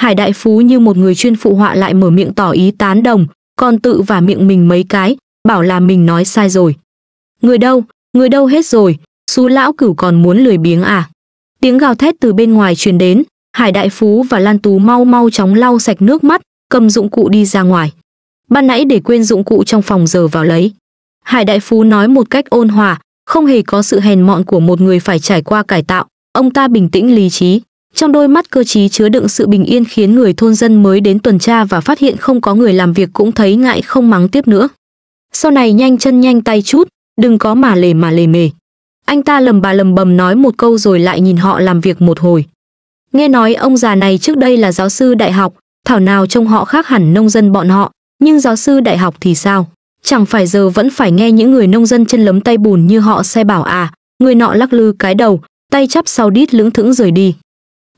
Hải đại phú như một người chuyên phụ họa lại mở miệng tỏ ý tán đồng, còn tự và miệng mình mấy cái, bảo là mình nói sai rồi. Người đâu, người đâu hết rồi, xú lão cửu còn muốn lười biếng à. Tiếng gào thét từ bên ngoài truyền đến, Hải đại phú và Lan Tú mau mau chóng lau sạch nước mắt, cầm dụng cụ đi ra ngoài. Ban nãy để quên dụng cụ trong phòng giờ vào lấy. Hải đại phú nói một cách ôn hòa, không hề có sự hèn mọn của một người phải trải qua cải tạo, ông ta bình tĩnh lý trí. Trong đôi mắt cơ trí chứa đựng sự bình yên khiến người thôn dân mới đến tuần tra và phát hiện không có người làm việc cũng thấy ngại không mắng tiếp nữa. Sau này nhanh chân nhanh tay chút, đừng có mà lề mà lề mề. Anh ta lầm bà lầm bầm nói một câu rồi lại nhìn họ làm việc một hồi. Nghe nói ông già này trước đây là giáo sư đại học, thảo nào trông họ khác hẳn nông dân bọn họ, nhưng giáo sư đại học thì sao? Chẳng phải giờ vẫn phải nghe những người nông dân chân lấm tay bùn như họ xe bảo à, người nọ lắc lư cái đầu, tay chắp sau đít lững thững rời đi.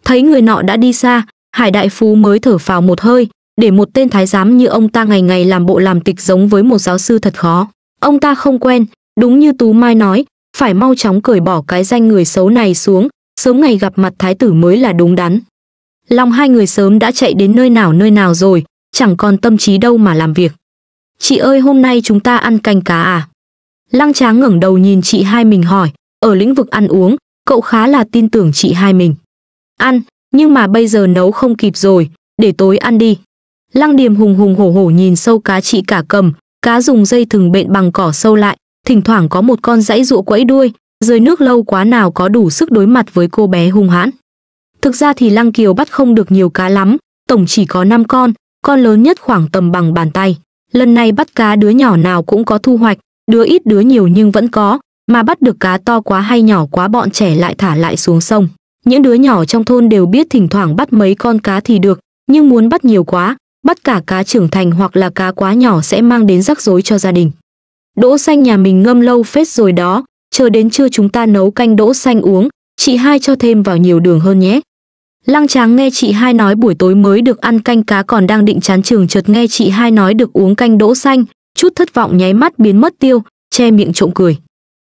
Thấy người nọ đã đi xa, Hải Đại Phú mới thở phào một hơi, để một tên thái giám như ông ta ngày ngày làm bộ làm tịch giống với một giáo sư thật khó. Ông ta không quen, đúng như Tú Mai nói, phải mau chóng cởi bỏ cái danh người xấu này xuống, sớm ngày gặp mặt thái tử mới là đúng đắn. Long hai người sớm đã chạy đến nơi nào nơi nào rồi, chẳng còn tâm trí đâu mà làm việc. Chị ơi hôm nay chúng ta ăn canh cá à? Lăng tráng ngẩng đầu nhìn chị hai mình hỏi, ở lĩnh vực ăn uống, cậu khá là tin tưởng chị hai mình ăn, nhưng mà bây giờ nấu không kịp rồi, để tối ăn đi. Lăng Điềm hùng hùng hổ hổ nhìn sâu cá trị cả cầm, cá dùng dây thừng bện bằng cỏ sâu lại, thỉnh thoảng có một con dãy rụa quẫy đuôi, dưới nước lâu quá nào có đủ sức đối mặt với cô bé hung hãn. Thực ra thì Lăng Kiều bắt không được nhiều cá lắm, tổng chỉ có 5 con, con lớn nhất khoảng tầm bằng bàn tay. Lần này bắt cá đứa nhỏ nào cũng có thu hoạch, đứa ít đứa nhiều nhưng vẫn có, mà bắt được cá to quá hay nhỏ quá bọn trẻ lại thả lại xuống sông những đứa nhỏ trong thôn đều biết thỉnh thoảng bắt mấy con cá thì được nhưng muốn bắt nhiều quá bắt cả cá trưởng thành hoặc là cá quá nhỏ sẽ mang đến rắc rối cho gia đình đỗ xanh nhà mình ngâm lâu phết rồi đó chờ đến trưa chúng ta nấu canh đỗ xanh uống chị hai cho thêm vào nhiều đường hơn nhé lăng tráng nghe chị hai nói buổi tối mới được ăn canh cá còn đang định chán trường chợt nghe chị hai nói được uống canh đỗ xanh chút thất vọng nháy mắt biến mất tiêu che miệng trộm cười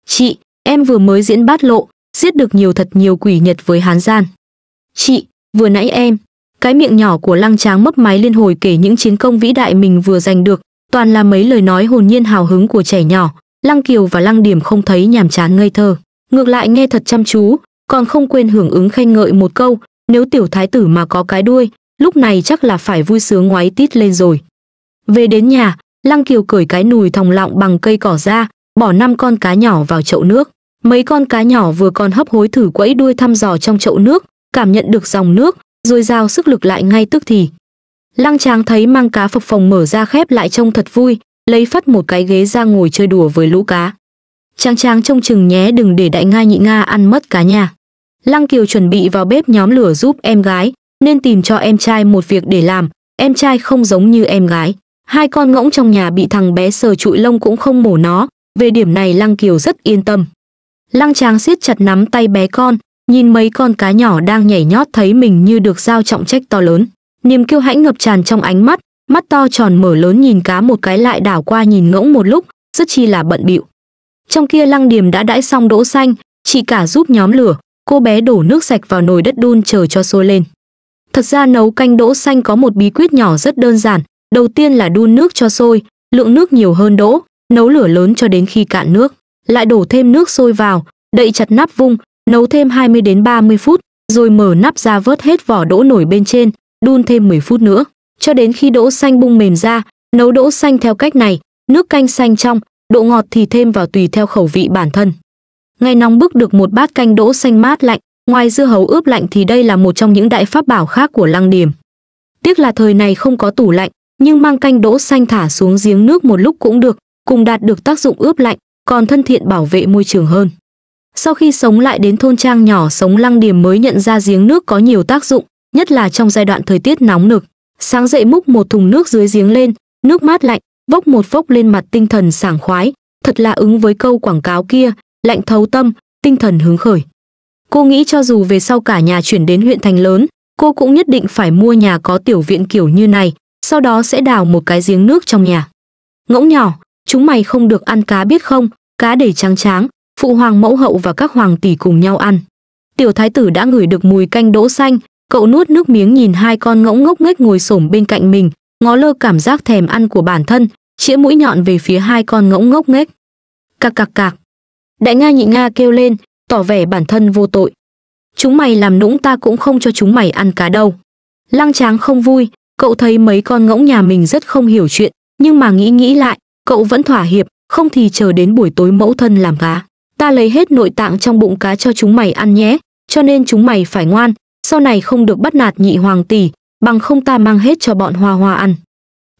chị em vừa mới diễn bát lộ giết được nhiều thật nhiều quỷ nhật với hán gian. Chị, vừa nãy em, cái miệng nhỏ của lăng tráng mấp máy liên hồi kể những chiến công vĩ đại mình vừa giành được, toàn là mấy lời nói hồn nhiên hào hứng của trẻ nhỏ, lăng kiều và lăng điểm không thấy nhàm chán ngây thơ. Ngược lại nghe thật chăm chú, còn không quên hưởng ứng khen ngợi một câu, nếu tiểu thái tử mà có cái đuôi, lúc này chắc là phải vui sướng ngoái tít lên rồi. Về đến nhà, Lăng Kiều cởi cái nùi thòng lọng bằng cây cỏ ra, bỏ năm con cá nhỏ vào chậu nước. Mấy con cá nhỏ vừa còn hấp hối thử quẫy đuôi thăm dò trong chậu nước, cảm nhận được dòng nước, rồi giao sức lực lại ngay tức thì. Lăng Tráng thấy mang cá phập phồng mở ra khép lại trông thật vui, lấy phát một cái ghế ra ngồi chơi đùa với lũ cá. Trang Trang trông chừng nhé đừng để đại nga nhị nga ăn mất cá nhà. Lăng Kiều chuẩn bị vào bếp nhóm lửa giúp em gái, nên tìm cho em trai một việc để làm, em trai không giống như em gái. Hai con ngỗng trong nhà bị thằng bé sờ trụi lông cũng không mổ nó, về điểm này Lăng Kiều rất yên tâm. Lăng Tráng siết chặt nắm tay bé con, nhìn mấy con cá nhỏ đang nhảy nhót thấy mình như được giao trọng trách to lớn. Niềm kiêu hãnh ngập tràn trong ánh mắt, mắt to tròn mở lớn nhìn cá một cái lại đảo qua nhìn ngỗng một lúc, rất chi là bận bịu. Trong kia Lăng Điềm đã đãi xong đỗ xanh, chị cả giúp nhóm lửa, cô bé đổ nước sạch vào nồi đất đun chờ cho sôi lên. Thật ra nấu canh đỗ xanh có một bí quyết nhỏ rất đơn giản, đầu tiên là đun nước cho sôi, lượng nước nhiều hơn đỗ, nấu lửa lớn cho đến khi cạn nước lại đổ thêm nước sôi vào, đậy chặt nắp vung, nấu thêm 20 đến 30 phút, rồi mở nắp ra vớt hết vỏ đỗ nổi bên trên, đun thêm 10 phút nữa, cho đến khi đỗ xanh bung mềm ra, nấu đỗ xanh theo cách này, nước canh xanh trong, độ ngọt thì thêm vào tùy theo khẩu vị bản thân. Ngày nóng bức được một bát canh đỗ xanh mát lạnh, ngoài dưa hấu ướp lạnh thì đây là một trong những đại pháp bảo khác của Lăng điểm. Tiếc là thời này không có tủ lạnh, nhưng mang canh đỗ xanh thả xuống giếng nước một lúc cũng được, cùng đạt được tác dụng ướp lạnh, còn thân thiện bảo vệ môi trường hơn. Sau khi sống lại đến thôn trang nhỏ sống lăng điểm mới nhận ra giếng nước có nhiều tác dụng, nhất là trong giai đoạn thời tiết nóng nực. Sáng dậy múc một thùng nước dưới giếng lên, nước mát lạnh, vốc một vốc lên mặt tinh thần sảng khoái, thật là ứng với câu quảng cáo kia, lạnh thấu tâm, tinh thần hứng khởi. Cô nghĩ cho dù về sau cả nhà chuyển đến huyện thành lớn, cô cũng nhất định phải mua nhà có tiểu viện kiểu như này, sau đó sẽ đào một cái giếng nước trong nhà. Ngỗng nhỏ, chúng mày không được ăn cá biết không, cá để trắng tráng, phụ hoàng mẫu hậu và các hoàng tỷ cùng nhau ăn. Tiểu thái tử đã ngửi được mùi canh đỗ xanh, cậu nuốt nước miếng nhìn hai con ngỗng ngốc nghếch ngồi xổm bên cạnh mình, ngó lơ cảm giác thèm ăn của bản thân, chĩa mũi nhọn về phía hai con ngỗng ngốc nghếch. Cạc cạc cạc. Đại Nga nhị Nga kêu lên, tỏ vẻ bản thân vô tội. Chúng mày làm nũng ta cũng không cho chúng mày ăn cá đâu. Lăng tráng không vui, cậu thấy mấy con ngỗng nhà mình rất không hiểu chuyện, nhưng mà nghĩ nghĩ lại, cậu vẫn thỏa hiệp, không thì chờ đến buổi tối mẫu thân làm cá. Ta lấy hết nội tạng trong bụng cá cho chúng mày ăn nhé, cho nên chúng mày phải ngoan, sau này không được bắt nạt nhị hoàng tỷ, bằng không ta mang hết cho bọn hoa hoa ăn.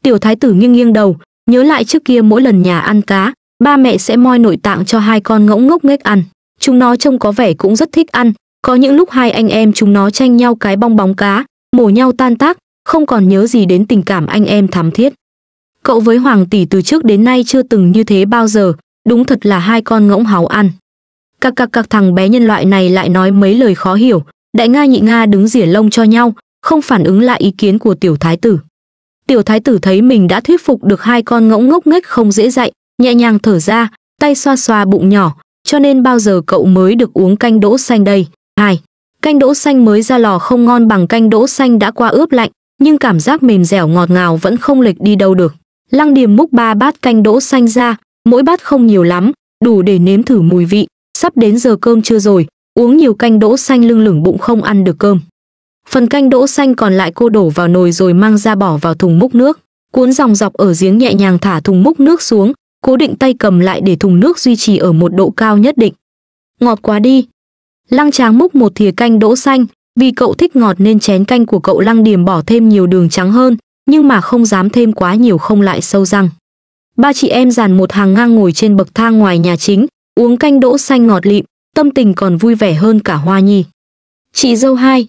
Tiểu thái tử nghiêng nghiêng đầu, nhớ lại trước kia mỗi lần nhà ăn cá, ba mẹ sẽ moi nội tạng cho hai con ngỗng ngốc nghếch ăn. Chúng nó trông có vẻ cũng rất thích ăn, có những lúc hai anh em chúng nó tranh nhau cái bong bóng cá, mổ nhau tan tác, không còn nhớ gì đến tình cảm anh em thắm thiết. Cậu với Hoàng tỷ từ trước đến nay chưa từng như thế bao giờ, đúng thật là hai con ngỗng háu ăn. cặc cặc cặc thằng bé nhân loại này lại nói mấy lời khó hiểu, đại nga nhị nga đứng rỉa lông cho nhau, không phản ứng lại ý kiến của tiểu thái tử. Tiểu thái tử thấy mình đã thuyết phục được hai con ngỗng ngốc nghếch không dễ dạy, nhẹ nhàng thở ra, tay xoa xoa bụng nhỏ, cho nên bao giờ cậu mới được uống canh đỗ xanh đây? Hai, canh đỗ xanh mới ra lò không ngon bằng canh đỗ xanh đã qua ướp lạnh, nhưng cảm giác mềm dẻo ngọt ngào vẫn không lệch đi đâu được. Lăng Điểm múc ba bát canh đỗ xanh ra, mỗi bát không nhiều lắm, đủ để nếm thử mùi vị, sắp đến giờ cơm chưa rồi, uống nhiều canh đỗ xanh lưng lửng bụng không ăn được cơm. Phần canh đỗ xanh còn lại cô đổ vào nồi rồi mang ra bỏ vào thùng múc nước, cuốn dòng dọc ở giếng nhẹ nhàng thả thùng múc nước xuống, cố định tay cầm lại để thùng nước duy trì ở một độ cao nhất định. Ngọt quá đi. Lăng Tráng múc một thìa canh đỗ xanh, vì cậu thích ngọt nên chén canh của cậu Lăng Điểm bỏ thêm nhiều đường trắng hơn, nhưng mà không dám thêm quá nhiều không lại sâu răng. Ba chị em dàn một hàng ngang ngồi trên bậc thang ngoài nhà chính, uống canh đỗ xanh ngọt lịm, tâm tình còn vui vẻ hơn cả Hoa Nhi. Chị dâu hai,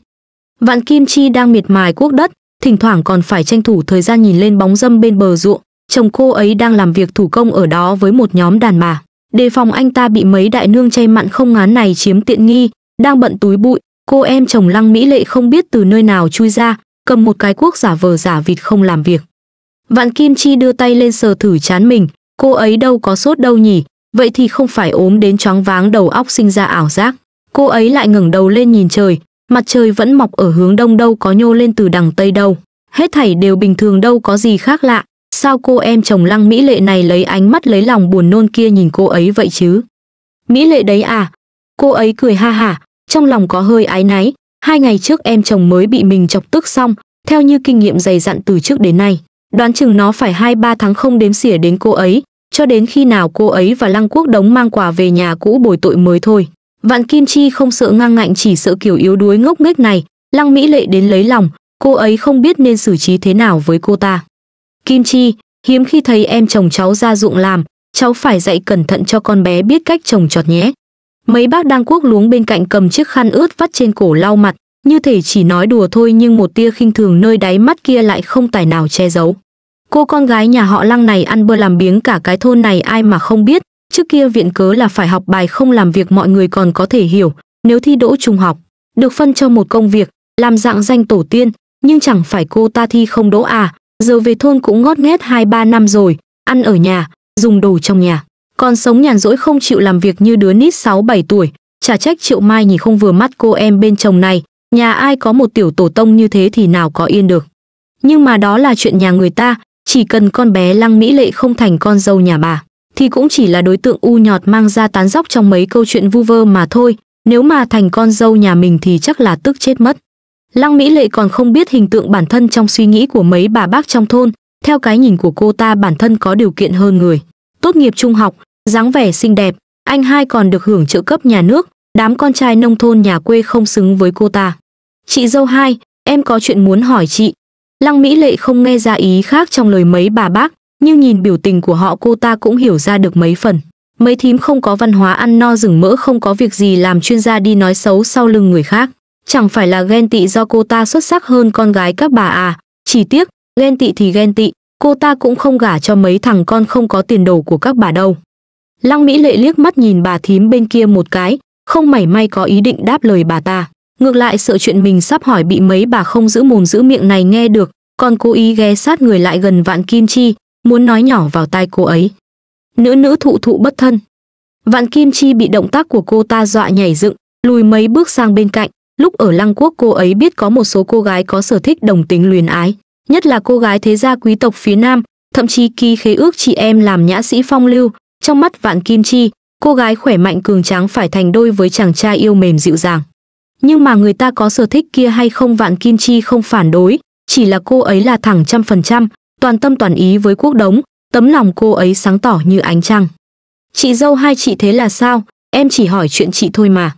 Vạn Kim Chi đang miệt mài cuốc đất, thỉnh thoảng còn phải tranh thủ thời gian nhìn lên bóng dâm bên bờ ruộng, chồng cô ấy đang làm việc thủ công ở đó với một nhóm đàn bà. Đề phòng anh ta bị mấy đại nương chay mặn không ngán này chiếm tiện nghi, đang bận túi bụi, cô em chồng Lăng Mỹ Lệ không biết từ nơi nào chui ra, cầm một cái cuốc giả vờ giả vịt không làm việc. Vạn Kim Chi đưa tay lên sờ thử chán mình, cô ấy đâu có sốt đâu nhỉ, vậy thì không phải ốm đến choáng váng đầu óc sinh ra ảo giác. Cô ấy lại ngẩng đầu lên nhìn trời, mặt trời vẫn mọc ở hướng đông đâu có nhô lên từ đằng tây đâu. Hết thảy đều bình thường đâu có gì khác lạ, sao cô em chồng lăng Mỹ Lệ này lấy ánh mắt lấy lòng buồn nôn kia nhìn cô ấy vậy chứ? Mỹ Lệ đấy à? Cô ấy cười ha hả, trong lòng có hơi ái náy, Hai ngày trước em chồng mới bị mình chọc tức xong, theo như kinh nghiệm dày dặn từ trước đến nay, đoán chừng nó phải 2-3 tháng không đếm xỉa đến cô ấy, cho đến khi nào cô ấy và Lăng Quốc Đống mang quà về nhà cũ bồi tội mới thôi. Vạn Kim Chi không sợ ngang ngạnh chỉ sợ kiểu yếu đuối ngốc nghếch này, Lăng Mỹ Lệ đến lấy lòng, cô ấy không biết nên xử trí thế nào với cô ta. Kim Chi, hiếm khi thấy em chồng cháu ra ruộng làm, cháu phải dạy cẩn thận cho con bé biết cách trồng trọt nhé, Mấy bác đang cuốc luống bên cạnh cầm chiếc khăn ướt vắt trên cổ lau mặt, như thể chỉ nói đùa thôi nhưng một tia khinh thường nơi đáy mắt kia lại không tài nào che giấu. Cô con gái nhà họ lăng này ăn bơ làm biếng cả cái thôn này ai mà không biết, trước kia viện cớ là phải học bài không làm việc mọi người còn có thể hiểu, nếu thi đỗ trung học, được phân cho một công việc, làm dạng danh tổ tiên, nhưng chẳng phải cô ta thi không đỗ à, giờ về thôn cũng ngót nghét 2-3 năm rồi, ăn ở nhà, dùng đồ trong nhà. Còn sống nhàn rỗi không chịu làm việc như đứa nít 6-7 tuổi, chả trách Triệu Mai nhìn không vừa mắt cô em bên chồng này, nhà ai có một tiểu tổ tông như thế thì nào có yên được. Nhưng mà đó là chuyện nhà người ta, chỉ cần con bé Lăng Mỹ Lệ không thành con dâu nhà bà, thì cũng chỉ là đối tượng u nhọt mang ra tán dóc trong mấy câu chuyện vu vơ mà thôi, nếu mà thành con dâu nhà mình thì chắc là tức chết mất. Lăng Mỹ Lệ còn không biết hình tượng bản thân trong suy nghĩ của mấy bà bác trong thôn, theo cái nhìn của cô ta bản thân có điều kiện hơn người. Tốt nghiệp trung học, dáng vẻ xinh đẹp, anh hai còn được hưởng trợ cấp nhà nước, đám con trai nông thôn nhà quê không xứng với cô ta. Chị dâu hai, em có chuyện muốn hỏi chị. Lăng Mỹ Lệ không nghe ra ý khác trong lời mấy bà bác, nhưng nhìn biểu tình của họ cô ta cũng hiểu ra được mấy phần. Mấy thím không có văn hóa ăn no rừng mỡ không có việc gì làm chuyên gia đi nói xấu sau lưng người khác. Chẳng phải là ghen tị do cô ta xuất sắc hơn con gái các bà à, chỉ tiếc, ghen tị thì ghen tị, cô ta cũng không gả cho mấy thằng con không có tiền đồ của các bà đâu. Lăng Mỹ Lệ liếc mắt nhìn bà thím bên kia một cái, không mảy may có ý định đáp lời bà ta. Ngược lại sợ chuyện mình sắp hỏi bị mấy bà không giữ mồm giữ miệng này nghe được, còn cố ý ghé sát người lại gần Vạn Kim Chi, muốn nói nhỏ vào tai cô ấy. Nữ nữ thụ thụ bất thân. Vạn Kim Chi bị động tác của cô ta dọa nhảy dựng, lùi mấy bước sang bên cạnh. Lúc ở Lăng Quốc cô ấy biết có một số cô gái có sở thích đồng tính luyến ái, nhất là cô gái thế gia quý tộc phía Nam, thậm chí ký khế ước chị em làm nhã sĩ phong lưu, trong mắt Vạn Kim Chi, cô gái khỏe mạnh cường tráng phải thành đôi với chàng trai yêu mềm dịu dàng. Nhưng mà người ta có sở thích kia hay không Vạn Kim Chi không phản đối, chỉ là cô ấy là thẳng trăm phần trăm, toàn tâm toàn ý với quốc đống, tấm lòng cô ấy sáng tỏ như ánh trăng. Chị dâu hai chị thế là sao, em chỉ hỏi chuyện chị thôi mà.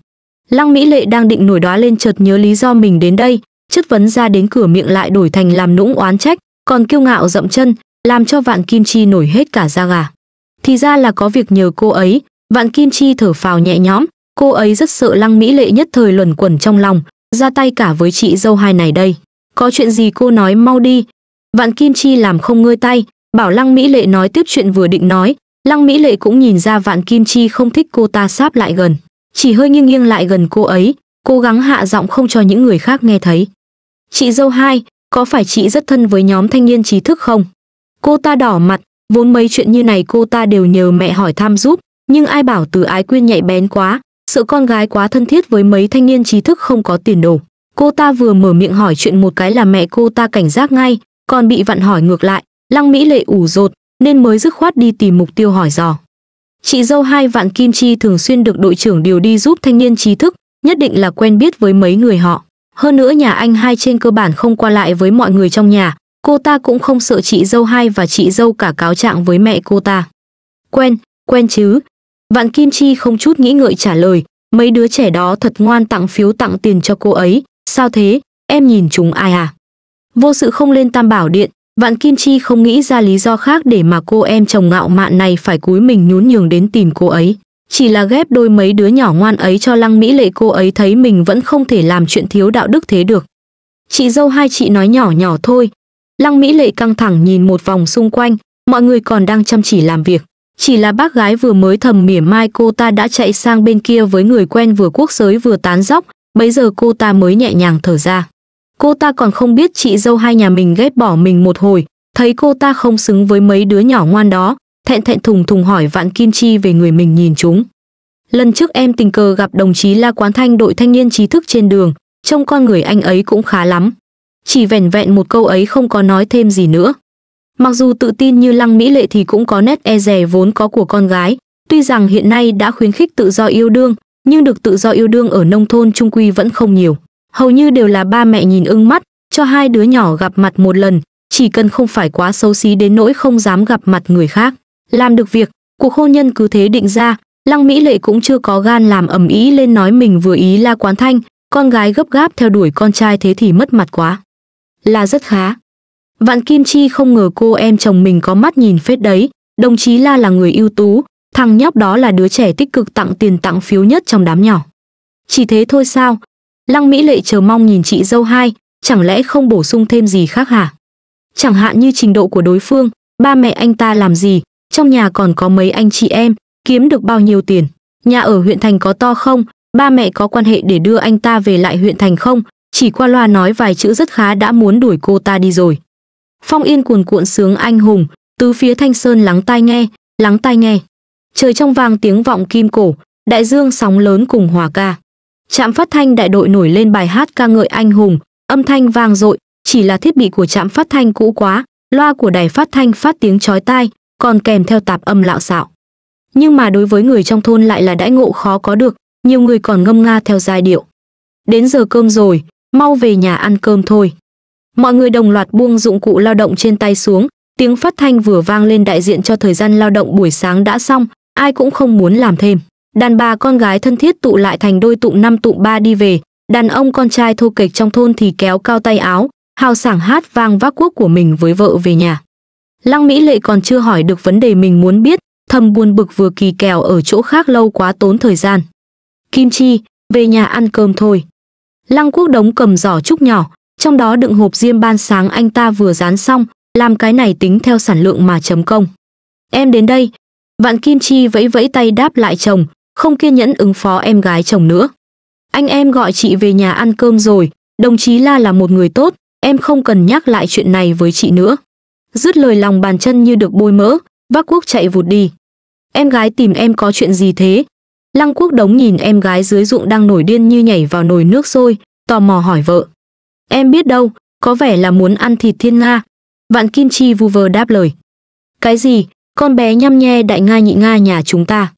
Lăng Mỹ Lệ đang định nổi đóa lên chợt nhớ lý do mình đến đây, chất vấn ra đến cửa miệng lại đổi thành làm nũng oán trách, còn kiêu ngạo dậm chân, làm cho vạn kim chi nổi hết cả da gà thì ra là có việc nhờ cô ấy vạn kim chi thở phào nhẹ nhõm cô ấy rất sợ lăng mỹ lệ nhất thời luẩn quẩn trong lòng ra tay cả với chị dâu hai này đây có chuyện gì cô nói mau đi vạn kim chi làm không ngơi tay bảo lăng mỹ lệ nói tiếp chuyện vừa định nói lăng mỹ lệ cũng nhìn ra vạn kim chi không thích cô ta sáp lại gần chỉ hơi nghiêng nghiêng lại gần cô ấy cố gắng hạ giọng không cho những người khác nghe thấy chị dâu hai có phải chị rất thân với nhóm thanh niên trí thức không cô ta đỏ mặt Vốn mấy chuyện như này cô ta đều nhờ mẹ hỏi thăm giúp, nhưng ai bảo từ ái quyên nhạy bén quá, sợ con gái quá thân thiết với mấy thanh niên trí thức không có tiền đồ. Cô ta vừa mở miệng hỏi chuyện một cái là mẹ cô ta cảnh giác ngay, còn bị vặn hỏi ngược lại, Lăng Mỹ Lệ ủ rột, nên mới dứt khoát đi tìm mục tiêu hỏi dò. Chị dâu hai vạn kim chi thường xuyên được đội trưởng điều đi giúp thanh niên trí thức, nhất định là quen biết với mấy người họ. Hơn nữa nhà anh hai trên cơ bản không qua lại với mọi người trong nhà, cô ta cũng không sợ chị dâu hai và chị dâu cả cáo trạng với mẹ cô ta. Quen, quen chứ. Vạn Kim Chi không chút nghĩ ngợi trả lời, mấy đứa trẻ đó thật ngoan tặng phiếu tặng tiền cho cô ấy, sao thế, em nhìn chúng ai à? Vô sự không lên tam bảo điện, Vạn Kim Chi không nghĩ ra lý do khác để mà cô em chồng ngạo mạn này phải cúi mình nhún nhường đến tìm cô ấy. Chỉ là ghép đôi mấy đứa nhỏ ngoan ấy cho Lăng Mỹ Lệ cô ấy thấy mình vẫn không thể làm chuyện thiếu đạo đức thế được. Chị dâu hai chị nói nhỏ nhỏ thôi, Lăng Mỹ Lệ căng thẳng nhìn một vòng xung quanh, mọi người còn đang chăm chỉ làm việc. Chỉ là bác gái vừa mới thầm mỉa mai cô ta đã chạy sang bên kia với người quen vừa quốc giới vừa tán dóc, bấy giờ cô ta mới nhẹ nhàng thở ra. Cô ta còn không biết chị dâu hai nhà mình ghét bỏ mình một hồi, thấy cô ta không xứng với mấy đứa nhỏ ngoan đó, thẹn thẹn thùng thùng hỏi Vạn Kim Chi về người mình nhìn chúng. Lần trước em tình cờ gặp đồng chí La Quán Thanh đội thanh niên trí thức trên đường, trông con người anh ấy cũng khá lắm. Chỉ vẻn vẹn một câu ấy không có nói thêm gì nữa. Mặc dù tự tin như Lăng Mỹ Lệ thì cũng có nét e rè vốn có của con gái, tuy rằng hiện nay đã khuyến khích tự do yêu đương, nhưng được tự do yêu đương ở nông thôn trung quy vẫn không nhiều. Hầu như đều là ba mẹ nhìn ưng mắt, cho hai đứa nhỏ gặp mặt một lần, chỉ cần không phải quá xấu xí đến nỗi không dám gặp mặt người khác. Làm được việc, cuộc hôn nhân cứ thế định ra, Lăng Mỹ Lệ cũng chưa có gan làm ầm ĩ lên nói mình vừa ý La Quán Thanh, con gái gấp gáp theo đuổi con trai thế thì mất mặt quá là rất khá. Vạn Kim Chi không ngờ cô em chồng mình có mắt nhìn phết đấy, đồng chí La là người ưu tú, thằng nhóc đó là đứa trẻ tích cực tặng tiền tặng phiếu nhất trong đám nhỏ. Chỉ thế thôi sao? Lăng Mỹ Lệ chờ mong nhìn chị dâu hai, chẳng lẽ không bổ sung thêm gì khác hả? Chẳng hạn như trình độ của đối phương, ba mẹ anh ta làm gì, trong nhà còn có mấy anh chị em, kiếm được bao nhiêu tiền, nhà ở huyện thành có to không, ba mẹ có quan hệ để đưa anh ta về lại huyện thành không, chỉ qua loa nói vài chữ rất khá đã muốn đuổi cô ta đi rồi. Phong Yên cuồn cuộn sướng anh hùng, tứ phía Thanh Sơn lắng tai nghe, lắng tai nghe. Trời trong vàng tiếng vọng kim cổ, đại dương sóng lớn cùng hòa ca. Trạm phát thanh đại đội nổi lên bài hát ca ngợi anh hùng, âm thanh vang dội, chỉ là thiết bị của trạm phát thanh cũ quá, loa của đài phát thanh phát tiếng chói tai, còn kèm theo tạp âm lạo xạo. Nhưng mà đối với người trong thôn lại là đãi ngộ khó có được, nhiều người còn ngâm nga theo giai điệu. Đến giờ cơm rồi, mau về nhà ăn cơm thôi. Mọi người đồng loạt buông dụng cụ lao động trên tay xuống, tiếng phát thanh vừa vang lên đại diện cho thời gian lao động buổi sáng đã xong, ai cũng không muốn làm thêm. Đàn bà con gái thân thiết tụ lại thành đôi tụ năm tụ ba đi về, đàn ông con trai thô kịch trong thôn thì kéo cao tay áo, hào sảng hát vang vác quốc của mình với vợ về nhà. Lăng Mỹ Lệ còn chưa hỏi được vấn đề mình muốn biết, thầm buồn bực vừa kỳ kèo ở chỗ khác lâu quá tốn thời gian. Kim Chi, về nhà ăn cơm thôi. Lăng Quốc Đống cầm giỏ trúc nhỏ, trong đó đựng hộp diêm ban sáng anh ta vừa dán xong, làm cái này tính theo sản lượng mà chấm công. Em đến đây. Vạn Kim Chi vẫy vẫy tay đáp lại chồng, không kiên nhẫn ứng phó em gái chồng nữa. Anh em gọi chị về nhà ăn cơm rồi, đồng chí La là một người tốt, em không cần nhắc lại chuyện này với chị nữa. Dứt lời lòng bàn chân như được bôi mỡ, Vác Quốc chạy vụt đi. Em gái tìm em có chuyện gì thế, Lăng quốc đống nhìn em gái dưới ruộng đang nổi điên như nhảy vào nồi nước sôi, tò mò hỏi vợ. Em biết đâu, có vẻ là muốn ăn thịt thiên nga. Vạn Kim Chi vu vơ đáp lời. Cái gì, con bé nhăm nhe đại nga nhị nga nhà chúng ta.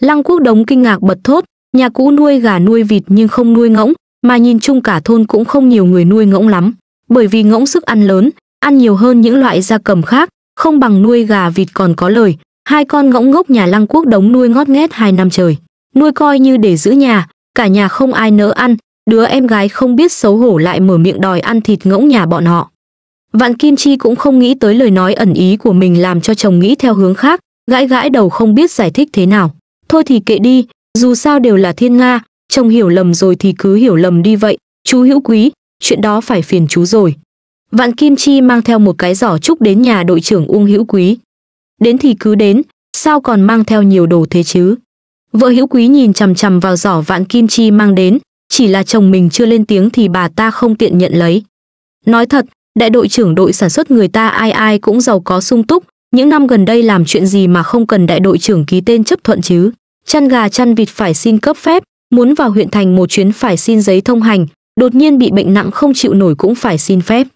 Lăng quốc đống kinh ngạc bật thốt, nhà cũ nuôi gà nuôi vịt nhưng không nuôi ngỗng, mà nhìn chung cả thôn cũng không nhiều người nuôi ngỗng lắm, bởi vì ngỗng sức ăn lớn, ăn nhiều hơn những loại gia cầm khác, không bằng nuôi gà vịt còn có lời. Hai con ngỗng ngốc nhà Lăng Quốc Đống nuôi ngót nghét hai năm trời nuôi coi như để giữ nhà, cả nhà không ai nỡ ăn, đứa em gái không biết xấu hổ lại mở miệng đòi ăn thịt ngỗng nhà bọn họ. Vạn Kim Chi cũng không nghĩ tới lời nói ẩn ý của mình làm cho chồng nghĩ theo hướng khác, gãi gãi đầu không biết giải thích thế nào. Thôi thì kệ đi, dù sao đều là thiên nga, chồng hiểu lầm rồi thì cứ hiểu lầm đi vậy, chú hữu quý, chuyện đó phải phiền chú rồi. Vạn Kim Chi mang theo một cái giỏ trúc đến nhà đội trưởng Uông Hữu Quý. Đến thì cứ đến, sao còn mang theo nhiều đồ thế chứ? Vợ hữu quý nhìn chằm chằm vào giỏ vạn kim chi mang đến, chỉ là chồng mình chưa lên tiếng thì bà ta không tiện nhận lấy. Nói thật, đại đội trưởng đội sản xuất người ta ai ai cũng giàu có sung túc, những năm gần đây làm chuyện gì mà không cần đại đội trưởng ký tên chấp thuận chứ. Chăn gà chăn vịt phải xin cấp phép, muốn vào huyện thành một chuyến phải xin giấy thông hành, đột nhiên bị bệnh nặng không chịu nổi cũng phải xin phép.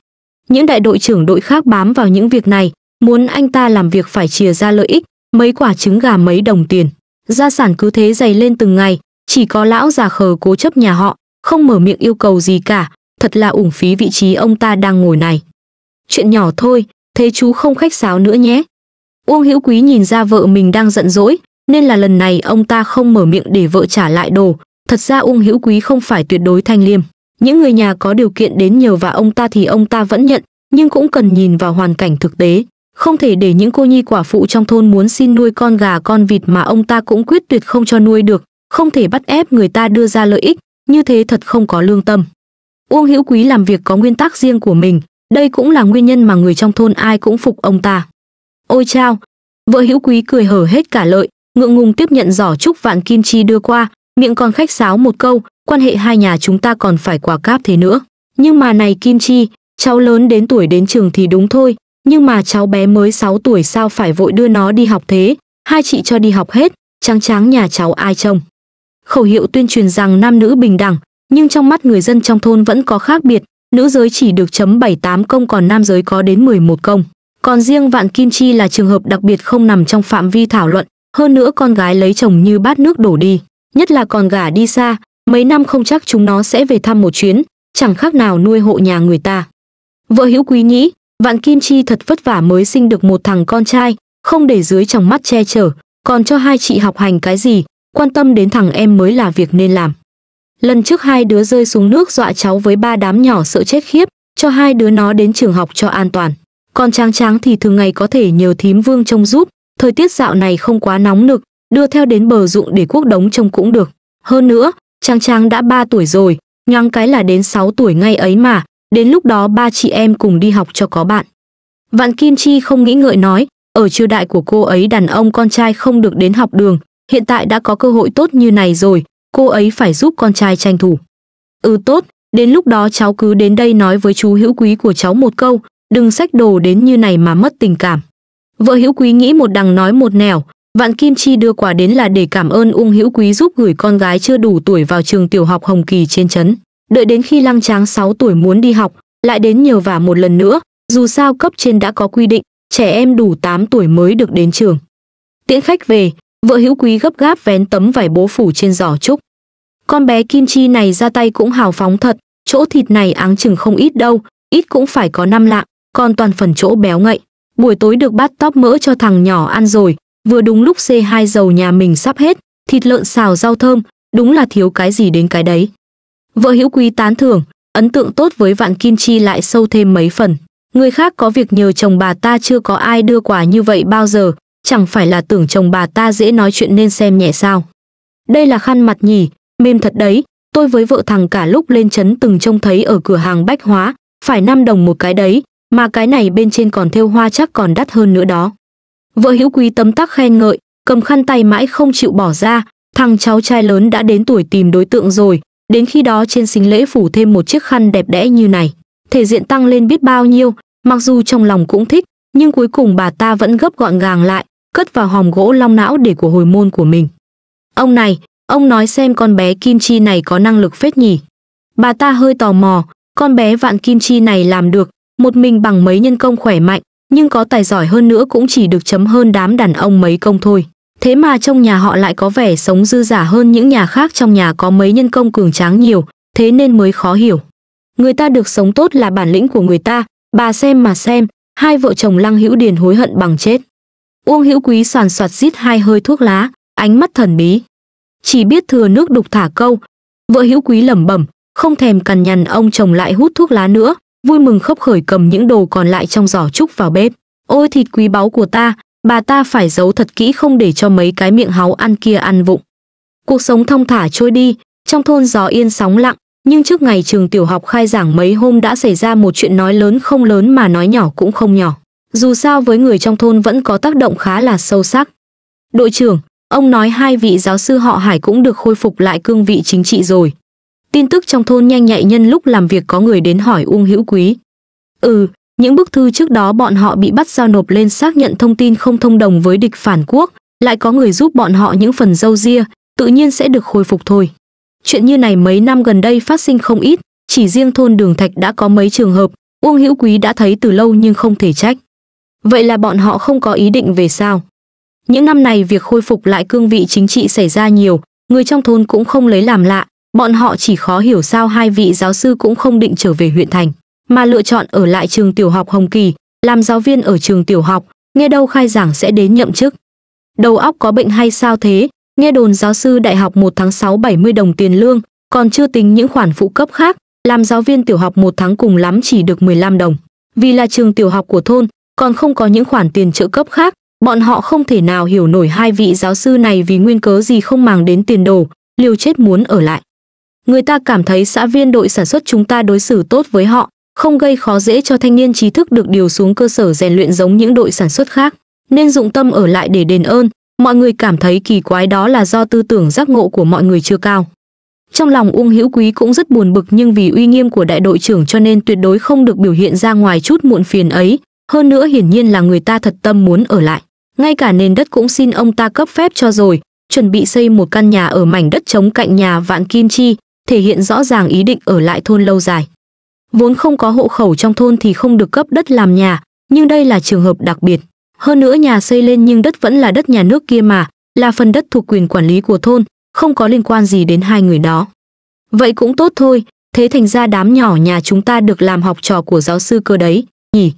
Những đại đội trưởng đội khác bám vào những việc này, muốn anh ta làm việc phải chia ra lợi ích, mấy quả trứng gà mấy đồng tiền gia sản cứ thế dày lên từng ngày, chỉ có lão già khờ cố chấp nhà họ, không mở miệng yêu cầu gì cả, thật là ủng phí vị trí ông ta đang ngồi này. Chuyện nhỏ thôi, thế chú không khách sáo nữa nhé. Uông Hữu Quý nhìn ra vợ mình đang giận dỗi, nên là lần này ông ta không mở miệng để vợ trả lại đồ. Thật ra Uông Hữu Quý không phải tuyệt đối thanh liêm. Những người nhà có điều kiện đến nhờ và ông ta thì ông ta vẫn nhận, nhưng cũng cần nhìn vào hoàn cảnh thực tế. Không thể để những cô nhi quả phụ trong thôn muốn xin nuôi con gà con vịt mà ông ta cũng quyết tuyệt không cho nuôi được, không thể bắt ép người ta đưa ra lợi ích, như thế thật không có lương tâm. Uông Hữu Quý làm việc có nguyên tắc riêng của mình, đây cũng là nguyên nhân mà người trong thôn ai cũng phục ông ta. Ôi chao, vợ Hữu Quý cười hở hết cả lợi, ngượng ngùng tiếp nhận giỏ chúc vạn kim chi đưa qua, miệng còn khách sáo một câu, quan hệ hai nhà chúng ta còn phải quả cáp thế nữa. Nhưng mà này Kim Chi, cháu lớn đến tuổi đến trường thì đúng thôi, nhưng mà cháu bé mới 6 tuổi sao phải vội đưa nó đi học thế, hai chị cho đi học hết, trắng tráng nhà cháu ai chồng Khẩu hiệu tuyên truyền rằng nam nữ bình đẳng, nhưng trong mắt người dân trong thôn vẫn có khác biệt, nữ giới chỉ được chấm 78 công còn nam giới có đến 11 công. Còn riêng Vạn Kim Chi là trường hợp đặc biệt không nằm trong phạm vi thảo luận, hơn nữa con gái lấy chồng như bát nước đổ đi, nhất là còn gả đi xa, mấy năm không chắc chúng nó sẽ về thăm một chuyến, chẳng khác nào nuôi hộ nhà người ta. Vợ hữu quý nhĩ, Vạn Kim Chi thật vất vả mới sinh được một thằng con trai, không để dưới chồng mắt che chở, còn cho hai chị học hành cái gì, quan tâm đến thằng em mới là việc nên làm. Lần trước hai đứa rơi xuống nước dọa cháu với ba đám nhỏ sợ chết khiếp, cho hai đứa nó đến trường học cho an toàn. Còn Tráng Tráng thì thường ngày có thể nhờ thím vương trông giúp, thời tiết dạo này không quá nóng nực, đưa theo đến bờ ruộng để quốc đống trông cũng được. Hơn nữa, Tráng Tráng đã 3 tuổi rồi, nhoáng cái là đến 6 tuổi ngay ấy mà, Đến lúc đó ba chị em cùng đi học cho có bạn. Vạn Kim Chi không nghĩ ngợi nói, ở triều đại của cô ấy đàn ông con trai không được đến học đường, hiện tại đã có cơ hội tốt như này rồi, cô ấy phải giúp con trai tranh thủ. Ừ tốt, đến lúc đó cháu cứ đến đây nói với chú hữu quý của cháu một câu, đừng sách đồ đến như này mà mất tình cảm. Vợ hữu quý nghĩ một đằng nói một nẻo, Vạn Kim Chi đưa quà đến là để cảm ơn Ung Hữu Quý giúp gửi con gái chưa đủ tuổi vào trường tiểu học Hồng Kỳ trên chấn đợi đến khi Lăng Tráng 6 tuổi muốn đi học, lại đến nhờ vả một lần nữa, dù sao cấp trên đã có quy định, trẻ em đủ 8 tuổi mới được đến trường. Tiễn khách về, vợ hữu quý gấp gáp vén tấm vải bố phủ trên giỏ trúc. Con bé Kim Chi này ra tay cũng hào phóng thật, chỗ thịt này áng chừng không ít đâu, ít cũng phải có 5 lạng, còn toàn phần chỗ béo ngậy. Buổi tối được bát tóp mỡ cho thằng nhỏ ăn rồi, vừa đúng lúc C2 dầu nhà mình sắp hết, thịt lợn xào rau thơm, đúng là thiếu cái gì đến cái đấy. Vợ hữu quý tán thưởng, ấn tượng tốt với vạn kim chi lại sâu thêm mấy phần. Người khác có việc nhờ chồng bà ta chưa có ai đưa quà như vậy bao giờ, chẳng phải là tưởng chồng bà ta dễ nói chuyện nên xem nhẹ sao. Đây là khăn mặt nhỉ, mềm thật đấy, tôi với vợ thằng cả lúc lên chấn từng trông thấy ở cửa hàng bách hóa, phải 5 đồng một cái đấy, mà cái này bên trên còn thêu hoa chắc còn đắt hơn nữa đó. Vợ hữu quý tấm tắc khen ngợi, cầm khăn tay mãi không chịu bỏ ra, thằng cháu trai lớn đã đến tuổi tìm đối tượng rồi, Đến khi đó trên xính lễ phủ thêm một chiếc khăn đẹp đẽ như này, thể diện tăng lên biết bao nhiêu, mặc dù trong lòng cũng thích, nhưng cuối cùng bà ta vẫn gấp gọn gàng lại, cất vào hòm gỗ long não để của hồi môn của mình. Ông này, ông nói xem con bé Kim Chi này có năng lực phết nhỉ. Bà ta hơi tò mò, con bé vạn Kim Chi này làm được, một mình bằng mấy nhân công khỏe mạnh, nhưng có tài giỏi hơn nữa cũng chỉ được chấm hơn đám đàn ông mấy công thôi. Thế mà trong nhà họ lại có vẻ sống dư giả hơn những nhà khác trong nhà có mấy nhân công cường tráng nhiều, thế nên mới khó hiểu. Người ta được sống tốt là bản lĩnh của người ta, bà xem mà xem, hai vợ chồng Lăng Hữu Điền hối hận bằng chết. Uông Hữu Quý soàn soạt rít hai hơi thuốc lá, ánh mắt thần bí. Chỉ biết thừa nước đục thả câu, vợ Hữu Quý lẩm bẩm, không thèm cằn nhằn ông chồng lại hút thuốc lá nữa, vui mừng khóc khởi cầm những đồ còn lại trong giỏ trúc vào bếp. Ôi thịt quý báu của ta, Bà ta phải giấu thật kỹ không để cho mấy cái miệng háu ăn kia ăn vụng. Cuộc sống thông thả trôi đi, trong thôn gió yên sóng lặng, nhưng trước ngày trường tiểu học khai giảng mấy hôm đã xảy ra một chuyện nói lớn không lớn mà nói nhỏ cũng không nhỏ. Dù sao với người trong thôn vẫn có tác động khá là sâu sắc. Đội trưởng, ông nói hai vị giáo sư họ Hải cũng được khôi phục lại cương vị chính trị rồi. Tin tức trong thôn nhanh nhạy nhân lúc làm việc có người đến hỏi Uông Hữu Quý. Ừ, những bức thư trước đó bọn họ bị bắt giao nộp lên xác nhận thông tin không thông đồng với địch phản quốc, lại có người giúp bọn họ những phần dâu ria, tự nhiên sẽ được khôi phục thôi. Chuyện như này mấy năm gần đây phát sinh không ít, chỉ riêng thôn Đường Thạch đã có mấy trường hợp, Uông Hữu Quý đã thấy từ lâu nhưng không thể trách. Vậy là bọn họ không có ý định về sao? Những năm này việc khôi phục lại cương vị chính trị xảy ra nhiều, người trong thôn cũng không lấy làm lạ, bọn họ chỉ khó hiểu sao hai vị giáo sư cũng không định trở về huyện thành mà lựa chọn ở lại trường tiểu học Hồng Kỳ, làm giáo viên ở trường tiểu học, nghe đâu khai giảng sẽ đến nhậm chức. Đầu óc có bệnh hay sao thế, nghe đồn giáo sư đại học 1 tháng 6 70 đồng tiền lương, còn chưa tính những khoản phụ cấp khác, làm giáo viên tiểu học 1 tháng cùng lắm chỉ được 15 đồng. Vì là trường tiểu học của thôn, còn không có những khoản tiền trợ cấp khác, bọn họ không thể nào hiểu nổi hai vị giáo sư này vì nguyên cớ gì không màng đến tiền đồ, liều chết muốn ở lại. Người ta cảm thấy xã viên đội sản xuất chúng ta đối xử tốt với họ, không gây khó dễ cho thanh niên trí thức được điều xuống cơ sở rèn luyện giống những đội sản xuất khác, nên dụng tâm ở lại để đền ơn. Mọi người cảm thấy kỳ quái đó là do tư tưởng giác ngộ của mọi người chưa cao. Trong lòng Uông Hữu Quý cũng rất buồn bực nhưng vì uy nghiêm của đại đội trưởng cho nên tuyệt đối không được biểu hiện ra ngoài chút muộn phiền ấy, hơn nữa hiển nhiên là người ta thật tâm muốn ở lại. Ngay cả nền đất cũng xin ông ta cấp phép cho rồi, chuẩn bị xây một căn nhà ở mảnh đất trống cạnh nhà Vạn Kim Chi, thể hiện rõ ràng ý định ở lại thôn lâu dài vốn không có hộ khẩu trong thôn thì không được cấp đất làm nhà, nhưng đây là trường hợp đặc biệt. Hơn nữa nhà xây lên nhưng đất vẫn là đất nhà nước kia mà, là phần đất thuộc quyền quản lý của thôn, không có liên quan gì đến hai người đó. Vậy cũng tốt thôi, thế thành ra đám nhỏ nhà chúng ta được làm học trò của giáo sư cơ đấy, nhỉ?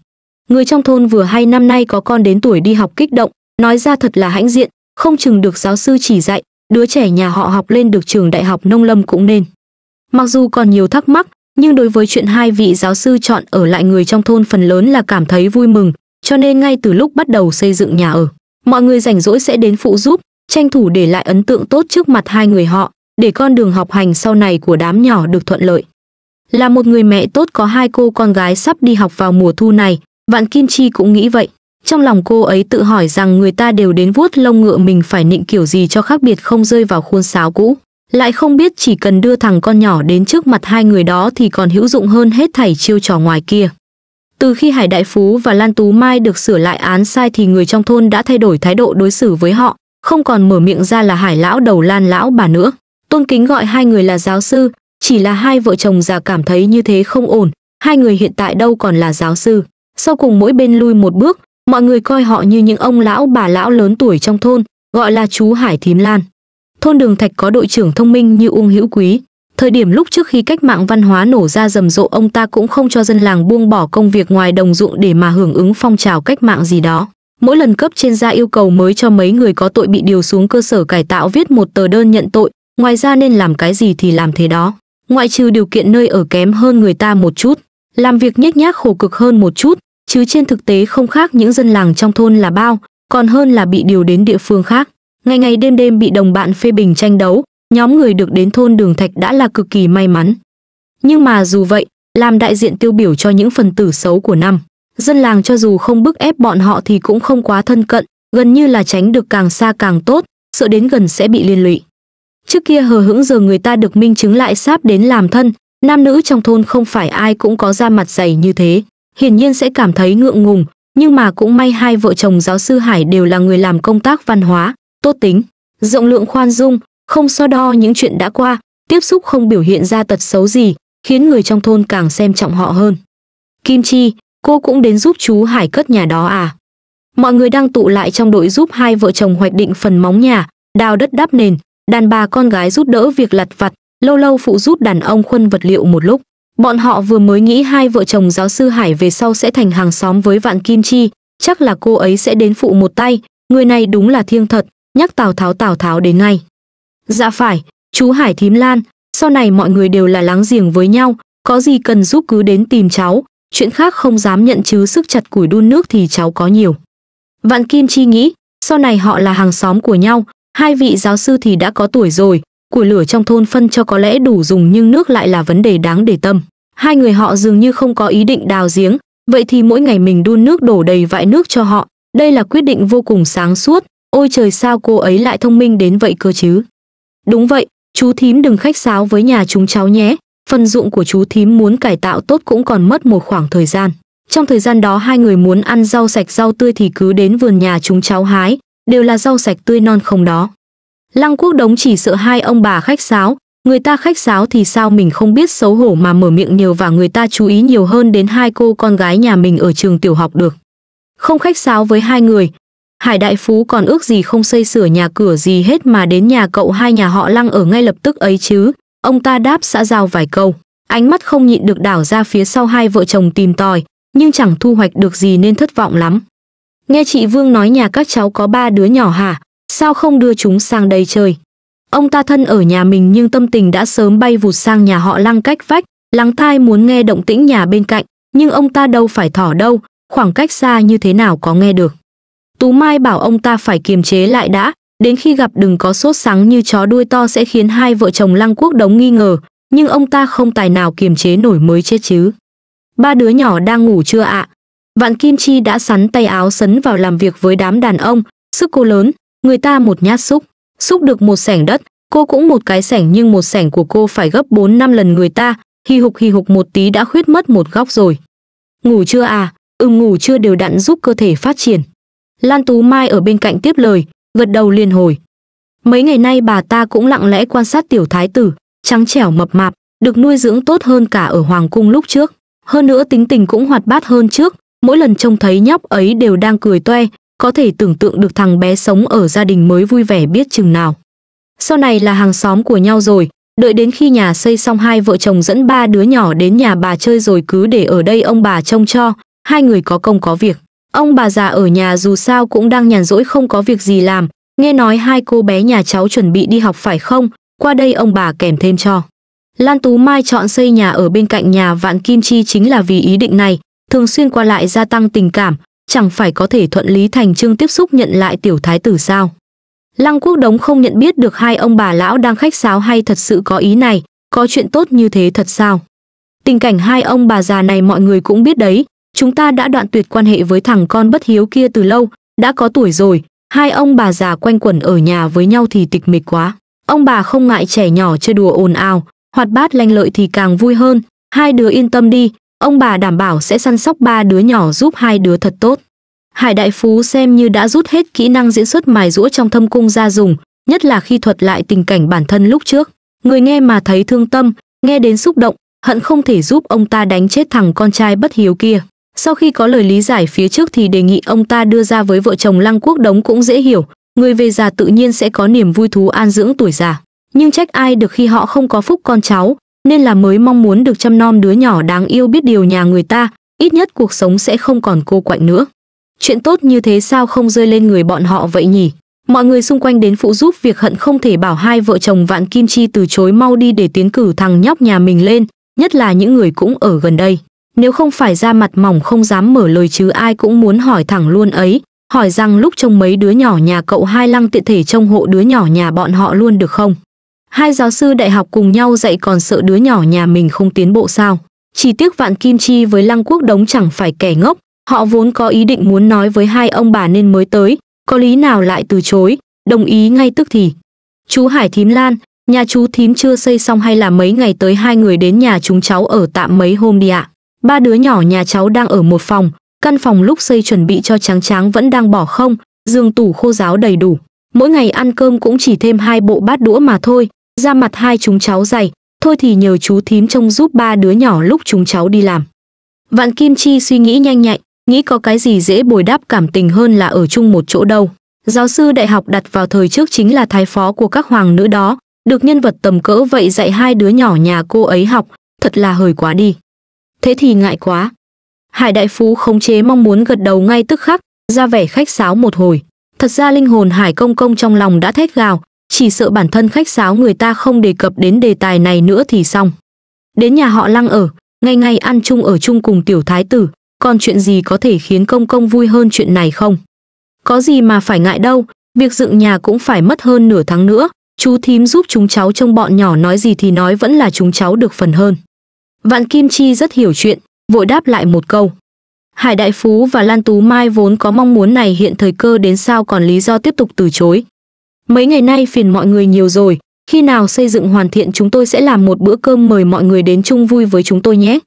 Người trong thôn vừa hay năm nay có con đến tuổi đi học kích động, nói ra thật là hãnh diện, không chừng được giáo sư chỉ dạy, đứa trẻ nhà họ học lên được trường đại học nông lâm cũng nên. Mặc dù còn nhiều thắc mắc, nhưng đối với chuyện hai vị giáo sư chọn ở lại người trong thôn phần lớn là cảm thấy vui mừng, cho nên ngay từ lúc bắt đầu xây dựng nhà ở, mọi người rảnh rỗi sẽ đến phụ giúp, tranh thủ để lại ấn tượng tốt trước mặt hai người họ, để con đường học hành sau này của đám nhỏ được thuận lợi. Là một người mẹ tốt có hai cô con gái sắp đi học vào mùa thu này, Vạn Kim Chi cũng nghĩ vậy. Trong lòng cô ấy tự hỏi rằng người ta đều đến vuốt lông ngựa mình phải nịnh kiểu gì cho khác biệt không rơi vào khuôn sáo cũ. Lại không biết chỉ cần đưa thằng con nhỏ đến trước mặt hai người đó thì còn hữu dụng hơn hết thảy chiêu trò ngoài kia. Từ khi Hải Đại Phú và Lan Tú Mai được sửa lại án sai thì người trong thôn đã thay đổi thái độ đối xử với họ, không còn mở miệng ra là Hải Lão đầu Lan Lão bà nữa. Tôn Kính gọi hai người là giáo sư, chỉ là hai vợ chồng già cảm thấy như thế không ổn, hai người hiện tại đâu còn là giáo sư. Sau cùng mỗi bên lui một bước, mọi người coi họ như những ông lão bà lão lớn tuổi trong thôn, gọi là chú Hải Thím Lan thôn Đường Thạch có đội trưởng thông minh như Uông Hữu Quý. Thời điểm lúc trước khi cách mạng văn hóa nổ ra rầm rộ ông ta cũng không cho dân làng buông bỏ công việc ngoài đồng ruộng để mà hưởng ứng phong trào cách mạng gì đó. Mỗi lần cấp trên ra yêu cầu mới cho mấy người có tội bị điều xuống cơ sở cải tạo viết một tờ đơn nhận tội, ngoài ra nên làm cái gì thì làm thế đó. Ngoại trừ điều kiện nơi ở kém hơn người ta một chút, làm việc nhếch nhác khổ cực hơn một chút, chứ trên thực tế không khác những dân làng trong thôn là bao, còn hơn là bị điều đến địa phương khác. Ngày ngày đêm đêm bị đồng bạn phê bình tranh đấu, nhóm người được đến thôn Đường Thạch đã là cực kỳ may mắn. Nhưng mà dù vậy, làm đại diện tiêu biểu cho những phần tử xấu của năm, dân làng cho dù không bức ép bọn họ thì cũng không quá thân cận, gần như là tránh được càng xa càng tốt, sợ đến gần sẽ bị liên lụy. Trước kia hờ hững giờ người ta được minh chứng lại sáp đến làm thân, nam nữ trong thôn không phải ai cũng có da mặt dày như thế, hiển nhiên sẽ cảm thấy ngượng ngùng, nhưng mà cũng may hai vợ chồng giáo sư Hải đều là người làm công tác văn hóa, tốt tính, rộng lượng khoan dung, không so đo những chuyện đã qua, tiếp xúc không biểu hiện ra tật xấu gì, khiến người trong thôn càng xem trọng họ hơn. Kim Chi, cô cũng đến giúp chú Hải cất nhà đó à? Mọi người đang tụ lại trong đội giúp hai vợ chồng hoạch định phần móng nhà, đào đất đắp nền, đàn bà con gái giúp đỡ việc lặt vặt, lâu lâu phụ giúp đàn ông khuân vật liệu một lúc. Bọn họ vừa mới nghĩ hai vợ chồng giáo sư Hải về sau sẽ thành hàng xóm với Vạn Kim Chi, chắc là cô ấy sẽ đến phụ một tay, người này đúng là thiêng thật, nhắc Tào Tháo Tào Tháo đến ngay. Dạ phải, chú Hải Thím Lan, sau này mọi người đều là láng giềng với nhau, có gì cần giúp cứ đến tìm cháu, chuyện khác không dám nhận chứ sức chặt củi đun nước thì cháu có nhiều. Vạn Kim Chi nghĩ, sau này họ là hàng xóm của nhau, hai vị giáo sư thì đã có tuổi rồi, củi lửa trong thôn phân cho có lẽ đủ dùng nhưng nước lại là vấn đề đáng để tâm. Hai người họ dường như không có ý định đào giếng, vậy thì mỗi ngày mình đun nước đổ đầy vại nước cho họ, đây là quyết định vô cùng sáng suốt, ôi trời sao cô ấy lại thông minh đến vậy cơ chứ. Đúng vậy, chú thím đừng khách sáo với nhà chúng cháu nhé, phần dụng của chú thím muốn cải tạo tốt cũng còn mất một khoảng thời gian. Trong thời gian đó hai người muốn ăn rau sạch rau tươi thì cứ đến vườn nhà chúng cháu hái, đều là rau sạch tươi non không đó. Lăng quốc đống chỉ sợ hai ông bà khách sáo, người ta khách sáo thì sao mình không biết xấu hổ mà mở miệng nhiều và người ta chú ý nhiều hơn đến hai cô con gái nhà mình ở trường tiểu học được. Không khách sáo với hai người, Hải Đại Phú còn ước gì không xây sửa nhà cửa gì hết mà đến nhà cậu hai nhà họ lăng ở ngay lập tức ấy chứ. Ông ta đáp xã giao vài câu. Ánh mắt không nhịn được đảo ra phía sau hai vợ chồng tìm tòi, nhưng chẳng thu hoạch được gì nên thất vọng lắm. Nghe chị Vương nói nhà các cháu có ba đứa nhỏ hả? Sao không đưa chúng sang đây chơi? Ông ta thân ở nhà mình nhưng tâm tình đã sớm bay vụt sang nhà họ lăng cách vách, lắng tai muốn nghe động tĩnh nhà bên cạnh, nhưng ông ta đâu phải thỏ đâu, khoảng cách xa như thế nào có nghe được. Tú Mai bảo ông ta phải kiềm chế lại đã, đến khi gặp đừng có sốt sắng như chó đuôi to sẽ khiến hai vợ chồng Lăng Quốc đống nghi ngờ, nhưng ông ta không tài nào kiềm chế nổi mới chết chứ. Ba đứa nhỏ đang ngủ chưa ạ? À? Vạn Kim Chi đã sắn tay áo sấn vào làm việc với đám đàn ông, sức cô lớn, người ta một nhát xúc, xúc được một sẻng đất, cô cũng một cái sẻng nhưng một sẻng của cô phải gấp 4 năm lần người ta, hì hục hì hục một tí đã khuyết mất một góc rồi. Ngủ chưa à? Ừm ngủ chưa đều đặn giúp cơ thể phát triển. Lan Tú Mai ở bên cạnh tiếp lời, gật đầu liền hồi. Mấy ngày nay bà ta cũng lặng lẽ quan sát tiểu thái tử, trắng trẻo mập mạp, được nuôi dưỡng tốt hơn cả ở hoàng cung lúc trước. Hơn nữa tính tình cũng hoạt bát hơn trước, mỗi lần trông thấy nhóc ấy đều đang cười toe, có thể tưởng tượng được thằng bé sống ở gia đình mới vui vẻ biết chừng nào. Sau này là hàng xóm của nhau rồi, đợi đến khi nhà xây xong hai vợ chồng dẫn ba đứa nhỏ đến nhà bà chơi rồi cứ để ở đây ông bà trông cho, hai người có công có việc. Ông bà già ở nhà dù sao cũng đang nhàn rỗi không có việc gì làm, nghe nói hai cô bé nhà cháu chuẩn bị đi học phải không, qua đây ông bà kèm thêm cho. Lan Tú Mai chọn xây nhà ở bên cạnh nhà Vạn Kim Chi chính là vì ý định này, thường xuyên qua lại gia tăng tình cảm, chẳng phải có thể thuận lý thành trương tiếp xúc nhận lại tiểu thái tử sao. Lăng Quốc Đống không nhận biết được hai ông bà lão đang khách sáo hay thật sự có ý này, có chuyện tốt như thế thật sao. Tình cảnh hai ông bà già này mọi người cũng biết đấy, chúng ta đã đoạn tuyệt quan hệ với thằng con bất hiếu kia từ lâu, đã có tuổi rồi, hai ông bà già quanh quẩn ở nhà với nhau thì tịch mịch quá. Ông bà không ngại trẻ nhỏ chơi đùa ồn ào, hoạt bát lanh lợi thì càng vui hơn, hai đứa yên tâm đi, ông bà đảm bảo sẽ săn sóc ba đứa nhỏ giúp hai đứa thật tốt. Hải Đại Phú xem như đã rút hết kỹ năng diễn xuất mài rũa trong thâm cung ra dùng, nhất là khi thuật lại tình cảnh bản thân lúc trước. Người nghe mà thấy thương tâm, nghe đến xúc động, hận không thể giúp ông ta đánh chết thằng con trai bất hiếu kia. Sau khi có lời lý giải phía trước thì đề nghị ông ta đưa ra với vợ chồng Lăng Quốc Đống cũng dễ hiểu, người về già tự nhiên sẽ có niềm vui thú an dưỡng tuổi già. Nhưng trách ai được khi họ không có phúc con cháu, nên là mới mong muốn được chăm nom đứa nhỏ đáng yêu biết điều nhà người ta, ít nhất cuộc sống sẽ không còn cô quạnh nữa. Chuyện tốt như thế sao không rơi lên người bọn họ vậy nhỉ? Mọi người xung quanh đến phụ giúp việc hận không thể bảo hai vợ chồng Vạn Kim Chi từ chối mau đi để tiến cử thằng nhóc nhà mình lên, nhất là những người cũng ở gần đây. Nếu không phải ra mặt mỏng không dám mở lời chứ ai cũng muốn hỏi thẳng luôn ấy, hỏi rằng lúc trông mấy đứa nhỏ nhà cậu hai lăng tiện thể trông hộ đứa nhỏ nhà bọn họ luôn được không? Hai giáo sư đại học cùng nhau dạy còn sợ đứa nhỏ nhà mình không tiến bộ sao? Chỉ tiếc Vạn Kim Chi với Lăng Quốc Đống chẳng phải kẻ ngốc, họ vốn có ý định muốn nói với hai ông bà nên mới tới, có lý nào lại từ chối, đồng ý ngay tức thì. Chú Hải Thím Lan, nhà chú Thím chưa xây xong hay là mấy ngày tới hai người đến nhà chúng cháu ở tạm mấy hôm đi ạ. À? Ba đứa nhỏ nhà cháu đang ở một phòng, căn phòng lúc xây chuẩn bị cho tráng tráng vẫn đang bỏ không, giường tủ khô giáo đầy đủ. Mỗi ngày ăn cơm cũng chỉ thêm hai bộ bát đũa mà thôi, ra mặt hai chúng cháu dày, thôi thì nhờ chú thím trông giúp ba đứa nhỏ lúc chúng cháu đi làm. Vạn Kim Chi suy nghĩ nhanh nhạy, nghĩ có cái gì dễ bồi đáp cảm tình hơn là ở chung một chỗ đâu. Giáo sư đại học đặt vào thời trước chính là thái phó của các hoàng nữ đó, được nhân vật tầm cỡ vậy dạy hai đứa nhỏ nhà cô ấy học, thật là hời quá đi thế thì ngại quá. Hải đại phú khống chế mong muốn gật đầu ngay tức khắc, ra vẻ khách sáo một hồi. Thật ra linh hồn Hải Công Công trong lòng đã thét gào, chỉ sợ bản thân khách sáo người ta không đề cập đến đề tài này nữa thì xong. Đến nhà họ Lăng ở, ngay ngay ăn chung ở chung cùng tiểu thái tử, còn chuyện gì có thể khiến Công Công vui hơn chuyện này không? Có gì mà phải ngại đâu, việc dựng nhà cũng phải mất hơn nửa tháng nữa, chú thím giúp chúng cháu trông bọn nhỏ nói gì thì nói vẫn là chúng cháu được phần hơn. Vạn Kim Chi rất hiểu chuyện, vội đáp lại một câu. Hải Đại Phú và Lan Tú Mai vốn có mong muốn này hiện thời cơ đến sao còn lý do tiếp tục từ chối. Mấy ngày nay phiền mọi người nhiều rồi, khi nào xây dựng hoàn thiện chúng tôi sẽ làm một bữa cơm mời mọi người đến chung vui với chúng tôi nhé.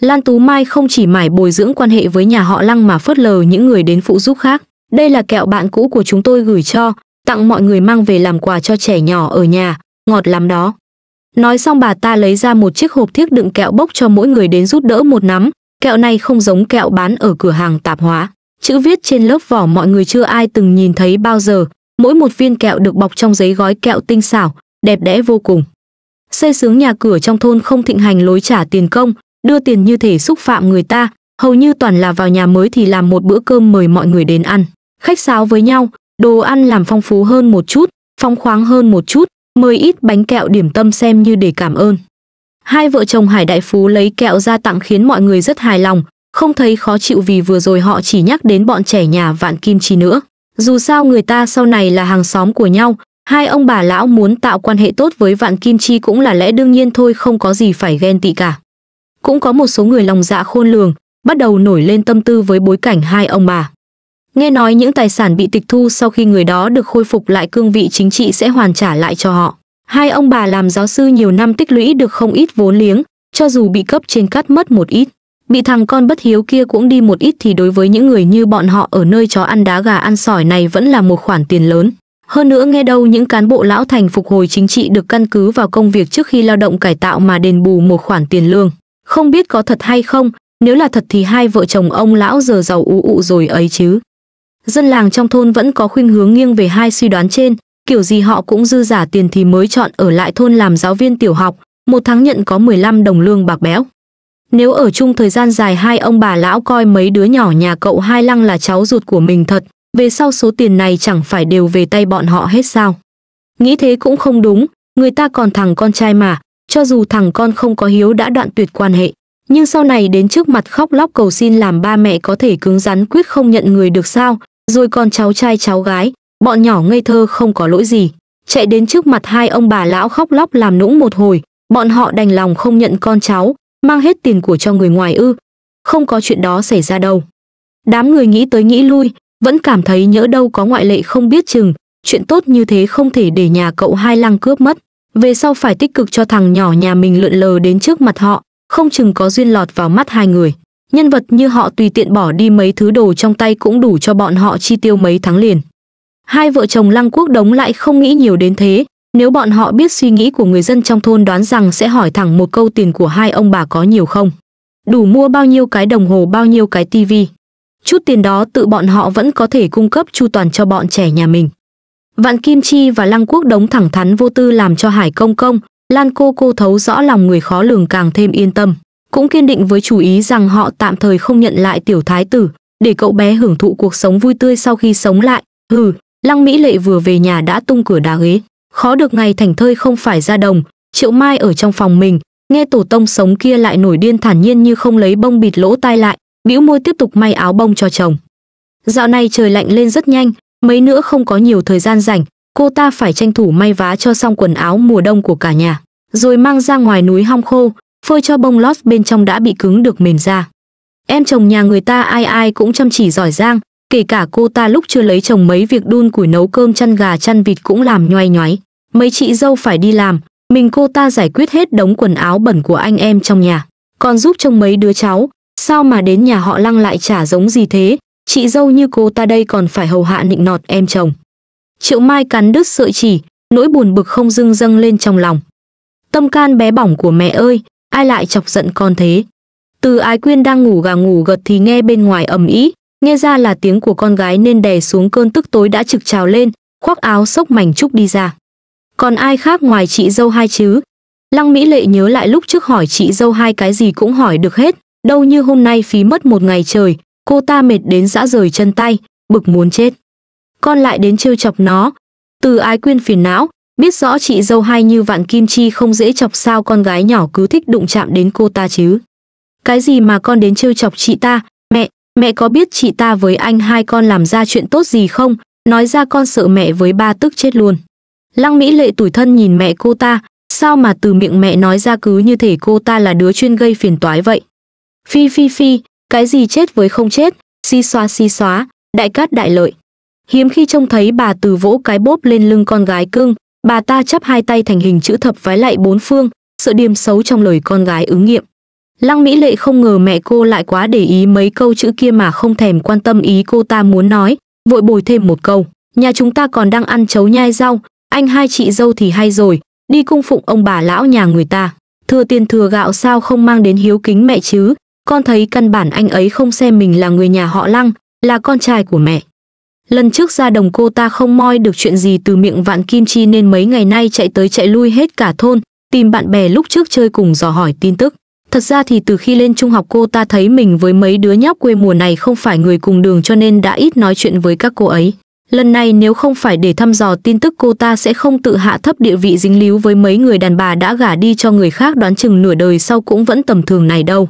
Lan Tú Mai không chỉ mải bồi dưỡng quan hệ với nhà họ Lăng mà phớt lờ những người đến phụ giúp khác. Đây là kẹo bạn cũ của chúng tôi gửi cho, tặng mọi người mang về làm quà cho trẻ nhỏ ở nhà, ngọt lắm đó. Nói xong bà ta lấy ra một chiếc hộp thiếc đựng kẹo bốc cho mỗi người đến giúp đỡ một nắm. Kẹo này không giống kẹo bán ở cửa hàng tạp hóa. Chữ viết trên lớp vỏ mọi người chưa ai từng nhìn thấy bao giờ. Mỗi một viên kẹo được bọc trong giấy gói kẹo tinh xảo, đẹp đẽ vô cùng. Xây sướng nhà cửa trong thôn không thịnh hành lối trả tiền công, đưa tiền như thể xúc phạm người ta, hầu như toàn là vào nhà mới thì làm một bữa cơm mời mọi người đến ăn. Khách sáo với nhau, đồ ăn làm phong phú hơn một chút, phong khoáng hơn một chút, Mời ít bánh kẹo điểm tâm xem như để cảm ơn. Hai vợ chồng Hải Đại Phú lấy kẹo ra tặng khiến mọi người rất hài lòng, không thấy khó chịu vì vừa rồi họ chỉ nhắc đến bọn trẻ nhà vạn kim chi nữa. Dù sao người ta sau này là hàng xóm của nhau, hai ông bà lão muốn tạo quan hệ tốt với vạn kim chi cũng là lẽ đương nhiên thôi không có gì phải ghen tị cả. Cũng có một số người lòng dạ khôn lường, bắt đầu nổi lên tâm tư với bối cảnh hai ông bà. Nghe nói những tài sản bị tịch thu sau khi người đó được khôi phục lại cương vị chính trị sẽ hoàn trả lại cho họ. Hai ông bà làm giáo sư nhiều năm tích lũy được không ít vốn liếng, cho dù bị cấp trên cắt mất một ít, bị thằng con bất hiếu kia cũng đi một ít thì đối với những người như bọn họ ở nơi chó ăn đá gà ăn sỏi này vẫn là một khoản tiền lớn. Hơn nữa nghe đâu những cán bộ lão thành phục hồi chính trị được căn cứ vào công việc trước khi lao động cải tạo mà đền bù một khoản tiền lương. Không biết có thật hay không, nếu là thật thì hai vợ chồng ông lão giờ giàu ú ụ rồi ấy chứ dân làng trong thôn vẫn có khuynh hướng nghiêng về hai suy đoán trên, kiểu gì họ cũng dư giả tiền thì mới chọn ở lại thôn làm giáo viên tiểu học, một tháng nhận có 15 đồng lương bạc béo. Nếu ở chung thời gian dài hai ông bà lão coi mấy đứa nhỏ nhà cậu hai lăng là cháu ruột của mình thật, về sau số tiền này chẳng phải đều về tay bọn họ hết sao. Nghĩ thế cũng không đúng, người ta còn thằng con trai mà, cho dù thằng con không có hiếu đã đoạn tuyệt quan hệ nhưng sau này đến trước mặt khóc lóc cầu xin làm ba mẹ có thể cứng rắn quyết không nhận người được sao, rồi còn cháu trai cháu gái, bọn nhỏ ngây thơ không có lỗi gì. Chạy đến trước mặt hai ông bà lão khóc lóc làm nũng một hồi, bọn họ đành lòng không nhận con cháu, mang hết tiền của cho người ngoài ư. Không có chuyện đó xảy ra đâu. Đám người nghĩ tới nghĩ lui, vẫn cảm thấy nhỡ đâu có ngoại lệ không biết chừng, chuyện tốt như thế không thể để nhà cậu hai lăng cướp mất. Về sau phải tích cực cho thằng nhỏ nhà mình lượn lờ đến trước mặt họ, không chừng có duyên lọt vào mắt hai người. Nhân vật như họ tùy tiện bỏ đi mấy thứ đồ trong tay cũng đủ cho bọn họ chi tiêu mấy tháng liền. Hai vợ chồng Lăng Quốc Đống lại không nghĩ nhiều đến thế, nếu bọn họ biết suy nghĩ của người dân trong thôn đoán rằng sẽ hỏi thẳng một câu tiền của hai ông bà có nhiều không. Đủ mua bao nhiêu cái đồng hồ bao nhiêu cái tivi. Chút tiền đó tự bọn họ vẫn có thể cung cấp chu toàn cho bọn trẻ nhà mình. Vạn Kim Chi và Lăng Quốc Đống thẳng thắn vô tư làm cho Hải Công Công, Lan cô cô thấu rõ lòng người khó lường càng thêm yên tâm, cũng kiên định với chủ ý rằng họ tạm thời không nhận lại tiểu thái tử, để cậu bé hưởng thụ cuộc sống vui tươi sau khi sống lại. Hừ, Lăng Mỹ Lệ vừa về nhà đã tung cửa đá ghế, khó được ngày thành thơi không phải ra đồng, Triệu Mai ở trong phòng mình, nghe tổ tông sống kia lại nổi điên thản nhiên như không lấy bông bịt lỗ tai lại, bĩu môi tiếp tục may áo bông cho chồng. Dạo này trời lạnh lên rất nhanh, mấy nữa không có nhiều thời gian rảnh, cô ta phải tranh thủ may vá cho xong quần áo mùa đông của cả nhà, rồi mang ra ngoài núi hong khô, phơi cho bông lót bên trong đã bị cứng được mềm ra. Em chồng nhà người ta ai ai cũng chăm chỉ giỏi giang, kể cả cô ta lúc chưa lấy chồng mấy việc đun củi nấu cơm chăn gà chăn vịt cũng làm nhoay nhoáy. Mấy chị dâu phải đi làm, mình cô ta giải quyết hết đống quần áo bẩn của anh em trong nhà, còn giúp trông mấy đứa cháu, sao mà đến nhà họ lăng lại chả giống gì thế, chị dâu như cô ta đây còn phải hầu hạ nịnh nọt em chồng. Triệu Mai cắn đứt sợi chỉ, nỗi buồn bực không dưng dâng lên trong lòng. Tâm can bé bỏng của mẹ ơi, ai lại chọc giận con thế? Từ Ái Quyên đang ngủ gà ngủ gật thì nghe bên ngoài ầm ĩ, nghe ra là tiếng của con gái nên đè xuống cơn tức tối đã trực trào lên, khoác áo xốc mảnh trúc đi ra. Còn ai khác ngoài chị dâu hai chứ? Lăng Mỹ Lệ nhớ lại lúc trước hỏi chị dâu hai cái gì cũng hỏi được hết, đâu như hôm nay phí mất một ngày trời, cô ta mệt đến dã rời chân tay, bực muốn chết con lại đến trêu chọc nó. Từ ái quyên phiền não, biết rõ chị dâu hay như vạn kim chi không dễ chọc sao con gái nhỏ cứ thích đụng chạm đến cô ta chứ. Cái gì mà con đến trêu chọc chị ta, mẹ, mẹ có biết chị ta với anh hai con làm ra chuyện tốt gì không, nói ra con sợ mẹ với ba tức chết luôn. Lăng Mỹ lệ tủi thân nhìn mẹ cô ta, sao mà từ miệng mẹ nói ra cứ như thể cô ta là đứa chuyên gây phiền toái vậy. Phi phi phi, cái gì chết với không chết, si xóa si xóa, đại cát đại lợi hiếm khi trông thấy bà từ vỗ cái bốp lên lưng con gái cưng, bà ta chắp hai tay thành hình chữ thập vái lại bốn phương, sợ điềm xấu trong lời con gái ứng nghiệm. Lăng Mỹ Lệ không ngờ mẹ cô lại quá để ý mấy câu chữ kia mà không thèm quan tâm ý cô ta muốn nói, vội bồi thêm một câu. Nhà chúng ta còn đang ăn chấu nhai rau, anh hai chị dâu thì hay rồi, đi cung phụng ông bà lão nhà người ta. Thừa tiền thừa gạo sao không mang đến hiếu kính mẹ chứ, con thấy căn bản anh ấy không xem mình là người nhà họ Lăng, là con trai của mẹ. Lần trước ra đồng cô ta không moi được chuyện gì từ miệng vạn kim chi nên mấy ngày nay chạy tới chạy lui hết cả thôn, tìm bạn bè lúc trước chơi cùng dò hỏi tin tức. Thật ra thì từ khi lên trung học cô ta thấy mình với mấy đứa nhóc quê mùa này không phải người cùng đường cho nên đã ít nói chuyện với các cô ấy. Lần này nếu không phải để thăm dò tin tức cô ta sẽ không tự hạ thấp địa vị dính líu với mấy người đàn bà đã gả đi cho người khác đoán chừng nửa đời sau cũng vẫn tầm thường này đâu.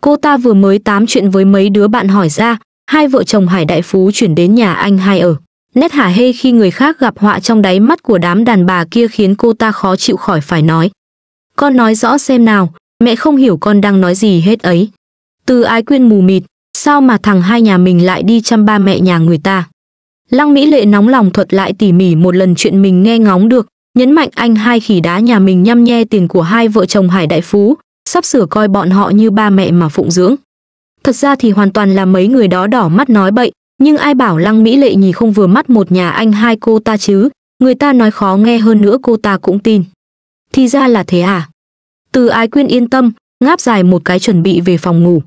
Cô ta vừa mới tám chuyện với mấy đứa bạn hỏi ra, hai vợ chồng hải đại phú chuyển đến nhà anh hai ở. Nét hả hê khi người khác gặp họa trong đáy mắt của đám đàn bà kia khiến cô ta khó chịu khỏi phải nói. Con nói rõ xem nào, mẹ không hiểu con đang nói gì hết ấy. Từ ái quyên mù mịt, sao mà thằng hai nhà mình lại đi chăm ba mẹ nhà người ta. Lăng Mỹ Lệ nóng lòng thuật lại tỉ mỉ một lần chuyện mình nghe ngóng được, nhấn mạnh anh hai khỉ đá nhà mình nhăm nhe tiền của hai vợ chồng Hải Đại Phú, sắp sửa coi bọn họ như ba mẹ mà phụng dưỡng thật ra thì hoàn toàn là mấy người đó đỏ mắt nói bậy, nhưng ai bảo Lăng Mỹ Lệ nhì không vừa mắt một nhà anh hai cô ta chứ, người ta nói khó nghe hơn nữa cô ta cũng tin. Thì ra là thế à? Từ Ái Quyên yên tâm, ngáp dài một cái chuẩn bị về phòng ngủ.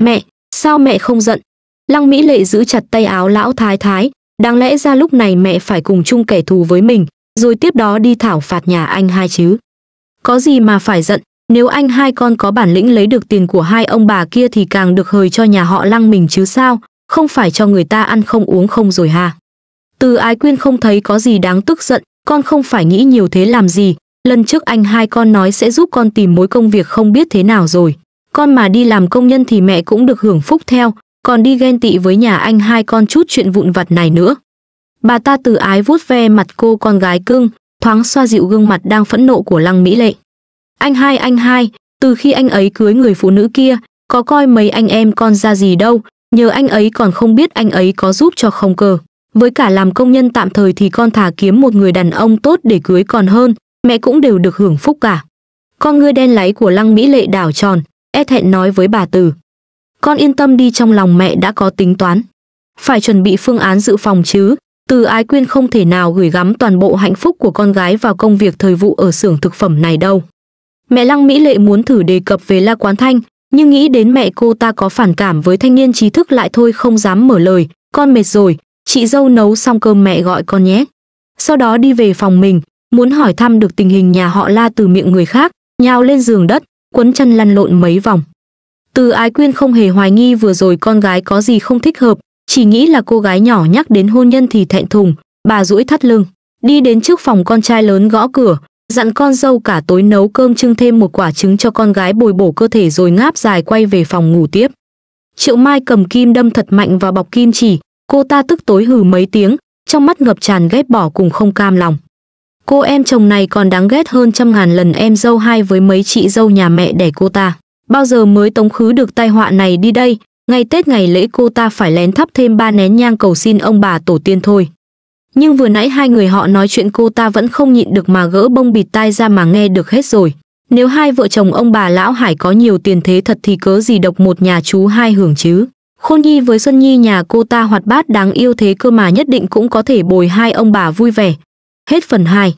Mẹ, sao mẹ không giận? Lăng Mỹ Lệ giữ chặt tay áo lão thái thái, đáng lẽ ra lúc này mẹ phải cùng chung kẻ thù với mình, rồi tiếp đó đi thảo phạt nhà anh hai chứ. Có gì mà phải giận, nếu anh hai con có bản lĩnh lấy được tiền của hai ông bà kia thì càng được hời cho nhà họ lăng mình chứ sao, không phải cho người ta ăn không uống không rồi hà. Từ ái quyên không thấy có gì đáng tức giận, con không phải nghĩ nhiều thế làm gì, lần trước anh hai con nói sẽ giúp con tìm mối công việc không biết thế nào rồi. Con mà đi làm công nhân thì mẹ cũng được hưởng phúc theo, còn đi ghen tị với nhà anh hai con chút chuyện vụn vặt này nữa. Bà ta từ ái vuốt ve mặt cô con gái cưng, thoáng xoa dịu gương mặt đang phẫn nộ của Lăng Mỹ Lệ. Anh hai anh hai, từ khi anh ấy cưới người phụ nữ kia, có coi mấy anh em con ra gì đâu, nhờ anh ấy còn không biết anh ấy có giúp cho không cờ. Với cả làm công nhân tạm thời thì con thả kiếm một người đàn ông tốt để cưới còn hơn, mẹ cũng đều được hưởng phúc cả. Con ngươi đen láy của Lăng Mỹ Lệ đảo tròn, e thẹn nói với bà Từ. Con yên tâm đi trong lòng mẹ đã có tính toán. Phải chuẩn bị phương án dự phòng chứ, từ ái quyên không thể nào gửi gắm toàn bộ hạnh phúc của con gái vào công việc thời vụ ở xưởng thực phẩm này đâu. Mẹ Lăng Mỹ Lệ muốn thử đề cập về La Quán Thanh, nhưng nghĩ đến mẹ cô ta có phản cảm với thanh niên trí thức lại thôi không dám mở lời, con mệt rồi, chị dâu nấu xong cơm mẹ gọi con nhé. Sau đó đi về phòng mình, muốn hỏi thăm được tình hình nhà họ La từ miệng người khác, nhào lên giường đất, quấn chân lăn lộn mấy vòng. Từ Ái Quyên không hề hoài nghi vừa rồi con gái có gì không thích hợp, chỉ nghĩ là cô gái nhỏ nhắc đến hôn nhân thì thẹn thùng, bà duỗi thắt lưng, đi đến trước phòng con trai lớn gõ cửa, dặn con dâu cả tối nấu cơm trưng thêm một quả trứng cho con gái bồi bổ cơ thể rồi ngáp dài quay về phòng ngủ tiếp. Triệu Mai cầm kim đâm thật mạnh vào bọc kim chỉ, cô ta tức tối hừ mấy tiếng, trong mắt ngập tràn ghét bỏ cùng không cam lòng. Cô em chồng này còn đáng ghét hơn trăm ngàn lần em dâu hai với mấy chị dâu nhà mẹ đẻ cô ta. Bao giờ mới tống khứ được tai họa này đi đây, ngày Tết ngày lễ cô ta phải lén thắp thêm ba nén nhang cầu xin ông bà tổ tiên thôi nhưng vừa nãy hai người họ nói chuyện cô ta vẫn không nhịn được mà gỡ bông bịt tai ra mà nghe được hết rồi. Nếu hai vợ chồng ông bà Lão Hải có nhiều tiền thế thật thì cớ gì độc một nhà chú hai hưởng chứ. Khôn Nhi với Xuân Nhi nhà cô ta hoạt bát đáng yêu thế cơ mà nhất định cũng có thể bồi hai ông bà vui vẻ. Hết phần 2